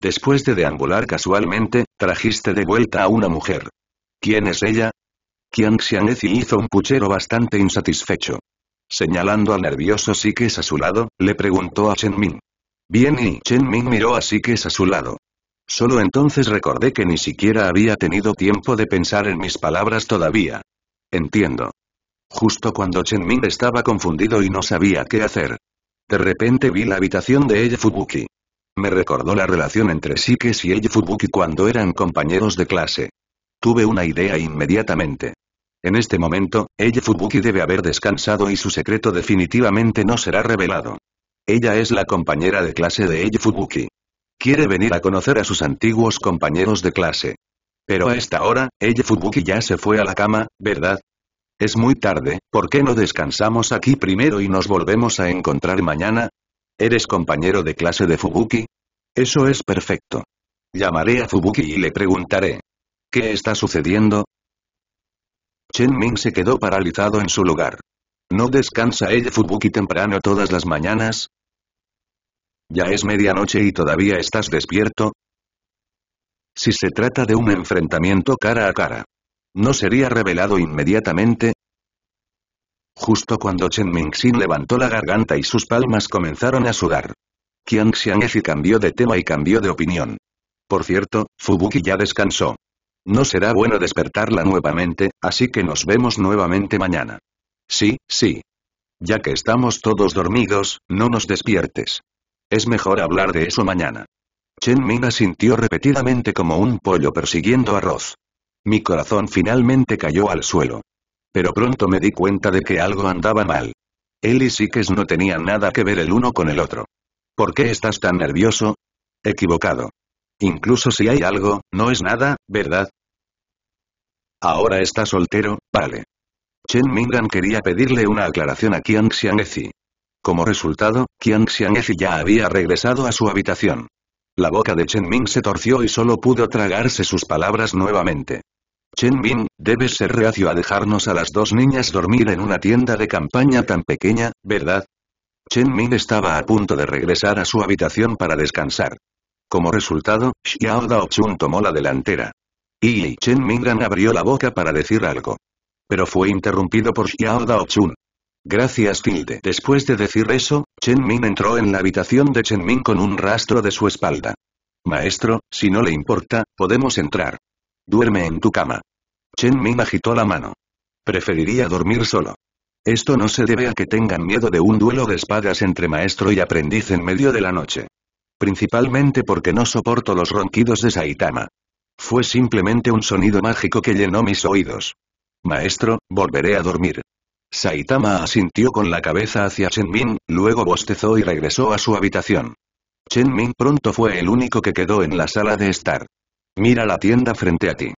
Después de deambular casualmente, trajiste de vuelta a una mujer. ¿Quién es ella? Qian Xianezi hizo un puchero bastante insatisfecho. Señalando al nervioso Sikes a su lado, le preguntó a Chen Ming. Bien y Chen Ming miró a Sikes a su lado. Solo entonces recordé que ni siquiera había tenido tiempo de pensar en mis palabras todavía. Entiendo. Justo cuando Chen Ming estaba confundido y no sabía qué hacer, de repente vi la habitación de ella Fubuki. Me recordó la relación entre Sikes y ella Fubuki cuando eran compañeros de clase. Tuve una idea inmediatamente. En este momento, ella Fubuki debe haber descansado y su secreto definitivamente no será revelado. Ella es la compañera de clase de ella Fubuki. Quiere venir a conocer a sus antiguos compañeros de clase. Pero a esta hora, ella Fubuki ya se fue a la cama, ¿verdad? Es muy tarde, ¿por qué no descansamos aquí primero y nos volvemos a encontrar mañana? ¿Eres compañero de clase de Fubuki? Eso es perfecto. Llamaré a Fubuki y le preguntaré. ¿Qué está sucediendo? Chen Ming se quedó paralizado en su lugar. ¿No descansa ella Fubuki temprano todas las mañanas? ¿Ya es medianoche y todavía estás despierto? Si se trata de un enfrentamiento cara a cara, ¿No sería revelado inmediatamente? Justo cuando Chen Mingxin levantó la garganta y sus palmas comenzaron a sudar. Qian Efi cambió de tema y cambió de opinión. Por cierto, Fubuki ya descansó. No será bueno despertarla nuevamente, así que nos vemos nuevamente mañana. Sí, sí. Ya que estamos todos dormidos, no nos despiertes. Es mejor hablar de eso mañana. Chen la sintió repetidamente como un pollo persiguiendo arroz. Mi corazón finalmente cayó al suelo. Pero pronto me di cuenta de que algo andaba mal. Él y Sikes no tenían nada que ver el uno con el otro. ¿Por qué estás tan nervioso? Equivocado. Incluso si hay algo, no es nada, ¿verdad? Ahora está soltero, vale. Chen Mingan quería pedirle una aclaración a Qian Ezi. Como resultado, Qian Ezi ya había regresado a su habitación. La boca de Chen Ming se torció y solo pudo tragarse sus palabras nuevamente. Chen Ming, debes ser reacio a dejarnos a las dos niñas dormir en una tienda de campaña tan pequeña, ¿verdad? Chen Min estaba a punto de regresar a su habitación para descansar. Como resultado, Xiao Chun tomó la delantera. Y Chen Mingran abrió la boca para decir algo. Pero fue interrumpido por Xiao Chun. Gracias Tilde. Después de decir eso, Chen Ming entró en la habitación de Chen Ming con un rastro de su espalda. Maestro, si no le importa, podemos entrar. Duerme en tu cama. Chen Ming agitó la mano. Preferiría dormir solo. Esto no se debe a que tengan miedo de un duelo de espadas entre maestro y aprendiz en medio de la noche. Principalmente porque no soporto los ronquidos de Saitama. Fue simplemente un sonido mágico que llenó mis oídos. Maestro, volveré a dormir. Saitama asintió con la cabeza hacia Chen Min, luego bostezó y regresó a su habitación. Chen Ming pronto fue el único que quedó en la sala de estar. Mira la tienda frente a ti.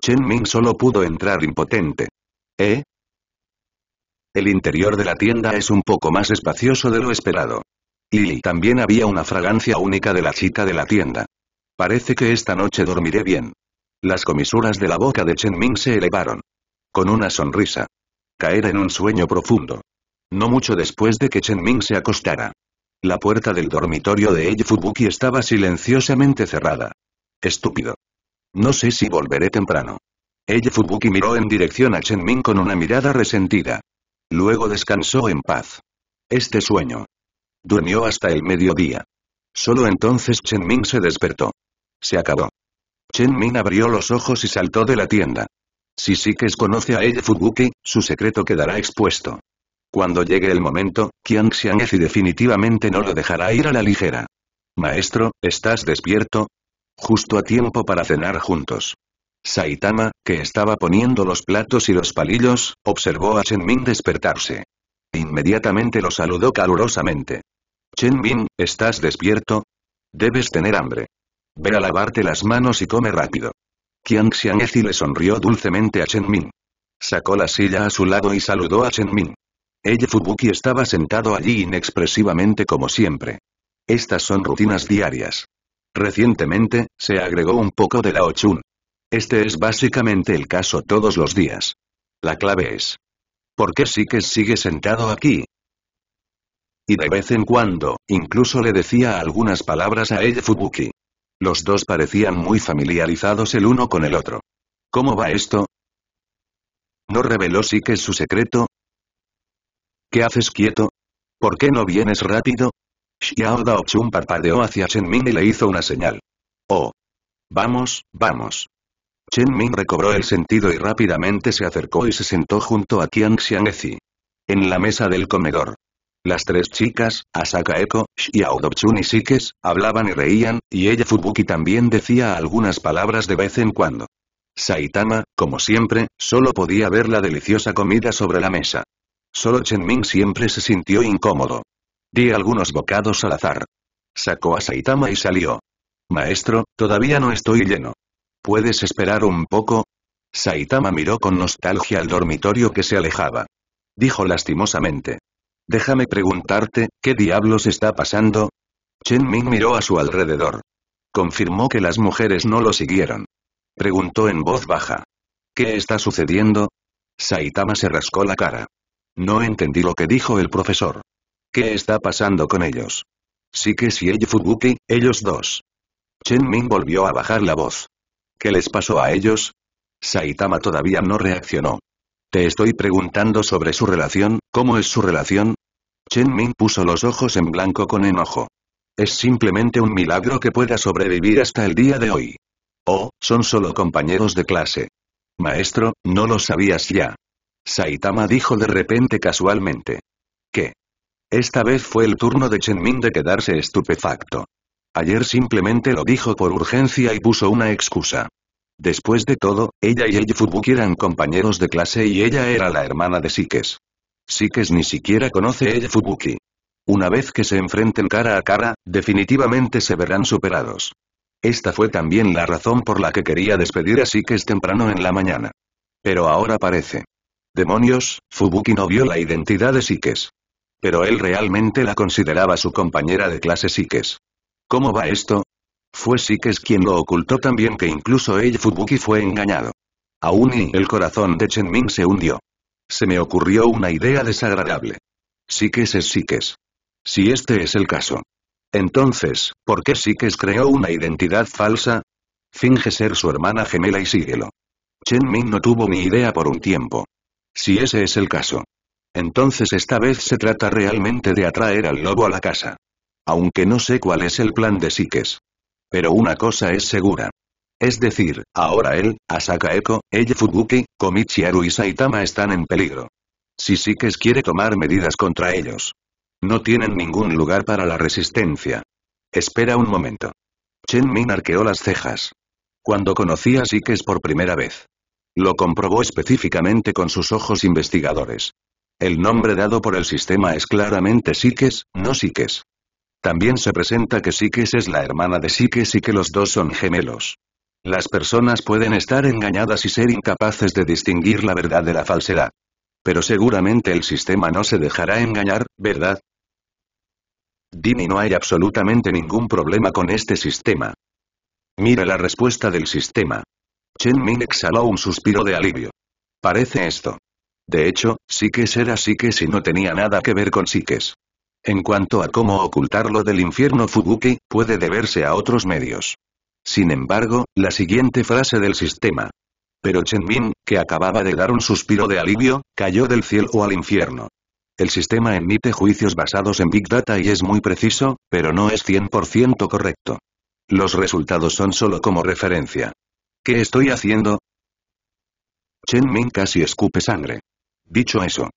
Chen Ming solo pudo entrar impotente. ¿Eh? El interior de la tienda es un poco más espacioso de lo esperado. Y también había una fragancia única de la chica de la tienda. Parece que esta noche dormiré bien. Las comisuras de la boca de Chen Ming se elevaron. Con una sonrisa. Caer en un sueño profundo. No mucho después de que Chen Ming se acostara. La puerta del dormitorio de Eiji Fubuki estaba silenciosamente cerrada. Estúpido. No sé si volveré temprano. Ella Fubuki miró en dirección a Chen Ming con una mirada resentida. Luego descansó en paz. Este sueño. Durmió hasta el mediodía. Solo entonces Chen Ming se despertó. Se acabó. Chen Ming abrió los ojos y saltó de la tienda. Si Sikes conoce a ella Fubuki, su secreto quedará expuesto. Cuando llegue el momento, Qian y definitivamente no lo dejará ir a la ligera. Maestro, ¿estás despierto? Justo a tiempo para cenar juntos. Saitama, que estaba poniendo los platos y los palillos, observó a Chen Chenmin despertarse. Inmediatamente lo saludó calurosamente. Chen Ming, ¿estás despierto? Debes tener hambre. Ve a lavarte las manos y come rápido. Qiang Xiangezi le sonrió dulcemente a Chen Ming. Sacó la silla a su lado y saludó a Chen Ming. Ella Fubuki estaba sentado allí inexpresivamente como siempre. Estas son rutinas diarias. Recientemente, se agregó un poco de la ochun. Este es básicamente el caso todos los días. La clave es. ¿Por qué Sikes sigue sentado aquí? Y de vez en cuando, incluso le decía algunas palabras a ella Fubuki. Los dos parecían muy familiarizados el uno con el otro. ¿Cómo va esto? ¿No reveló Sikes su secreto? ¿Qué haces quieto? ¿Por qué no vienes rápido? Xiao parpadeó hacia Chen Ming y le hizo una señal. Oh. Vamos, vamos. Chen Ming recobró el sentido y rápidamente se acercó y se sentó junto a Qian Xiangezi. En la mesa del comedor. Las tres chicas, Asaka Eko, Xiao y Sikes, hablaban y reían, y ella Fubuki también decía algunas palabras de vez en cuando. Saitama, como siempre, solo podía ver la deliciosa comida sobre la mesa. Solo Chen Ming siempre se sintió incómodo. Di algunos bocados al azar. Sacó a Saitama y salió. Maestro, todavía no estoy lleno. ¿Puedes esperar un poco? Saitama miró con nostalgia al dormitorio que se alejaba. Dijo lastimosamente. Déjame preguntarte, ¿qué diablos está pasando? Chen Ming miró a su alrededor. Confirmó que las mujeres no lo siguieron. Preguntó en voz baja. ¿Qué está sucediendo? Saitama se rascó la cara. No entendí lo que dijo el profesor. ¿Qué está pasando con ellos? Sí que si ellos Fubuki, ellos dos. Chen Ming volvió a bajar la voz. ¿Qué les pasó a ellos? Saitama todavía no reaccionó. Te estoy preguntando sobre su relación, ¿cómo es su relación? Chen Ming puso los ojos en blanco con enojo. Es simplemente un milagro que pueda sobrevivir hasta el día de hoy. Oh, son solo compañeros de clase. Maestro, no lo sabías ya. Saitama dijo de repente casualmente. ¿Qué? Esta vez fue el turno de Chen Min de quedarse estupefacto. Ayer simplemente lo dijo por urgencia y puso una excusa. Después de todo, ella y el Fubuki eran compañeros de clase y ella era la hermana de Sikes. Sikes ni siquiera conoce el Fubuki. Una vez que se enfrenten cara a cara, definitivamente se verán superados. Esta fue también la razón por la que quería despedir a Sikes temprano en la mañana. Pero ahora parece. Demonios, Fubuki no vio la identidad de Sikes. Pero él realmente la consideraba su compañera de clase Sikes. ¿Cómo va esto? Fue Sikes quien lo ocultó también que incluso el Fubuki fue engañado. Aún y el corazón de Chen Ming se hundió. Se me ocurrió una idea desagradable. Sikes es Sikes. Si este es el caso. Entonces, ¿por qué Sikes creó una identidad falsa? Finge ser su hermana gemela y síguelo. Chen Ming no tuvo ni idea por un tiempo. Si ese es el caso, entonces esta vez se trata realmente de atraer al lobo a la casa. Aunque no sé cuál es el plan de Sikes. Pero una cosa es segura. Es decir, ahora él, Asaka Eko, Eye Fubuki, Komichiaru y Saitama están en peligro. Si Sikes quiere tomar medidas contra ellos. No tienen ningún lugar para la resistencia. Espera un momento. Chen Min arqueó las cejas. Cuando conocí a Sikes por primera vez. Lo comprobó específicamente con sus ojos investigadores. El nombre dado por el sistema es claramente Psiques, no Psiques. También se presenta que Psiques es la hermana de Psiques y que los dos son gemelos. Las personas pueden estar engañadas y ser incapaces de distinguir la verdad de la falsedad. Pero seguramente el sistema no se dejará engañar, ¿verdad? Dime no hay absolutamente ningún problema con este sistema. Mire la respuesta del sistema. Chen Ming exhaló un suspiro de alivio. Parece esto. De hecho, Sikes era que si no tenía nada que ver con Sikes. En cuanto a cómo ocultarlo del infierno Fubuki, puede deberse a otros medios. Sin embargo, la siguiente frase del sistema. Pero Chen Min, que acababa de dar un suspiro de alivio, cayó del cielo o al infierno. El sistema emite juicios basados en Big Data y es muy preciso, pero no es 100% correcto. Los resultados son solo como referencia. ¿Qué estoy haciendo? Chen Min casi escupe sangre. Dicho eso.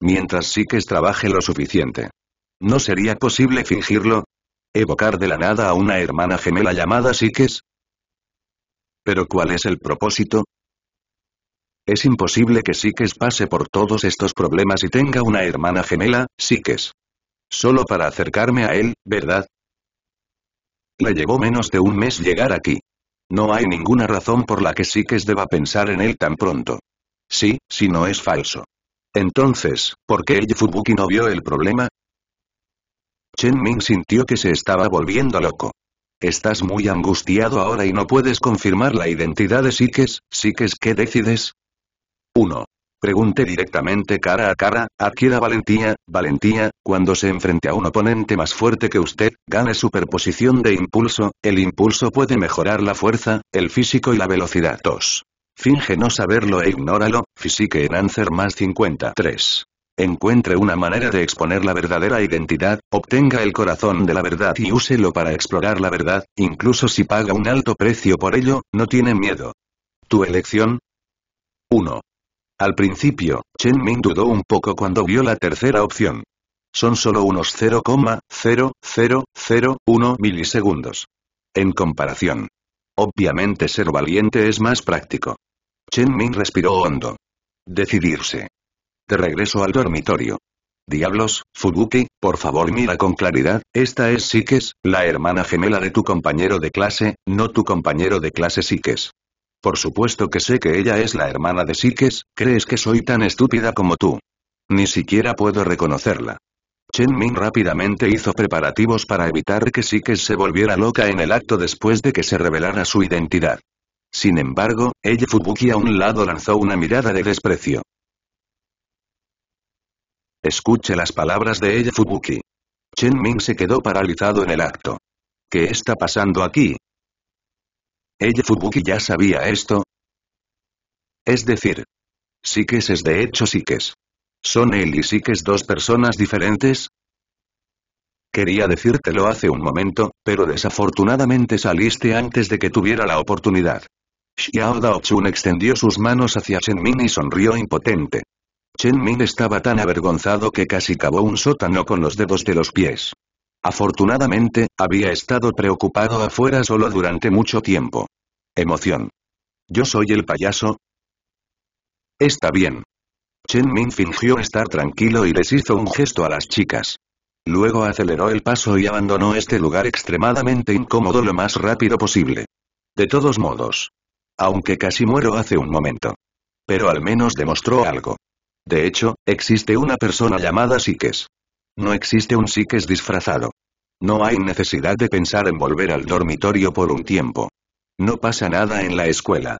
Mientras Sikes trabaje lo suficiente. ¿No sería posible fingirlo? ¿Evocar de la nada a una hermana gemela llamada Sikes? ¿Pero cuál es el propósito? Es imposible que Sikes pase por todos estos problemas y tenga una hermana gemela, Sikes. Solo para acercarme a él, ¿verdad? Le llevó menos de un mes llegar aquí. No hay ninguna razón por la que Sikes deba pensar en él tan pronto. Sí, si no es falso. Entonces, ¿por qué el Fubuki no vio el problema? Chen Ming sintió que se estaba volviendo loco. Estás muy angustiado ahora y no puedes confirmar la identidad de Sikes, Sikes ¿qué decides? 1. Pregunte directamente cara a cara, adquiera valentía, valentía, cuando se enfrente a un oponente más fuerte que usted, gane superposición de impulso, el impulso puede mejorar la fuerza, el físico y la velocidad 2. Finge no saberlo e ignóralo, Physique en Answer más 53. Encuentre una manera de exponer la verdadera identidad, obtenga el corazón de la verdad y úselo para explorar la verdad, incluso si paga un alto precio por ello, no tiene miedo. ¿Tu elección? 1. Al principio, Chen Ming dudó un poco cuando vio la tercera opción. Son solo unos 0,0001 milisegundos. En comparación. Obviamente ser valiente es más práctico. Chen Ming respiró hondo. Decidirse. Te regreso al dormitorio. Diablos, Fubuki, por favor mira con claridad, esta es Sikes, la hermana gemela de tu compañero de clase, no tu compañero de clase Sikes. Por supuesto que sé que ella es la hermana de Sikes, ¿crees que soy tan estúpida como tú? Ni siquiera puedo reconocerla. Chen Ming rápidamente hizo preparativos para evitar que Sikes se volviera loca en el acto después de que se revelara su identidad. Sin embargo, ella Fubuki a un lado lanzó una mirada de desprecio. Escuche las palabras de ella Fubuki. Chen Ming se quedó paralizado en el acto. ¿Qué está pasando aquí? ¿Ella Fubuki ya sabía esto? Es decir, Sikes es de hecho Sikes. ¿Son él y Sikes dos personas diferentes? Quería decírtelo hace un momento, pero desafortunadamente saliste antes de que tuviera la oportunidad. Xiao Daochun extendió sus manos hacia Chen Min y sonrió impotente. Chen Min estaba tan avergonzado que casi cavó un sótano con los dedos de los pies. Afortunadamente, había estado preocupado afuera solo durante mucho tiempo. Emoción. ¿Yo soy el payaso? Está bien. Chen Min fingió estar tranquilo y les hizo un gesto a las chicas. Luego aceleró el paso y abandonó este lugar extremadamente incómodo lo más rápido posible. De todos modos, aunque casi muero hace un momento. Pero al menos demostró algo. De hecho, existe una persona llamada Sikes. No existe un Sikes disfrazado. No hay necesidad de pensar en volver al dormitorio por un tiempo. No pasa nada en la escuela.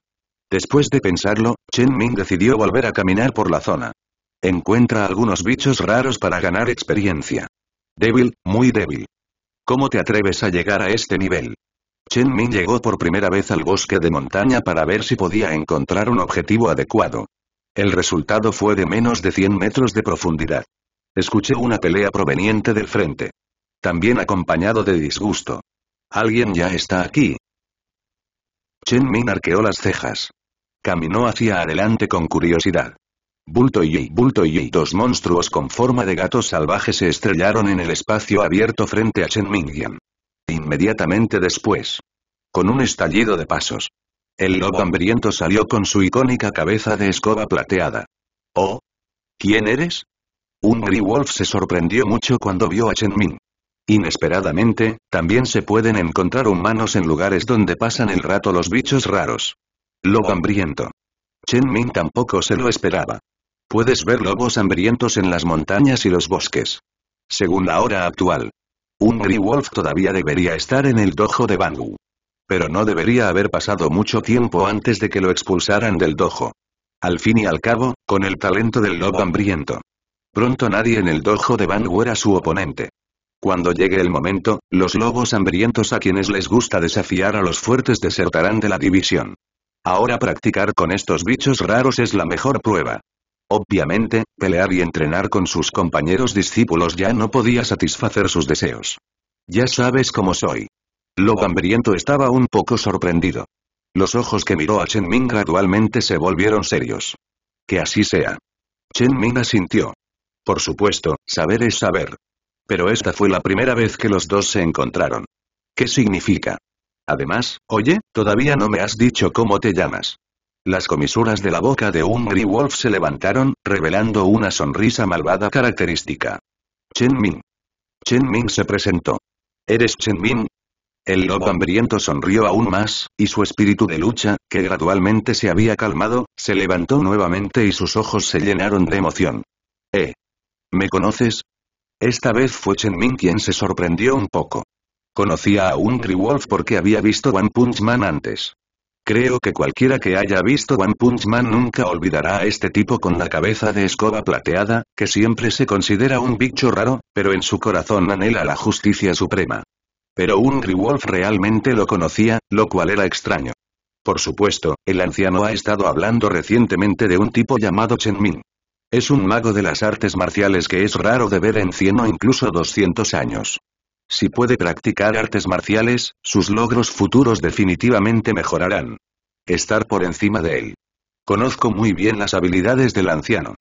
Después de pensarlo, Chen Ming decidió volver a caminar por la zona. Encuentra algunos bichos raros para ganar experiencia. Débil, muy débil. ¿Cómo te atreves a llegar a este nivel? Chen Min llegó por primera vez al bosque de montaña para ver si podía encontrar un objetivo adecuado. El resultado fue de menos de 100 metros de profundidad. Escuché una pelea proveniente del frente. También acompañado de disgusto. Alguien ya está aquí. Chen Min arqueó las cejas. Caminó hacia adelante con curiosidad. Bulto y Bulto y dos monstruos con forma de gatos salvajes se estrellaron en el espacio abierto frente a Chen Mingyan. Inmediatamente después. Con un estallido de pasos. El lobo hambriento salió con su icónica cabeza de escoba plateada. ¿Oh? ¿Quién eres? Un Wolf se sorprendió mucho cuando vio a Chen Ming. Inesperadamente, también se pueden encontrar humanos en lugares donde pasan el rato los bichos raros. Lobo hambriento. Chen Ming tampoco se lo esperaba. Puedes ver lobos hambrientos en las montañas y los bosques. Según la hora actual, un Wolf todavía debería estar en el dojo de Bangu. Pero no debería haber pasado mucho tiempo antes de que lo expulsaran del dojo. Al fin y al cabo, con el talento del lobo hambriento. Pronto nadie en el dojo de Bangu era su oponente. Cuando llegue el momento, los lobos hambrientos a quienes les gusta desafiar a los fuertes desertarán de la división. Ahora practicar con estos bichos raros es la mejor prueba. Obviamente, pelear y entrenar con sus compañeros discípulos ya no podía satisfacer sus deseos. Ya sabes cómo soy. Lo hambriento estaba un poco sorprendido. Los ojos que miró a Chen Ming gradualmente se volvieron serios. Que así sea. Chen Ming asintió. Por supuesto, saber es saber. Pero esta fue la primera vez que los dos se encontraron. ¿Qué significa? Además, oye, todavía no me has dicho cómo te llamas. Las comisuras de la boca de un Wolf se levantaron, revelando una sonrisa malvada característica. Chen Ming. Chen Ming se presentó. ¿Eres Chen Ming? El lobo hambriento sonrió aún más, y su espíritu de lucha, que gradualmente se había calmado, se levantó nuevamente y sus ojos se llenaron de emoción. ¿Eh? ¿Me conoces? Esta vez fue Chen Ming quien se sorprendió un poco. Conocía a un Wolf porque había visto One Punch Man antes. Creo que cualquiera que haya visto One Punch Man nunca olvidará a este tipo con la cabeza de escoba plateada, que siempre se considera un bicho raro, pero en su corazón anhela la justicia suprema. Pero un Wolf realmente lo conocía, lo cual era extraño. Por supuesto, el anciano ha estado hablando recientemente de un tipo llamado Chen Min. Es un mago de las artes marciales que es raro de ver en 100 o incluso 200 años. Si puede practicar artes marciales, sus logros futuros definitivamente mejorarán. Estar por encima de él. Conozco muy bien las habilidades del anciano.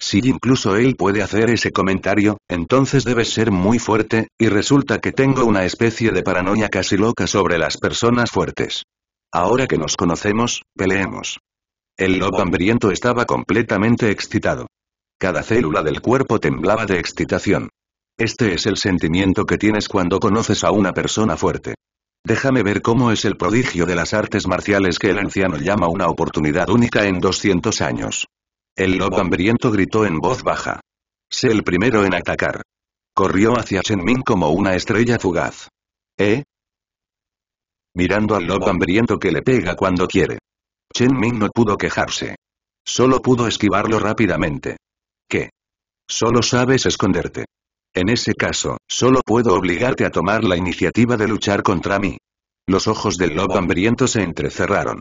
Si incluso él puede hacer ese comentario, entonces debes ser muy fuerte, y resulta que tengo una especie de paranoia casi loca sobre las personas fuertes. Ahora que nos conocemos, peleemos. El lobo hambriento estaba completamente excitado. Cada célula del cuerpo temblaba de excitación. Este es el sentimiento que tienes cuando conoces a una persona fuerte. Déjame ver cómo es el prodigio de las artes marciales que el anciano llama una oportunidad única en 200 años. El lobo hambriento gritó en voz baja. Sé el primero en atacar. Corrió hacia Chen Ming como una estrella fugaz. ¿Eh? Mirando al lobo hambriento que le pega cuando quiere. Chen Ming no pudo quejarse. Solo pudo esquivarlo rápidamente. ¿Qué? Solo sabes esconderte. En ese caso, solo puedo obligarte a tomar la iniciativa de luchar contra mí. Los ojos del lobo hambriento se entrecerraron.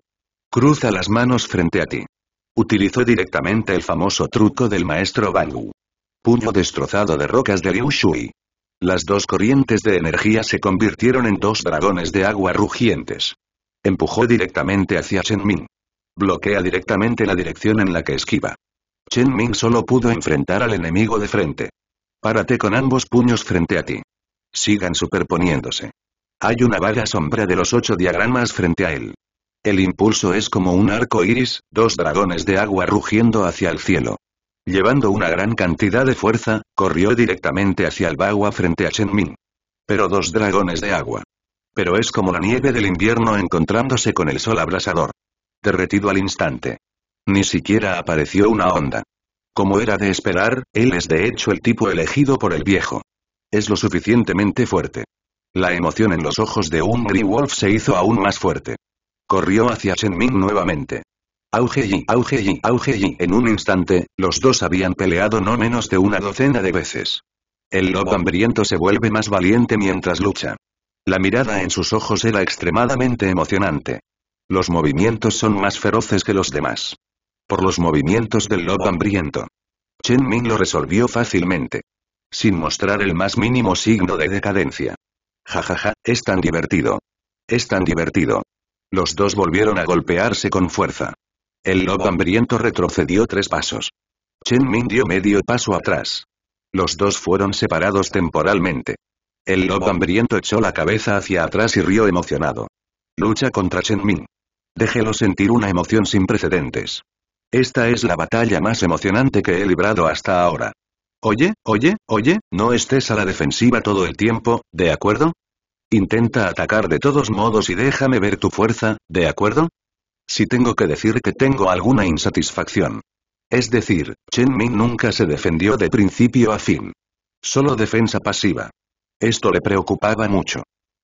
Cruza las manos frente a ti. Utilizó directamente el famoso truco del maestro Bangu. Puño destrozado de rocas de Liu Shui. Las dos corrientes de energía se convirtieron en dos dragones de agua rugientes. Empujó directamente hacia Chen Ming. Bloquea directamente la dirección en la que esquiva. Chen Ming solo pudo enfrentar al enemigo de frente. Párate con ambos puños frente a ti. Sigan superponiéndose. Hay una vaga sombra de los ocho diagramas frente a él. El impulso es como un arco iris, dos dragones de agua rugiendo hacia el cielo. Llevando una gran cantidad de fuerza, corrió directamente hacia el Bagua frente a Shenmin. Pero dos dragones de agua. Pero es como la nieve del invierno encontrándose con el sol abrasador. Derretido al instante. Ni siquiera apareció una onda. Como era de esperar, él es de hecho el tipo elegido por el viejo. Es lo suficientemente fuerte. La emoción en los ojos de Hungry Wolf se hizo aún más fuerte. Corrió hacia Ming nuevamente. Auge y auge en un instante, los dos habían peleado no menos de una docena de veces. El lobo hambriento se vuelve más valiente mientras lucha. La mirada en sus ojos era extremadamente emocionante. Los movimientos son más feroces que los demás por los movimientos del lobo hambriento. Chen Ming lo resolvió fácilmente. Sin mostrar el más mínimo signo de decadencia. Jajaja, es tan divertido. Es tan divertido. Los dos volvieron a golpearse con fuerza. El lobo hambriento retrocedió tres pasos. Chen Ming dio medio paso atrás. Los dos fueron separados temporalmente. El lobo hambriento echó la cabeza hacia atrás y rió emocionado. Lucha contra Chen Ming. Déjelo sentir una emoción sin precedentes. Esta es la batalla más emocionante que he librado hasta ahora. Oye, oye, oye, no estés a la defensiva todo el tiempo, ¿de acuerdo? Intenta atacar de todos modos y déjame ver tu fuerza, ¿de acuerdo? Si tengo que decir que tengo alguna insatisfacción. Es decir, Chen Ming nunca se defendió de principio a fin. Solo defensa pasiva. Esto le preocupaba mucho.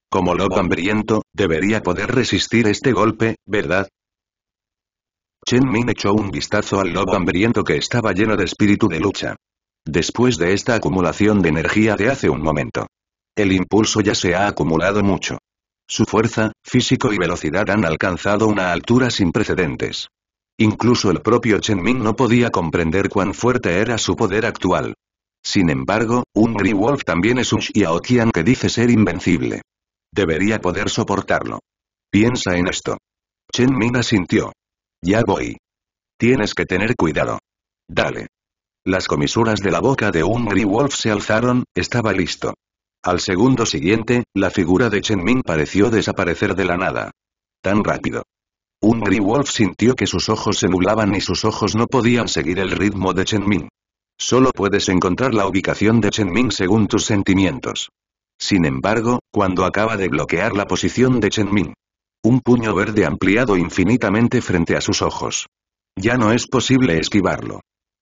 Como lobo hambriento, debería poder resistir este golpe, ¿verdad? Chen Min echó un vistazo al lobo hambriento que estaba lleno de espíritu de lucha. Después de esta acumulación de energía de hace un momento. El impulso ya se ha acumulado mucho. Su fuerza, físico y velocidad han alcanzado una altura sin precedentes. Incluso el propio Chen Min no podía comprender cuán fuerte era su poder actual. Sin embargo, un Wolf también es un Xiaotian que dice ser invencible. Debería poder soportarlo. Piensa en esto. Chen Min asintió. Ya voy. Tienes que tener cuidado. Dale. Las comisuras de la boca de un Wolf se alzaron, estaba listo. Al segundo siguiente, la figura de Chen Ming pareció desaparecer de la nada. Tan rápido. Un Wolf sintió que sus ojos se nublaban y sus ojos no podían seguir el ritmo de Chen Ming. Solo puedes encontrar la ubicación de Chen Ming según tus sentimientos. Sin embargo, cuando acaba de bloquear la posición de Chen Ming». Un puño verde ampliado infinitamente frente a sus ojos. Ya no es posible esquivarlo.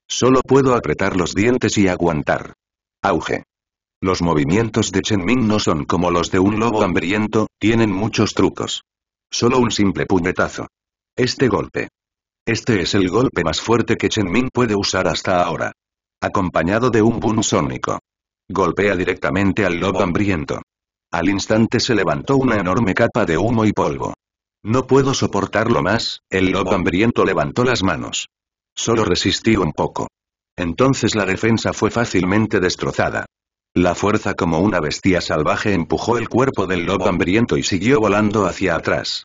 Solo puedo apretar los dientes y aguantar. Auge. Los movimientos de Chen Ming no son como los de un lobo hambriento, tienen muchos trucos. Solo un simple puñetazo. Este golpe. Este es el golpe más fuerte que Chen Ming puede usar hasta ahora. Acompañado de un boom sónico. Golpea directamente al lobo hambriento. Al instante se levantó una enorme capa de humo y polvo. No puedo soportarlo más, el lobo hambriento levantó las manos. Solo resistí un poco. Entonces la defensa fue fácilmente destrozada. La fuerza como una bestia salvaje empujó el cuerpo del lobo hambriento y siguió volando hacia atrás.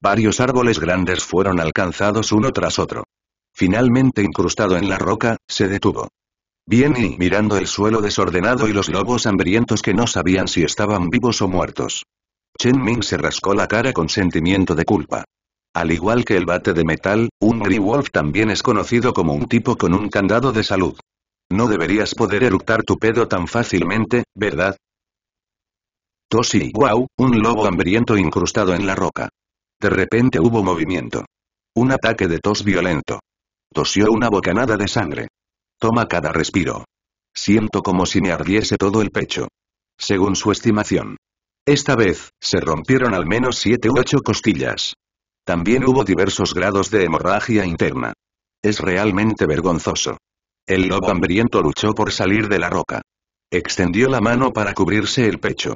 Varios árboles grandes fueron alcanzados uno tras otro. Finalmente incrustado en la roca, se detuvo. Bien y mirando el suelo desordenado y los lobos hambrientos que no sabían si estaban vivos o muertos. Chen Ming se rascó la cara con sentimiento de culpa. Al igual que el bate de metal, un Wolf también es conocido como un tipo con un candado de salud. No deberías poder eructar tu pedo tan fácilmente, ¿verdad? Tosi Wow, un lobo hambriento incrustado en la roca. De repente hubo movimiento. Un ataque de tos violento. Tosió una bocanada de sangre. Toma cada respiro. Siento como si me ardiese todo el pecho. Según su estimación. Esta vez, se rompieron al menos siete u ocho costillas. También hubo diversos grados de hemorragia interna. Es realmente vergonzoso. El lobo hambriento luchó por salir de la roca. Extendió la mano para cubrirse el pecho.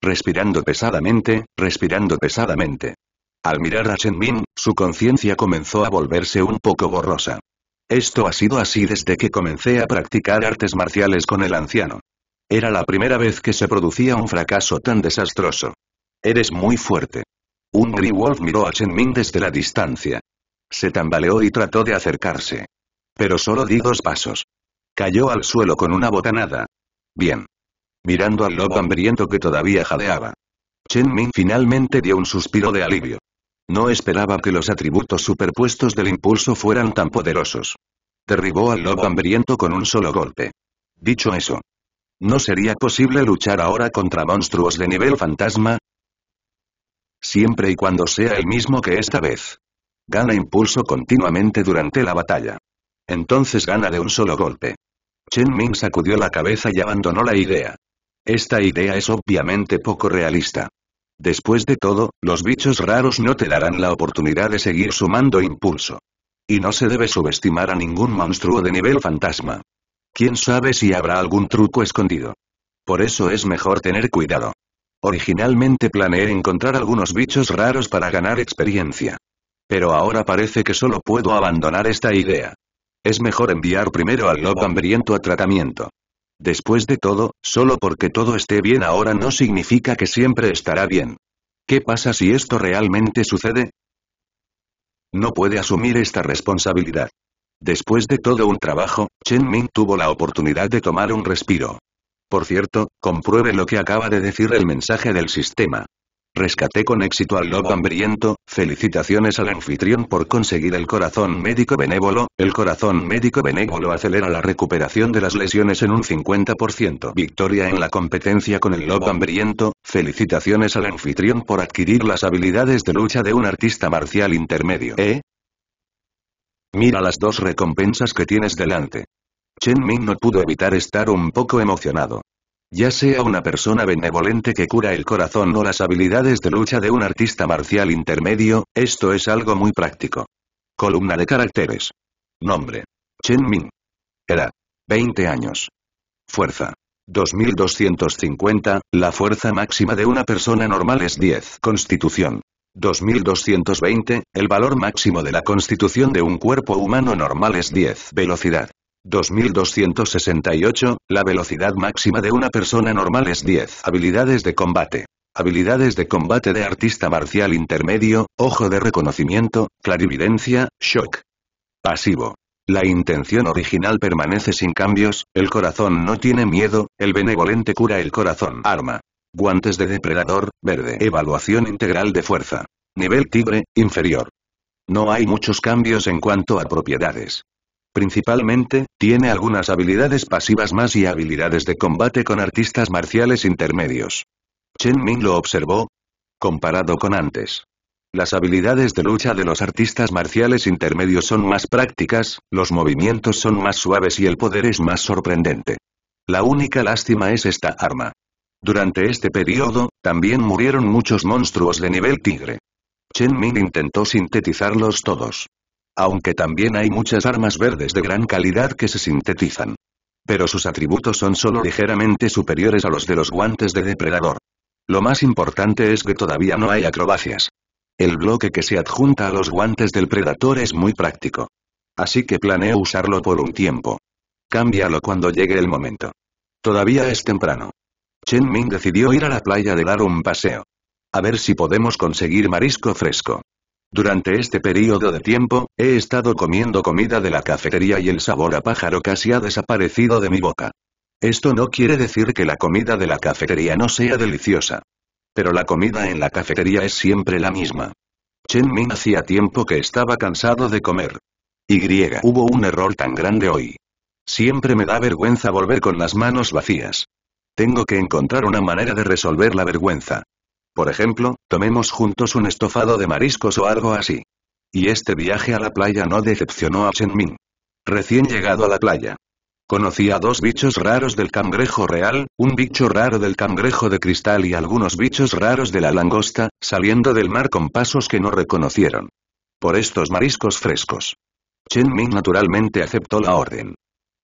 Respirando pesadamente, respirando pesadamente. Al mirar a Shenmin, su conciencia comenzó a volverse un poco borrosa. Esto ha sido así desde que comencé a practicar artes marciales con el anciano. Era la primera vez que se producía un fracaso tan desastroso. Eres muy fuerte. Un Wolf miró a Chen Ming desde la distancia. Se tambaleó y trató de acercarse. Pero solo di dos pasos. Cayó al suelo con una botanada. Bien. Mirando al lobo hambriento que todavía jadeaba. Chen Ming finalmente dio un suspiro de alivio. No esperaba que los atributos superpuestos del impulso fueran tan poderosos. Derribó al lobo hambriento con un solo golpe. Dicho eso, ¿no sería posible luchar ahora contra monstruos de nivel fantasma? Siempre y cuando sea el mismo que esta vez. Gana impulso continuamente durante la batalla. Entonces gana de un solo golpe. Chen Ming sacudió la cabeza y abandonó la idea. Esta idea es obviamente poco realista. Después de todo, los bichos raros no te darán la oportunidad de seguir sumando impulso. Y no se debe subestimar a ningún monstruo de nivel fantasma. Quién sabe si habrá algún truco escondido. Por eso es mejor tener cuidado. Originalmente planeé encontrar algunos bichos raros para ganar experiencia. Pero ahora parece que solo puedo abandonar esta idea. Es mejor enviar primero al lobo hambriento a tratamiento. Después de todo, solo porque todo esté bien ahora no significa que siempre estará bien. ¿Qué pasa si esto realmente sucede? No puede asumir esta responsabilidad. Después de todo un trabajo, Chen Ming tuvo la oportunidad de tomar un respiro. Por cierto, compruebe lo que acaba de decir el mensaje del sistema. Rescaté con éxito al lobo hambriento, felicitaciones al anfitrión por conseguir el corazón médico benévolo, el corazón médico benévolo acelera la recuperación de las lesiones en un 50%. Victoria en la competencia con el lobo hambriento, felicitaciones al anfitrión por adquirir las habilidades de lucha de un artista marcial intermedio. ¿Eh? Mira las dos recompensas que tienes delante. Chen Ming no pudo evitar estar un poco emocionado. Ya sea una persona benevolente que cura el corazón o las habilidades de lucha de un artista marcial intermedio, esto es algo muy práctico. Columna de caracteres. Nombre. Chen Ming. Edad. 20 años. Fuerza. 2250, la fuerza máxima de una persona normal es 10. Constitución. 2220, el valor máximo de la constitución de un cuerpo humano normal es 10. Velocidad. 2268, la velocidad máxima de una persona normal es 10. Habilidades de combate. Habilidades de combate de artista marcial intermedio, ojo de reconocimiento, clarividencia, shock. Pasivo. La intención original permanece sin cambios, el corazón no tiene miedo, el benevolente cura el corazón. Arma. Guantes de depredador, verde. Evaluación integral de fuerza. Nivel tigre, inferior. No hay muchos cambios en cuanto a propiedades principalmente, tiene algunas habilidades pasivas más y habilidades de combate con artistas marciales intermedios. Chen Ming lo observó. Comparado con antes. Las habilidades de lucha de los artistas marciales intermedios son más prácticas, los movimientos son más suaves y el poder es más sorprendente. La única lástima es esta arma. Durante este periodo, también murieron muchos monstruos de nivel tigre. Chen Ming intentó sintetizarlos todos aunque también hay muchas armas verdes de gran calidad que se sintetizan. Pero sus atributos son solo ligeramente superiores a los de los guantes de depredador. Lo más importante es que todavía no hay acrobacias. El bloque que se adjunta a los guantes del predator es muy práctico. Así que planeo usarlo por un tiempo. Cámbialo cuando llegue el momento. Todavía es temprano. Chen Ming decidió ir a la playa de dar un paseo. A ver si podemos conseguir marisco fresco. Durante este periodo de tiempo, he estado comiendo comida de la cafetería y el sabor a pájaro casi ha desaparecido de mi boca. Esto no quiere decir que la comida de la cafetería no sea deliciosa. Pero la comida en la cafetería es siempre la misma. Chen Min hacía tiempo que estaba cansado de comer. Y hubo un error tan grande hoy. Siempre me da vergüenza volver con las manos vacías. Tengo que encontrar una manera de resolver la vergüenza. Por ejemplo, tomemos juntos un estofado de mariscos o algo así. Y este viaje a la playa no decepcionó a Chen Ming. Recién llegado a la playa. Conocí a dos bichos raros del cangrejo real, un bicho raro del cangrejo de cristal y algunos bichos raros de la langosta, saliendo del mar con pasos que no reconocieron. Por estos mariscos frescos. Chen Ming naturalmente aceptó la orden.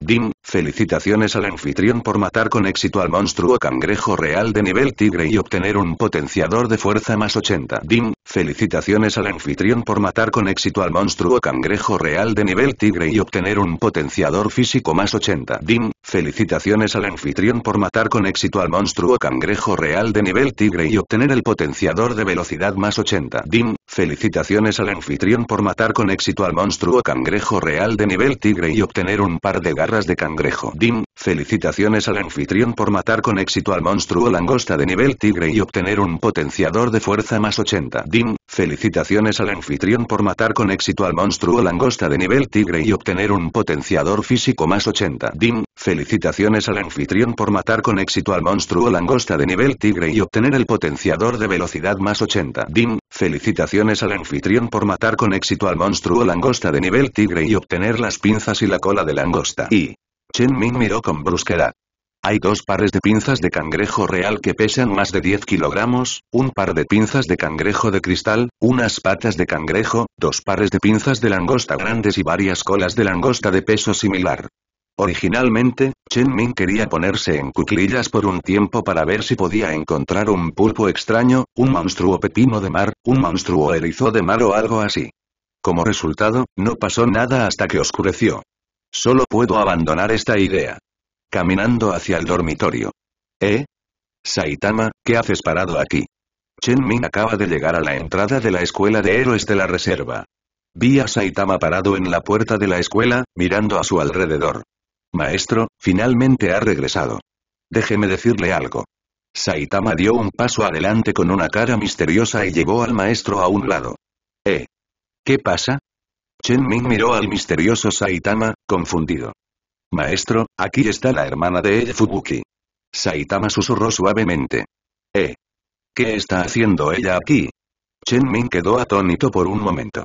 Dim, felicitaciones al anfitrión por matar con éxito al monstruo cangrejo real de nivel tigre y obtener un potenciador de fuerza más 80. Dim, felicitaciones al anfitrión por matar con éxito al monstruo cangrejo real de nivel tigre y obtener un potenciador físico más 80. Dim, felicitaciones al anfitrión por matar con éxito al monstruo cangrejo real de nivel tigre y obtener el potenciador de velocidad más 80. Dim, Felicitaciones al anfitrión por matar con éxito al monstruo cangrejo real de nivel tigre y obtener un par de garras de cangrejo. Dim, felicitaciones al anfitrión por matar con éxito al monstruo langosta de nivel tigre y obtener un potenciador de fuerza más 80. Dim, felicitaciones al anfitrión por matar con éxito al monstruo langosta de nivel tigre y obtener un potenciador físico más 80. Dim, Felicitaciones al anfitrión por matar con éxito al monstruo langosta de nivel tigre y obtener el potenciador de velocidad más 80. Dim, felicitaciones al anfitrión por matar con éxito al monstruo langosta de nivel tigre y obtener las pinzas y la cola de langosta. Y Chen Ming miró con brusquedad. Hay dos pares de pinzas de cangrejo real que pesan más de 10 kilogramos, un par de pinzas de cangrejo de cristal, unas patas de cangrejo, dos pares de pinzas de langosta grandes y varias colas de langosta de peso similar. Originalmente, Chen Ming quería ponerse en cuclillas por un tiempo para ver si podía encontrar un pulpo extraño, un monstruo pepino de mar, un monstruo erizo de mar o algo así. Como resultado, no pasó nada hasta que oscureció. Solo puedo abandonar esta idea. Caminando hacia el dormitorio. ¿Eh? Saitama, ¿qué haces parado aquí? Chen Ming acaba de llegar a la entrada de la escuela de héroes de la reserva. Vi a Saitama parado en la puerta de la escuela, mirando a su alrededor. Maestro, finalmente ha regresado. Déjeme decirle algo. Saitama dio un paso adelante con una cara misteriosa y llevó al maestro a un lado. ¿Eh? ¿Qué pasa? Chen Ming miró al misterioso Saitama, confundido. Maestro, aquí está la hermana de ella Fubuki. Saitama susurró suavemente. ¿Eh? ¿Qué está haciendo ella aquí? Chen Ming quedó atónito por un momento.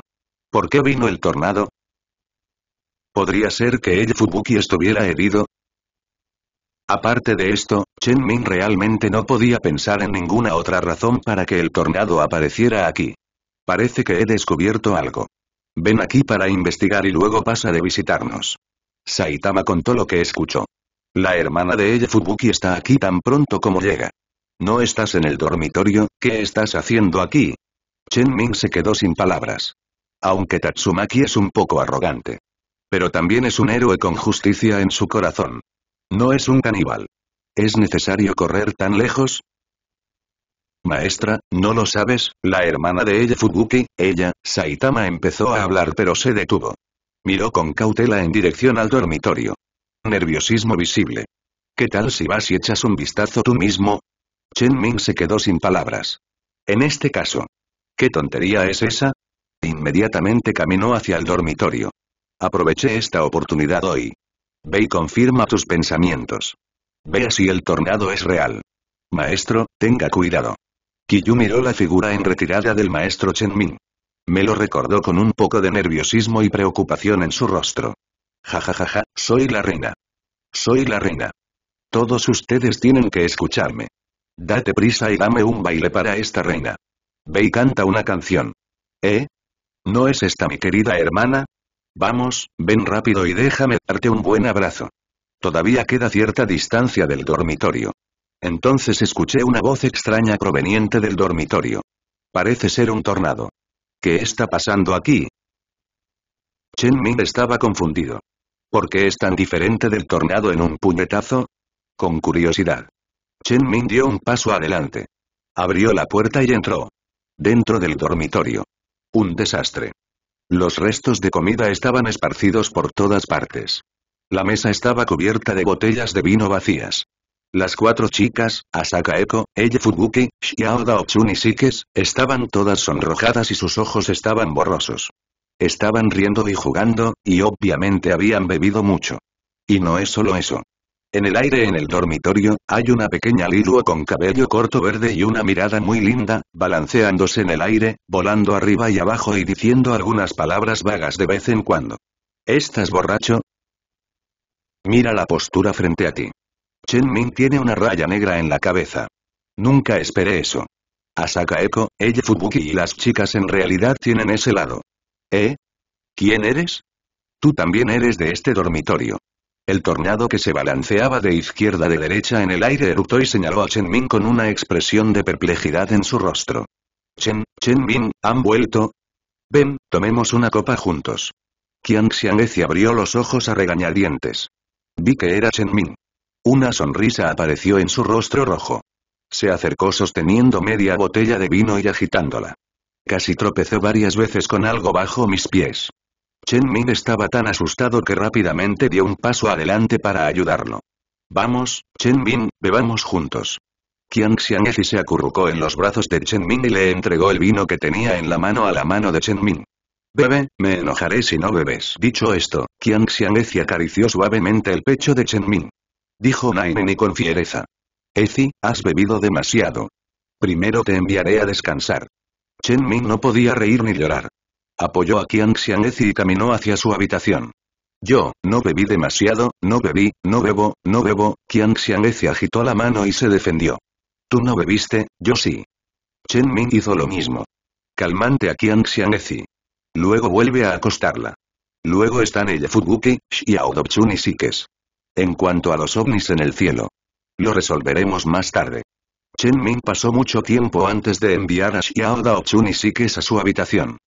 ¿Por qué vino el tornado? ¿Podría ser que ella Fubuki estuviera herido? Aparte de esto, Chen Ming realmente no podía pensar en ninguna otra razón para que el tornado apareciera aquí. Parece que he descubierto algo. Ven aquí para investigar y luego pasa de visitarnos. Saitama contó lo que escuchó. La hermana de ella Fubuki está aquí tan pronto como llega. ¿No estás en el dormitorio? ¿Qué estás haciendo aquí? Chen Ming se quedó sin palabras. Aunque Tatsumaki es un poco arrogante. Pero también es un héroe con justicia en su corazón. No es un caníbal. ¿Es necesario correr tan lejos? Maestra, ¿no lo sabes? La hermana de ella Fubuki, ella, Saitama empezó a hablar pero se detuvo. Miró con cautela en dirección al dormitorio. Nerviosismo visible. ¿Qué tal si vas y echas un vistazo tú mismo? Chen Ming se quedó sin palabras. En este caso. ¿Qué tontería es esa? Inmediatamente caminó hacia el dormitorio. Aproveché esta oportunidad hoy. Ve y confirma tus pensamientos. Vea si el tornado es real. Maestro, tenga cuidado. Kiyu miró la figura en retirada del maestro Ming. Me lo recordó con un poco de nerviosismo y preocupación en su rostro. Ja ja ja ja, soy la reina. Soy la reina. Todos ustedes tienen que escucharme. Date prisa y dame un baile para esta reina. Ve y canta una canción. ¿Eh? ¿No es esta mi querida hermana? Vamos, ven rápido y déjame darte un buen abrazo. Todavía queda cierta distancia del dormitorio. Entonces escuché una voz extraña proveniente del dormitorio. Parece ser un tornado. ¿Qué está pasando aquí? Chen Ming estaba confundido. ¿Por qué es tan diferente del tornado en un puñetazo? Con curiosidad. Chen Ming dio un paso adelante. Abrió la puerta y entró. Dentro del dormitorio. Un desastre. Los restos de comida estaban esparcidos por todas partes. La mesa estaba cubierta de botellas de vino vacías. Las cuatro chicas, Asaka Eko, ella Fubuki, y Sikes, estaban todas sonrojadas y sus ojos estaban borrosos. Estaban riendo y jugando, y obviamente habían bebido mucho. Y no es solo eso. En el aire en el dormitorio, hay una pequeña Liduo con cabello corto verde y una mirada muy linda, balanceándose en el aire, volando arriba y abajo y diciendo algunas palabras vagas de vez en cuando. ¿Estás borracho? Mira la postura frente a ti. Chen Min tiene una raya negra en la cabeza. Nunca esperé eso. Asaka Eko, ella Fubuki y las chicas en realidad tienen ese lado. ¿Eh? ¿Quién eres? Tú también eres de este dormitorio. El tornado que se balanceaba de izquierda a derecha en el aire eruptó y señaló a Chen Ming con una expresión de perplejidad en su rostro. Chen, Chen Ming, ¿han vuelto? Ven, tomemos una copa juntos. Qiang se abrió los ojos a regañadientes. Vi que era Chen Ming. Una sonrisa apareció en su rostro rojo. Se acercó sosteniendo media botella de vino y agitándola. Casi tropezó varias veces con algo bajo mis pies. Chen Ming estaba tan asustado que rápidamente dio un paso adelante para ayudarlo. Vamos, Chen Ming, bebamos juntos. Qian Ezi se acurrucó en los brazos de Chen Ming y le entregó el vino que tenía en la mano a la mano de Chen Ming. Bebe, me enojaré si no bebes. Dicho esto, Qian Ezi acarició suavemente el pecho de Chen Ming. Dijo y con fiereza. Ezi, has bebido demasiado. Primero te enviaré a descansar. Chen Ming no podía reír ni llorar. Apoyó a Qian Ezi y caminó hacia su habitación. Yo, no bebí demasiado, no bebí, no bebo, no bebo, Qian Ezi agitó la mano y se defendió. Tú no bebiste, yo sí. Chen Ming hizo lo mismo. Calmante a Qian Ezi. Luego vuelve a acostarla. Luego están ella Fubuki, Xiao Dobchun y Sikes. En cuanto a los ovnis en el cielo. Lo resolveremos más tarde. Chen Ming pasó mucho tiempo antes de enviar a Xiao y Sikes a su habitación.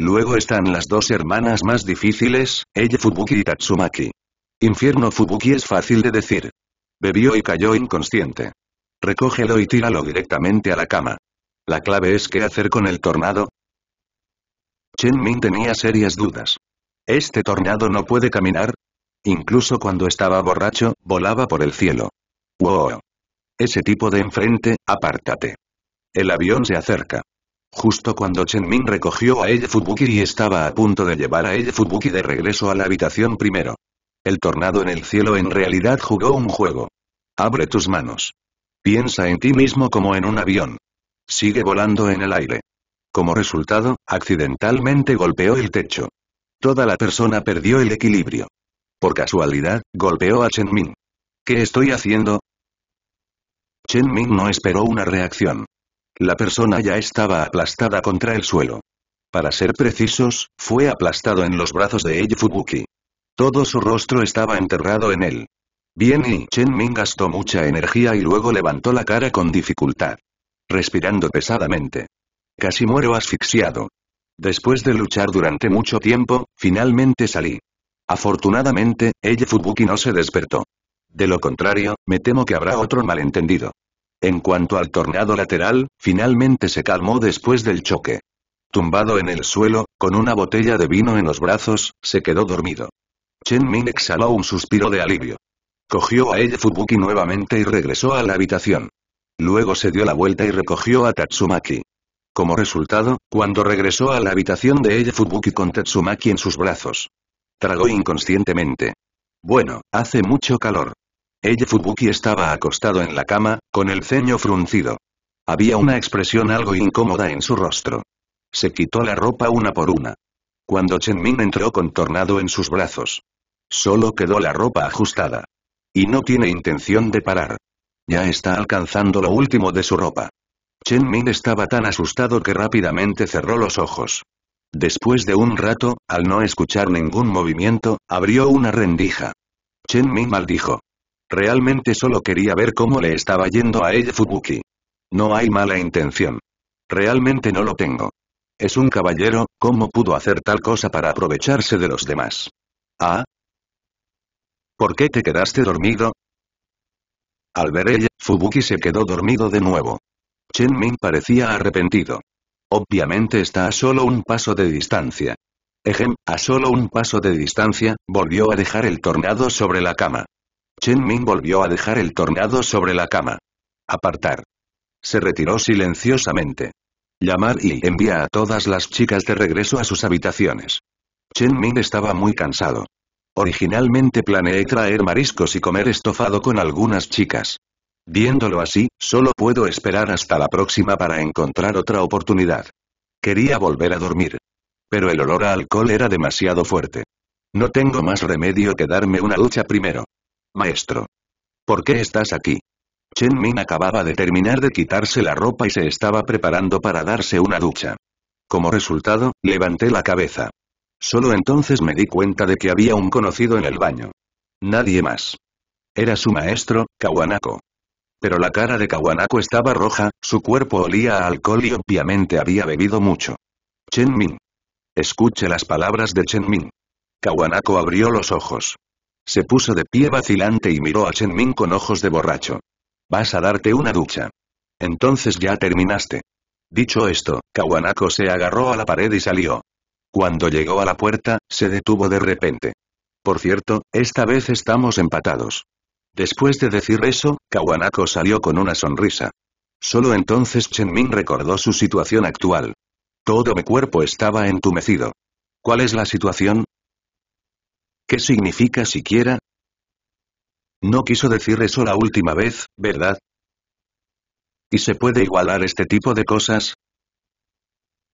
Luego están las dos hermanas más difíciles, Ella Fubuki y Tatsumaki. Infierno Fubuki es fácil de decir. Bebió y cayó inconsciente. Recógelo y tíralo directamente a la cama. La clave es qué hacer con el tornado. Chen Ming tenía serias dudas. ¿Este tornado no puede caminar? Incluso cuando estaba borracho, volaba por el cielo. ¡Wow! Ese tipo de enfrente, apártate. El avión se acerca. Justo cuando Chen Ming recogió a Elle Fubuki y estaba a punto de llevar a Elle Fubuki de regreso a la habitación primero. El tornado en el cielo en realidad jugó un juego. Abre tus manos. Piensa en ti mismo como en un avión. Sigue volando en el aire. Como resultado, accidentalmente golpeó el techo. Toda la persona perdió el equilibrio. Por casualidad, golpeó a Chen Ming. ¿Qué estoy haciendo? Chen Ming no esperó una reacción. La persona ya estaba aplastada contra el suelo. Para ser precisos, fue aplastado en los brazos de Eiji Fubuki. Todo su rostro estaba enterrado en él. Bien y Chen Ming gastó mucha energía y luego levantó la cara con dificultad. Respirando pesadamente. Casi muero asfixiado. Después de luchar durante mucho tiempo, finalmente salí. Afortunadamente, Eiji Fubuki no se despertó. De lo contrario, me temo que habrá otro malentendido. En cuanto al tornado lateral, finalmente se calmó después del choque. Tumbado en el suelo, con una botella de vino en los brazos, se quedó dormido. Chen Min exhaló un suspiro de alivio. Cogió a ella Fubuki nuevamente y regresó a la habitación. Luego se dio la vuelta y recogió a Tatsumaki. Como resultado, cuando regresó a la habitación de ella Fubuki con Tatsumaki en sus brazos. Tragó inconscientemente. Bueno, hace mucho calor. Ella Fubuki estaba acostado en la cama, con el ceño fruncido. Había una expresión algo incómoda en su rostro. Se quitó la ropa una por una. Cuando Chen Min entró contornado en sus brazos. Solo quedó la ropa ajustada. Y no tiene intención de parar. Ya está alcanzando lo último de su ropa. Chen Min estaba tan asustado que rápidamente cerró los ojos. Después de un rato, al no escuchar ningún movimiento, abrió una rendija. Chen Min maldijo. Realmente solo quería ver cómo le estaba yendo a ella Fubuki. No hay mala intención. Realmente no lo tengo. Es un caballero, ¿cómo pudo hacer tal cosa para aprovecharse de los demás? ¿Ah? ¿Por qué te quedaste dormido? Al ver ella, Fubuki se quedó dormido de nuevo. Chen Ming parecía arrepentido. Obviamente está a solo un paso de distancia. Ejem, a solo un paso de distancia, volvió a dejar el tornado sobre la cama. Chen Ming volvió a dejar el tornado sobre la cama. Apartar. Se retiró silenciosamente. Llamar y envía a todas las chicas de regreso a sus habitaciones. Chen Ming estaba muy cansado. Originalmente planeé traer mariscos y comer estofado con algunas chicas. Viéndolo así, solo puedo esperar hasta la próxima para encontrar otra oportunidad. Quería volver a dormir. Pero el olor a alcohol era demasiado fuerte. No tengo más remedio que darme una ducha primero. Maestro. ¿Por qué estás aquí? Chen Min acababa de terminar de quitarse la ropa y se estaba preparando para darse una ducha. Como resultado, levanté la cabeza. Solo entonces me di cuenta de que había un conocido en el baño. Nadie más. Era su maestro, Kawanako. Pero la cara de Kawanako estaba roja, su cuerpo olía a alcohol y obviamente había bebido mucho. Chen Min. Escuche las palabras de Chen Min. Kawanako abrió los ojos. Se puso de pie vacilante y miró a Chen Ming con ojos de borracho. Vas a darte una ducha. Entonces ya terminaste. Dicho esto, Kawanako se agarró a la pared y salió. Cuando llegó a la puerta, se detuvo de repente. Por cierto, esta vez estamos empatados. Después de decir eso, Kawanako salió con una sonrisa. Solo entonces Chen Ming recordó su situación actual. Todo mi cuerpo estaba entumecido. ¿Cuál es la situación? ¿Qué significa siquiera? No quiso decir eso la última vez, ¿verdad? ¿Y se puede igualar este tipo de cosas?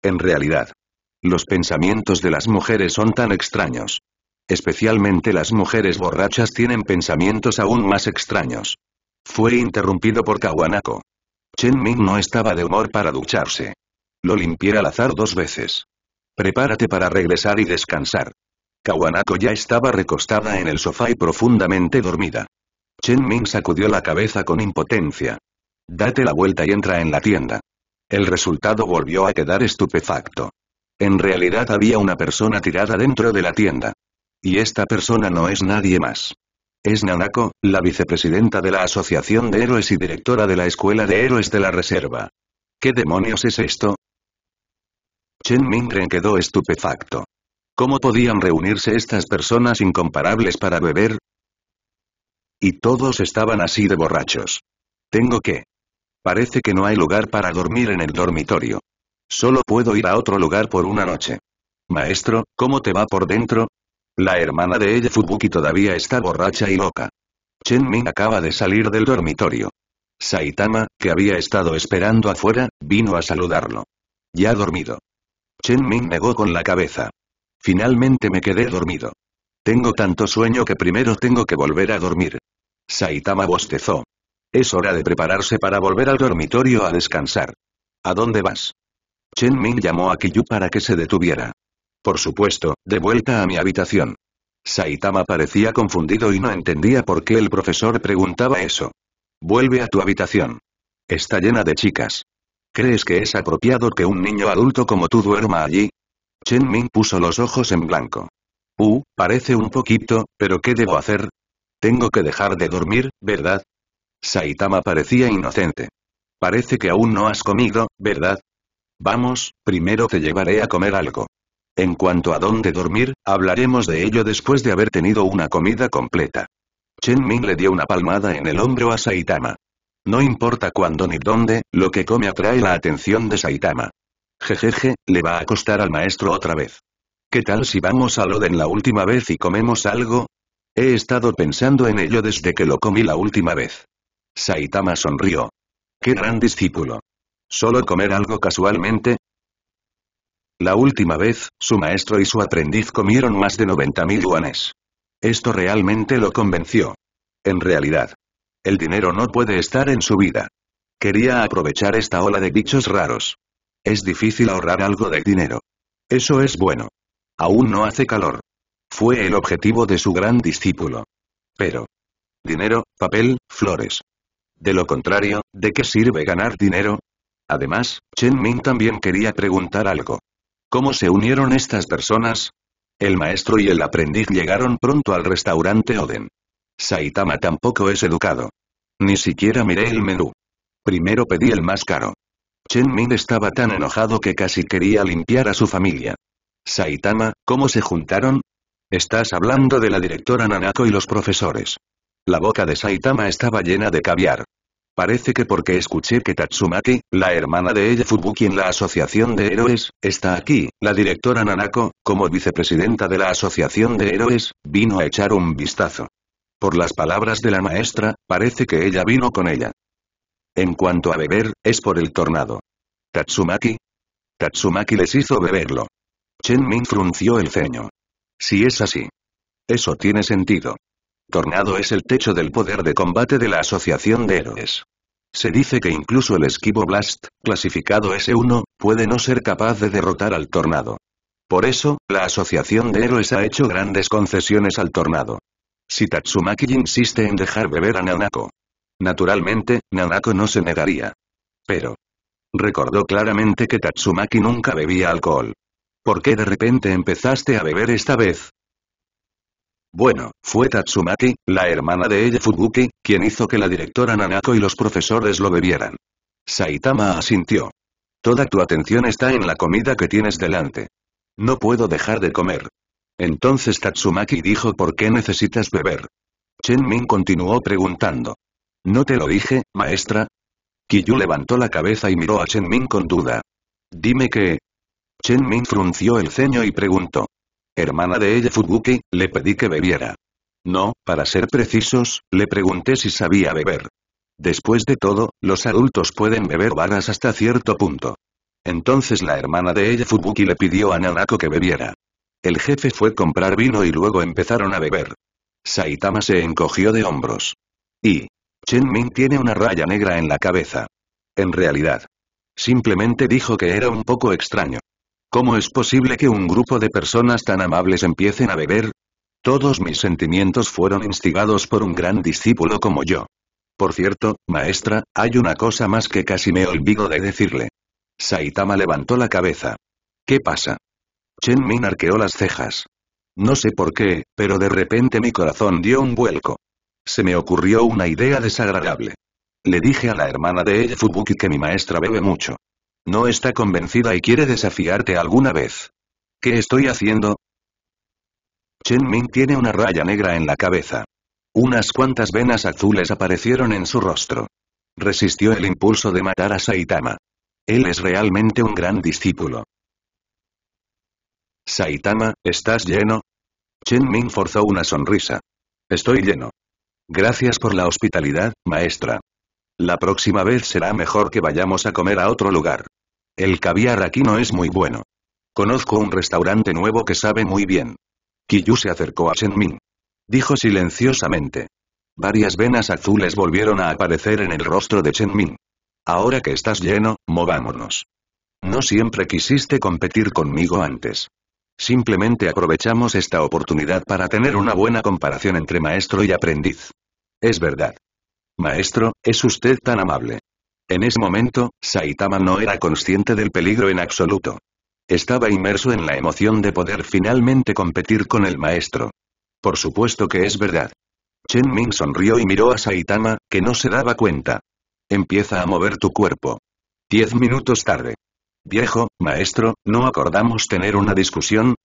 En realidad. Los pensamientos de las mujeres son tan extraños. Especialmente las mujeres borrachas tienen pensamientos aún más extraños. Fue interrumpido por Kawanako. Chen Ming no estaba de humor para ducharse. Lo limpié al azar dos veces. Prepárate para regresar y descansar. Kawanako ya estaba recostada en el sofá y profundamente dormida. Chen Ming sacudió la cabeza con impotencia. Date la vuelta y entra en la tienda. El resultado volvió a quedar estupefacto. En realidad había una persona tirada dentro de la tienda. Y esta persona no es nadie más. Es Nanako, la vicepresidenta de la Asociación de Héroes y directora de la Escuela de Héroes de la Reserva. ¿Qué demonios es esto? Chen Mingren quedó estupefacto. ¿Cómo podían reunirse estas personas incomparables para beber? Y todos estaban así de borrachos. Tengo que. Parece que no hay lugar para dormir en el dormitorio. Solo puedo ir a otro lugar por una noche. Maestro, ¿cómo te va por dentro? La hermana de ella Fubuki todavía está borracha y loca. Chen Ming acaba de salir del dormitorio. Saitama, que había estado esperando afuera, vino a saludarlo. Ya dormido. Chen Ming negó con la cabeza. Finalmente me quedé dormido. Tengo tanto sueño que primero tengo que volver a dormir. Saitama bostezó. Es hora de prepararse para volver al dormitorio a descansar. ¿A dónde vas? Chen Ming llamó a Kiyu para que se detuviera. Por supuesto, de vuelta a mi habitación. Saitama parecía confundido y no entendía por qué el profesor preguntaba eso. Vuelve a tu habitación. Está llena de chicas. ¿Crees que es apropiado que un niño adulto como tú duerma allí? Chen Ming puso los ojos en blanco. Uh, parece un poquito, pero ¿qué debo hacer? Tengo que dejar de dormir, ¿verdad? Saitama parecía inocente. Parece que aún no has comido, ¿verdad? Vamos, primero te llevaré a comer algo. En cuanto a dónde dormir, hablaremos de ello después de haber tenido una comida completa. Chen Ming le dio una palmada en el hombro a Saitama. No importa cuándo ni dónde, lo que come atrae la atención de Saitama. Jejeje, le va a costar al maestro otra vez. ¿Qué tal si vamos al Oden la última vez y comemos algo? He estado pensando en ello desde que lo comí la última vez. Saitama sonrió. ¡Qué gran discípulo! ¿Solo comer algo casualmente? La última vez, su maestro y su aprendiz comieron más de 90.000 yuanes. Esto realmente lo convenció. En realidad, el dinero no puede estar en su vida. Quería aprovechar esta ola de bichos raros. Es difícil ahorrar algo de dinero. Eso es bueno. Aún no hace calor. Fue el objetivo de su gran discípulo. Pero. Dinero, papel, flores. De lo contrario, ¿de qué sirve ganar dinero? Además, Chen Ming también quería preguntar algo. ¿Cómo se unieron estas personas? El maestro y el aprendiz llegaron pronto al restaurante Oden. Saitama tampoco es educado. Ni siquiera miré el menú. Primero pedí el más caro. Chen Ming estaba tan enojado que casi quería limpiar a su familia. Saitama, ¿cómo se juntaron? Estás hablando de la directora Nanako y los profesores. La boca de Saitama estaba llena de caviar. Parece que porque escuché que Tatsumaki, la hermana de ella Fubuki en la Asociación de Héroes, está aquí, la directora Nanako, como vicepresidenta de la Asociación de Héroes, vino a echar un vistazo. Por las palabras de la maestra, parece que ella vino con ella. En cuanto a beber, es por el tornado. Tatsumaki. Tatsumaki les hizo beberlo. Chen Min frunció el ceño. Si es así. Eso tiene sentido. Tornado es el techo del poder de combate de la Asociación de Héroes. Se dice que incluso el esquivo Blast, clasificado S1, puede no ser capaz de derrotar al tornado. Por eso, la Asociación de Héroes ha hecho grandes concesiones al tornado. Si Tatsumaki insiste en dejar beber a Nanako, Naturalmente, Nanako no se negaría. Pero... Recordó claramente que Tatsumaki nunca bebía alcohol. ¿Por qué de repente empezaste a beber esta vez? Bueno, fue Tatsumaki, la hermana de ella Fubuki, quien hizo que la directora Nanako y los profesores lo bebieran. Saitama asintió. Toda tu atención está en la comida que tienes delante. No puedo dejar de comer. Entonces Tatsumaki dijo ¿por qué necesitas beber? Chen Min continuó preguntando. ¿No te lo dije, maestra? Kiyu levantó la cabeza y miró a Chen Min con duda. Dime qué?» Chen Min frunció el ceño y preguntó. Hermana de ella Fubuki, le pedí que bebiera. No, para ser precisos, le pregunté si sabía beber. Después de todo, los adultos pueden beber varas hasta cierto punto. Entonces la hermana de ella Fubuki le pidió a Nanako que bebiera. El jefe fue comprar vino y luego empezaron a beber. Saitama se encogió de hombros. ¿Y? Chen Ming tiene una raya negra en la cabeza. En realidad. Simplemente dijo que era un poco extraño. ¿Cómo es posible que un grupo de personas tan amables empiecen a beber? Todos mis sentimientos fueron instigados por un gran discípulo como yo. Por cierto, maestra, hay una cosa más que casi me olvido de decirle. Saitama levantó la cabeza. ¿Qué pasa? Chen Min arqueó las cejas. No sé por qué, pero de repente mi corazón dio un vuelco. Se me ocurrió una idea desagradable. Le dije a la hermana de ella Fubuki que mi maestra bebe mucho. No está convencida y quiere desafiarte alguna vez. ¿Qué estoy haciendo? Chen Ming tiene una raya negra en la cabeza. Unas cuantas venas azules aparecieron en su rostro. Resistió el impulso de matar a Saitama. Él es realmente un gran discípulo. Saitama, ¿estás lleno? Chen Ming forzó una sonrisa. Estoy lleno. Gracias por la hospitalidad, maestra. La próxima vez será mejor que vayamos a comer a otro lugar. El caviar aquí no es muy bueno. Conozco un restaurante nuevo que sabe muy bien. Kiyu se acercó a Ming. Dijo silenciosamente. Varias venas azules volvieron a aparecer en el rostro de Ming. Ahora que estás lleno, movámonos. No siempre quisiste competir conmigo antes. Simplemente aprovechamos esta oportunidad para tener una buena comparación entre maestro y aprendiz. Es verdad. Maestro, es usted tan amable. En ese momento, Saitama no era consciente del peligro en absoluto. Estaba inmerso en la emoción de poder finalmente competir con el maestro. Por supuesto que es verdad. Chen Ming sonrió y miró a Saitama, que no se daba cuenta. Empieza a mover tu cuerpo. Diez minutos tarde. Viejo, maestro, ¿no acordamos tener una discusión?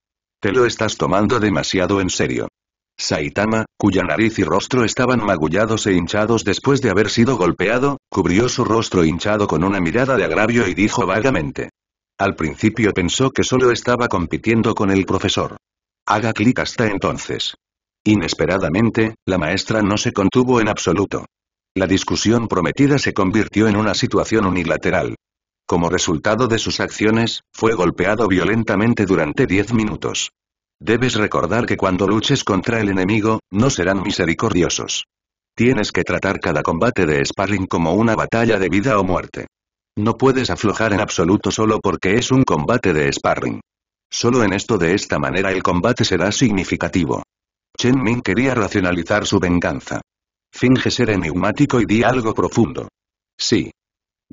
Te lo estás tomando demasiado en serio. Saitama, cuya nariz y rostro estaban magullados e hinchados después de haber sido golpeado, cubrió su rostro hinchado con una mirada de agravio y dijo vagamente. Al principio pensó que solo estaba compitiendo con el profesor. Haga clic hasta entonces. Inesperadamente, la maestra no se contuvo en absoluto. La discusión prometida se convirtió en una situación unilateral. Como resultado de sus acciones, fue golpeado violentamente durante 10 minutos. Debes recordar que cuando luches contra el enemigo, no serán misericordiosos. Tienes que tratar cada combate de sparring como una batalla de vida o muerte. No puedes aflojar en absoluto solo porque es un combate de sparring. Solo en esto de esta manera el combate será significativo. Chen Ming quería racionalizar su venganza. Finge ser enigmático y di algo profundo. Sí,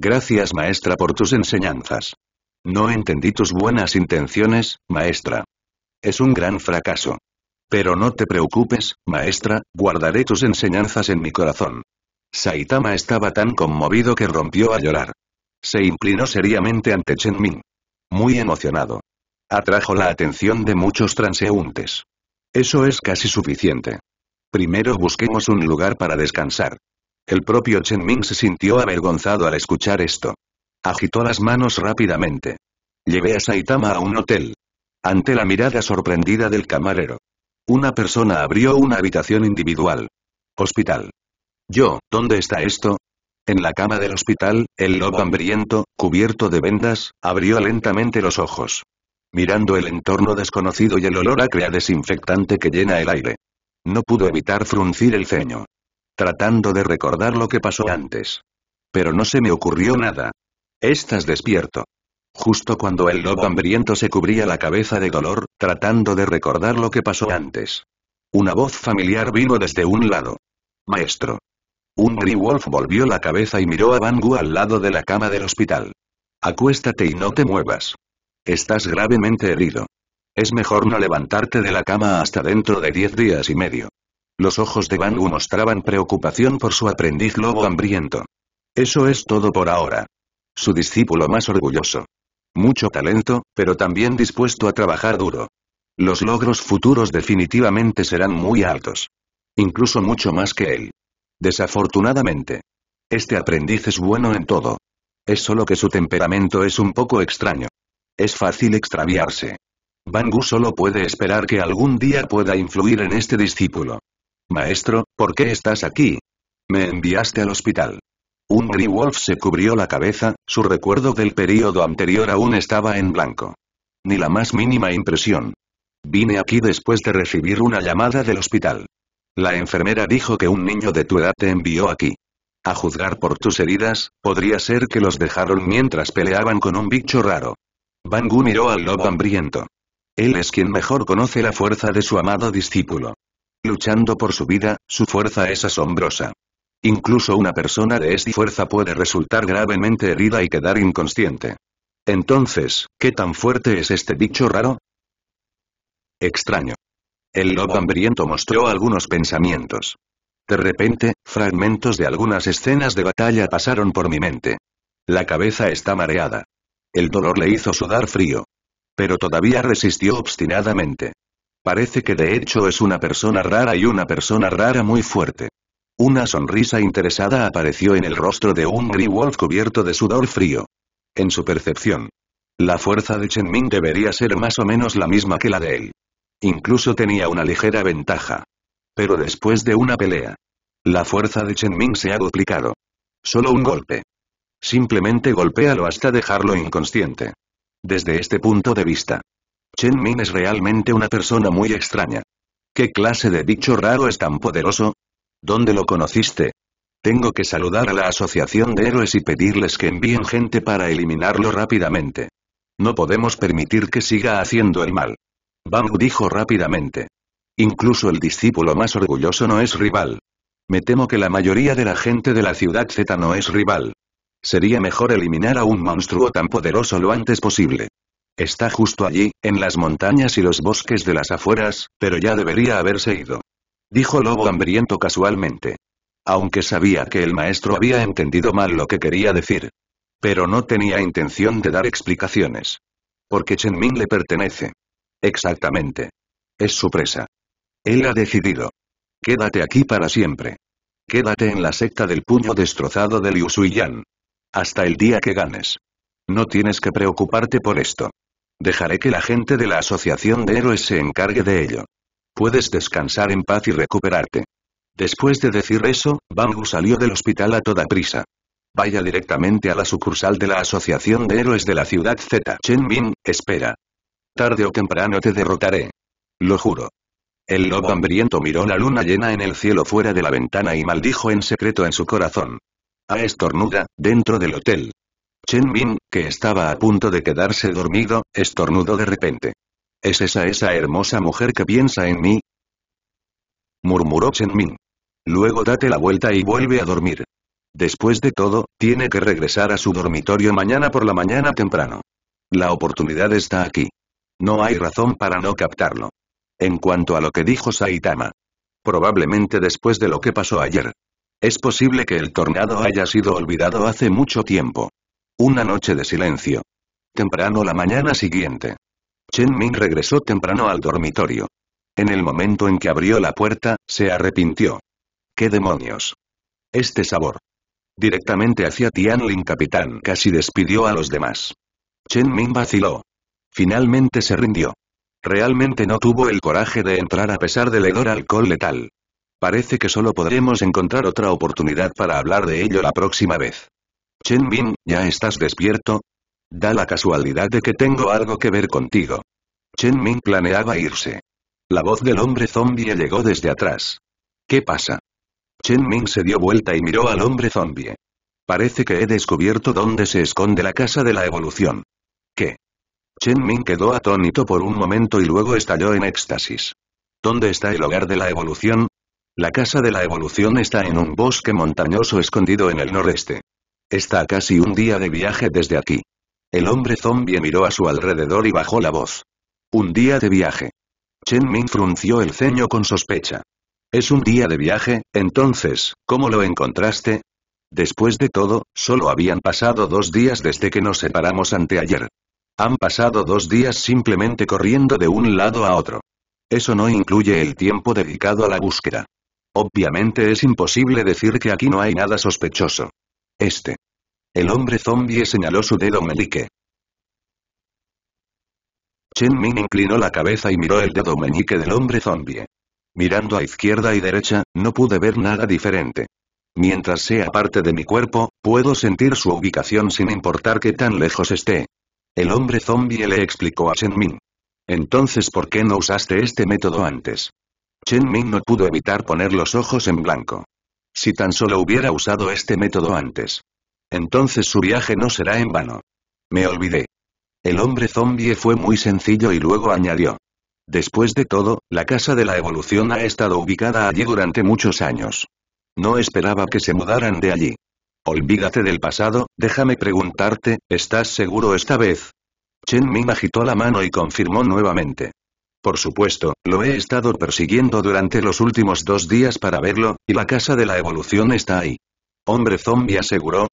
Gracias maestra por tus enseñanzas. No entendí tus buenas intenciones, maestra. Es un gran fracaso. Pero no te preocupes, maestra, guardaré tus enseñanzas en mi corazón. Saitama estaba tan conmovido que rompió a llorar. Se inclinó seriamente ante Chen Ming. Muy emocionado. Atrajo la atención de muchos transeúntes. Eso es casi suficiente. Primero busquemos un lugar para descansar. El propio Chen Ming se sintió avergonzado al escuchar esto. Agitó las manos rápidamente. Llevé a Saitama a un hotel. Ante la mirada sorprendida del camarero. Una persona abrió una habitación individual. Hospital. Yo, ¿dónde está esto? En la cama del hospital, el lobo hambriento, cubierto de vendas, abrió lentamente los ojos. Mirando el entorno desconocido y el olor acre desinfectante que llena el aire. No pudo evitar fruncir el ceño tratando de recordar lo que pasó antes. Pero no se me ocurrió nada. Estás despierto. Justo cuando el lobo hambriento se cubría la cabeza de dolor, tratando de recordar lo que pasó antes. Una voz familiar vino desde un lado. Maestro. Un Wolf volvió la cabeza y miró a Bangu al lado de la cama del hospital. Acuéstate y no te muevas. Estás gravemente herido. Es mejor no levantarte de la cama hasta dentro de diez días y medio. Los ojos de Bangu mostraban preocupación por su aprendiz lobo hambriento. Eso es todo por ahora. Su discípulo más orgulloso. Mucho talento, pero también dispuesto a trabajar duro. Los logros futuros definitivamente serán muy altos. Incluso mucho más que él. Desafortunadamente. Este aprendiz es bueno en todo. Es solo que su temperamento es un poco extraño. Es fácil extraviarse. Bangu solo puede esperar que algún día pueda influir en este discípulo. Maestro, ¿por qué estás aquí? Me enviaste al hospital. Un Wolf se cubrió la cabeza, su recuerdo del periodo anterior aún estaba en blanco. Ni la más mínima impresión. Vine aquí después de recibir una llamada del hospital. La enfermera dijo que un niño de tu edad te envió aquí. A juzgar por tus heridas, podría ser que los dejaron mientras peleaban con un bicho raro. Bangu miró al lobo hambriento. Él es quien mejor conoce la fuerza de su amado discípulo. Luchando por su vida, su fuerza es asombrosa. Incluso una persona de esta fuerza puede resultar gravemente herida y quedar inconsciente. Entonces, ¿qué tan fuerte es este dicho raro? Extraño. El lobo hambriento mostró algunos pensamientos. De repente, fragmentos de algunas escenas de batalla pasaron por mi mente. La cabeza está mareada. El dolor le hizo sudar frío. Pero todavía resistió obstinadamente. Parece que de hecho es una persona rara y una persona rara muy fuerte. Una sonrisa interesada apareció en el rostro de un Wolf cubierto de sudor frío. En su percepción. La fuerza de Chen Ming debería ser más o menos la misma que la de él. Incluso tenía una ligera ventaja. Pero después de una pelea. La fuerza de Chen Ming se ha duplicado. Solo un golpe. Simplemente golpéalo hasta dejarlo inconsciente. Desde este punto de vista, Chen Min es realmente una persona muy extraña. ¿Qué clase de bicho raro es tan poderoso? ¿Dónde lo conociste? Tengo que saludar a la Asociación de Héroes y pedirles que envíen gente para eliminarlo rápidamente. No podemos permitir que siga haciendo el mal. Bang dijo rápidamente. Incluso el discípulo más orgulloso no es rival. Me temo que la mayoría de la gente de la ciudad Z no es rival. Sería mejor eliminar a un monstruo tan poderoso lo antes posible. Está justo allí, en las montañas y los bosques de las afueras, pero ya debería haberse ido. Dijo Lobo hambriento casualmente. Aunque sabía que el maestro había entendido mal lo que quería decir. Pero no tenía intención de dar explicaciones. Porque Chen Ming le pertenece. Exactamente. Es su presa. Él ha decidido. Quédate aquí para siempre. Quédate en la secta del puño destrozado de Liu Hasta el día que ganes. No tienes que preocuparte por esto. Dejaré que la gente de la Asociación de Héroes se encargue de ello. Puedes descansar en paz y recuperarte. Después de decir eso, Bangu salió del hospital a toda prisa. Vaya directamente a la sucursal de la Asociación de Héroes de la Ciudad Z. Chen espera. Tarde o temprano te derrotaré. Lo juro. El lobo hambriento miró la luna llena en el cielo fuera de la ventana y maldijo en secreto en su corazón. A estornuda, dentro del hotel. Chen Ming, que estaba a punto de quedarse dormido, estornudó de repente. ¿Es esa esa hermosa mujer que piensa en mí? murmuró Chen Min. Luego date la vuelta y vuelve a dormir. Después de todo, tiene que regresar a su dormitorio mañana por la mañana temprano. La oportunidad está aquí. No hay razón para no captarlo. En cuanto a lo que dijo Saitama. Probablemente después de lo que pasó ayer. Es posible que el tornado haya sido olvidado hace mucho tiempo. Una noche de silencio. Temprano la mañana siguiente. Chen Ming regresó temprano al dormitorio. En el momento en que abrió la puerta, se arrepintió. ¿Qué demonios? Este sabor. Directamente hacia Tianlin Capitán casi despidió a los demás. Chen Ming vaciló. Finalmente se rindió. Realmente no tuvo el coraje de entrar a pesar del hedor alcohol letal. Parece que solo podremos encontrar otra oportunidad para hablar de ello la próxima vez. Chen Ming, ¿ya estás despierto? Da la casualidad de que tengo algo que ver contigo. Chen Ming planeaba irse. La voz del hombre zombie llegó desde atrás. ¿Qué pasa? Chen Ming se dio vuelta y miró al hombre zombie. Parece que he descubierto dónde se esconde la casa de la evolución. ¿Qué? Chen Ming quedó atónito por un momento y luego estalló en éxtasis. ¿Dónde está el hogar de la evolución? La casa de la evolución está en un bosque montañoso escondido en el noreste. Está casi un día de viaje desde aquí. El hombre zombie miró a su alrededor y bajó la voz. Un día de viaje. Chen Ming frunció el ceño con sospecha. Es un día de viaje, entonces, ¿cómo lo encontraste? Después de todo, solo habían pasado dos días desde que nos separamos anteayer. Han pasado dos días simplemente corriendo de un lado a otro. Eso no incluye el tiempo dedicado a la búsqueda. Obviamente es imposible decir que aquí no hay nada sospechoso. Este. El hombre zombie señaló su dedo meñique. Chen Ming inclinó la cabeza y miró el dedo meñique del hombre zombie. Mirando a izquierda y derecha, no pude ver nada diferente. Mientras sea parte de mi cuerpo, puedo sentir su ubicación sin importar qué tan lejos esté. El hombre zombie le explicó a Chen Ming. Entonces ¿por qué no usaste este método antes? Chen Ming no pudo evitar poner los ojos en blanco. Si tan solo hubiera usado este método antes. Entonces su viaje no será en vano. Me olvidé. El hombre zombie fue muy sencillo y luego añadió. Después de todo, la casa de la evolución ha estado ubicada allí durante muchos años. No esperaba que se mudaran de allí. Olvídate del pasado, déjame preguntarte, ¿estás seguro esta vez? Chen Ming agitó la mano y confirmó nuevamente. Por supuesto, lo he estado persiguiendo durante los últimos dos días para verlo, y la casa de la evolución está ahí. Hombre zombie aseguró.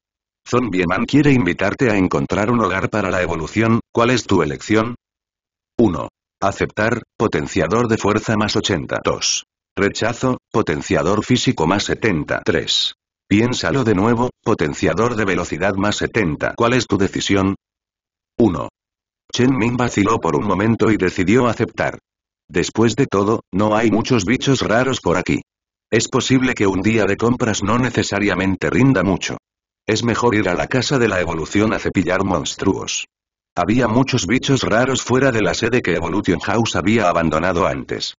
Zombie Man quiere invitarte a encontrar un hogar para la evolución, ¿cuál es tu elección? 1. Aceptar, potenciador de fuerza más 2. Rechazo, potenciador físico más 3. Piénsalo de nuevo, potenciador de velocidad más 70. ¿Cuál es tu decisión? 1. Chen Ming vaciló por un momento y decidió aceptar. Después de todo, no hay muchos bichos raros por aquí. Es posible que un día de compras no necesariamente rinda mucho. Es mejor ir a la casa de la evolución a cepillar monstruos. Había muchos bichos raros fuera de la sede que Evolution House había abandonado antes.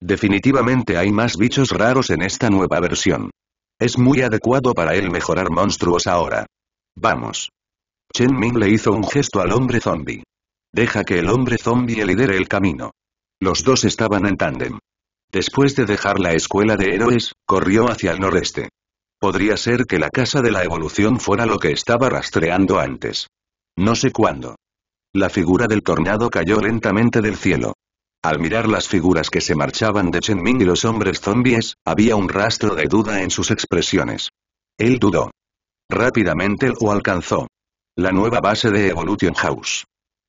Definitivamente hay más bichos raros en esta nueva versión. Es muy adecuado para él mejorar monstruos ahora. Vamos. Chen Ming le hizo un gesto al hombre zombie. Deja que el hombre zombie lidere el camino. Los dos estaban en tándem. Después de dejar la escuela de héroes, corrió hacia el noreste. Podría ser que la casa de la evolución fuera lo que estaba rastreando antes. No sé cuándo. La figura del tornado cayó lentamente del cielo. Al mirar las figuras que se marchaban de Chen Ming y los hombres zombies, había un rastro de duda en sus expresiones. Él dudó. Rápidamente lo alcanzó. La nueva base de Evolution House.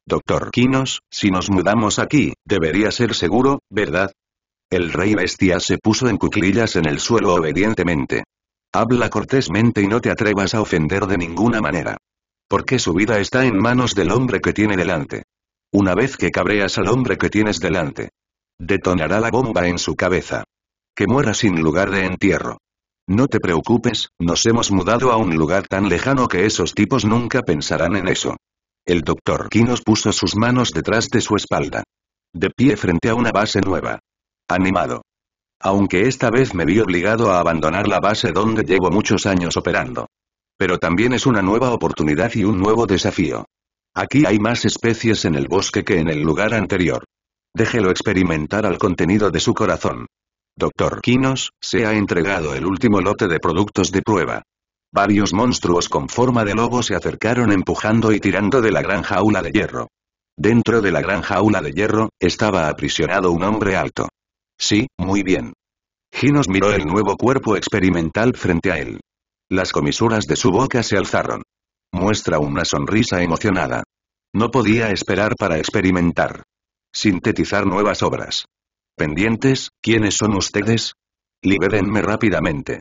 Doctor Quinos, si nos mudamos aquí, debería ser seguro, ¿verdad? El rey bestia se puso en cuclillas en el suelo obedientemente. Habla cortésmente y no te atrevas a ofender de ninguna manera. Porque su vida está en manos del hombre que tiene delante. Una vez que cabreas al hombre que tienes delante, detonará la bomba en su cabeza. Que muera sin lugar de entierro. No te preocupes, nos hemos mudado a un lugar tan lejano que esos tipos nunca pensarán en eso. El doctor Kinos puso sus manos detrás de su espalda. De pie frente a una base nueva. Animado. Aunque esta vez me vi obligado a abandonar la base donde llevo muchos años operando. Pero también es una nueva oportunidad y un nuevo desafío. Aquí hay más especies en el bosque que en el lugar anterior. Déjelo experimentar al contenido de su corazón. Doctor Kinos, se ha entregado el último lote de productos de prueba. Varios monstruos con forma de lobo se acercaron empujando y tirando de la gran jaula de hierro. Dentro de la gran jaula de hierro, estaba aprisionado un hombre alto. Sí, muy bien. Ginos miró el nuevo cuerpo experimental frente a él. Las comisuras de su boca se alzaron. Muestra una sonrisa emocionada. No podía esperar para experimentar. Sintetizar nuevas obras. Pendientes, ¿quiénes son ustedes? Libérenme rápidamente.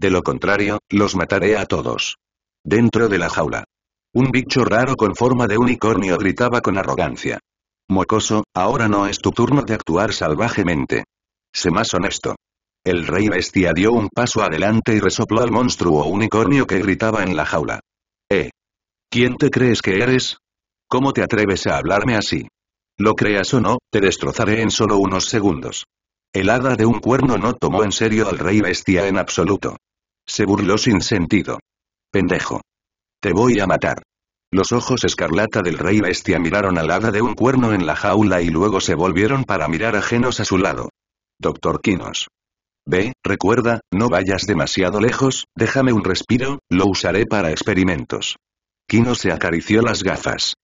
De lo contrario, los mataré a todos. Dentro de la jaula. Un bicho raro con forma de unicornio gritaba con arrogancia. Mocoso, ahora no es tu turno de actuar salvajemente. Sé más honesto. El rey bestia dio un paso adelante y resopló al monstruo unicornio que gritaba en la jaula. ¿Eh? ¿Quién te crees que eres? ¿Cómo te atreves a hablarme así? Lo creas o no, te destrozaré en solo unos segundos. El hada de un cuerno no tomó en serio al rey bestia en absoluto. Se burló sin sentido. Pendejo. Te voy a matar. Los ojos escarlata del rey bestia miraron al hada de un cuerno en la jaula y luego se volvieron para mirar ajenos a su lado. Doctor Kinos. Ve, recuerda, no vayas demasiado lejos, déjame un respiro, lo usaré para experimentos. Kinos se acarició las gafas.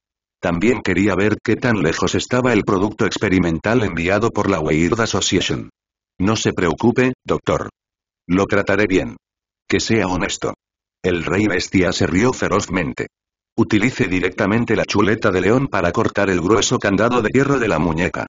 También quería ver qué tan lejos estaba el producto experimental enviado por la Weird Association. No se preocupe, doctor. Lo trataré bien. Que sea honesto. El rey bestia se rió ferozmente. Utilice directamente la chuleta de león para cortar el grueso candado de hierro de la muñeca.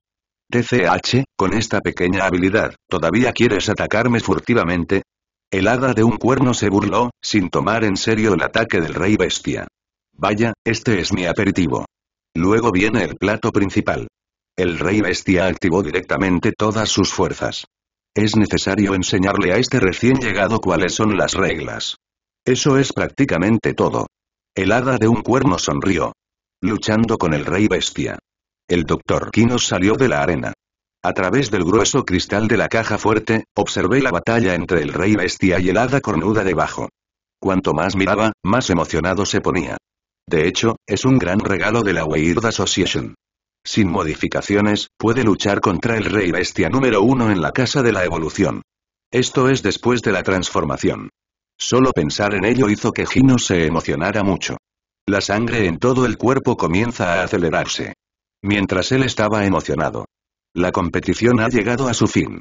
TCH, con esta pequeña habilidad, ¿todavía quieres atacarme furtivamente? El hada de un cuerno se burló, sin tomar en serio el ataque del rey bestia. Vaya, este es mi aperitivo. Luego viene el plato principal. El rey bestia activó directamente todas sus fuerzas. Es necesario enseñarle a este recién llegado cuáles son las reglas. Eso es prácticamente todo. El hada de un cuerno sonrió. Luchando con el rey bestia. El doctor Kinos salió de la arena. A través del grueso cristal de la caja fuerte, observé la batalla entre el rey bestia y el hada cornuda debajo. Cuanto más miraba, más emocionado se ponía. De hecho, es un gran regalo de la Weird Association sin modificaciones, puede luchar contra el Rey Bestia número uno en la Casa de la Evolución. Esto es después de la transformación. Solo pensar en ello hizo que Gino se emocionara mucho. La sangre en todo el cuerpo comienza a acelerarse. Mientras él estaba emocionado. La competición ha llegado a su fin.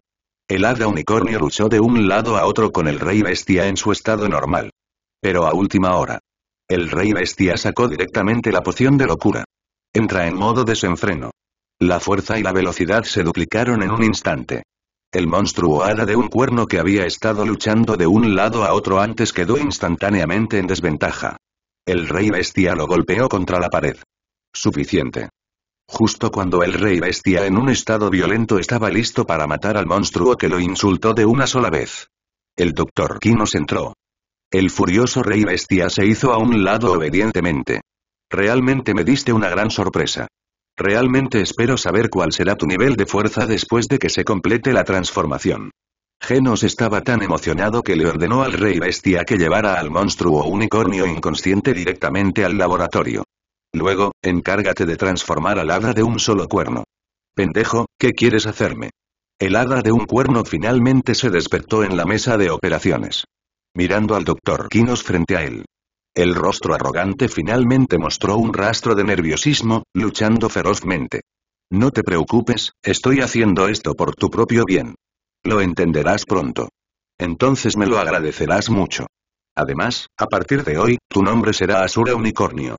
El hada unicornio luchó de un lado a otro con el rey bestia en su estado normal. Pero a última hora. El rey bestia sacó directamente la poción de locura. Entra en modo desenfreno. La fuerza y la velocidad se duplicaron en un instante. El monstruo hada de un cuerno que había estado luchando de un lado a otro antes quedó instantáneamente en desventaja. El rey bestia lo golpeó contra la pared. Suficiente. Justo cuando el rey bestia en un estado violento estaba listo para matar al monstruo que lo insultó de una sola vez. El doctor Kinos entró. El furioso rey bestia se hizo a un lado obedientemente. Realmente me diste una gran sorpresa. Realmente espero saber cuál será tu nivel de fuerza después de que se complete la transformación. Genos estaba tan emocionado que le ordenó al rey bestia que llevara al monstruo unicornio inconsciente directamente al laboratorio. Luego, encárgate de transformar al hada de un solo cuerno. Pendejo, ¿qué quieres hacerme? El hada de un cuerno finalmente se despertó en la mesa de operaciones. Mirando al doctor Kinos frente a él, el rostro arrogante finalmente mostró un rastro de nerviosismo, luchando ferozmente. No te preocupes, estoy haciendo esto por tu propio bien. Lo entenderás pronto. Entonces me lo agradecerás mucho. Además, a partir de hoy, tu nombre será Asura Unicornio.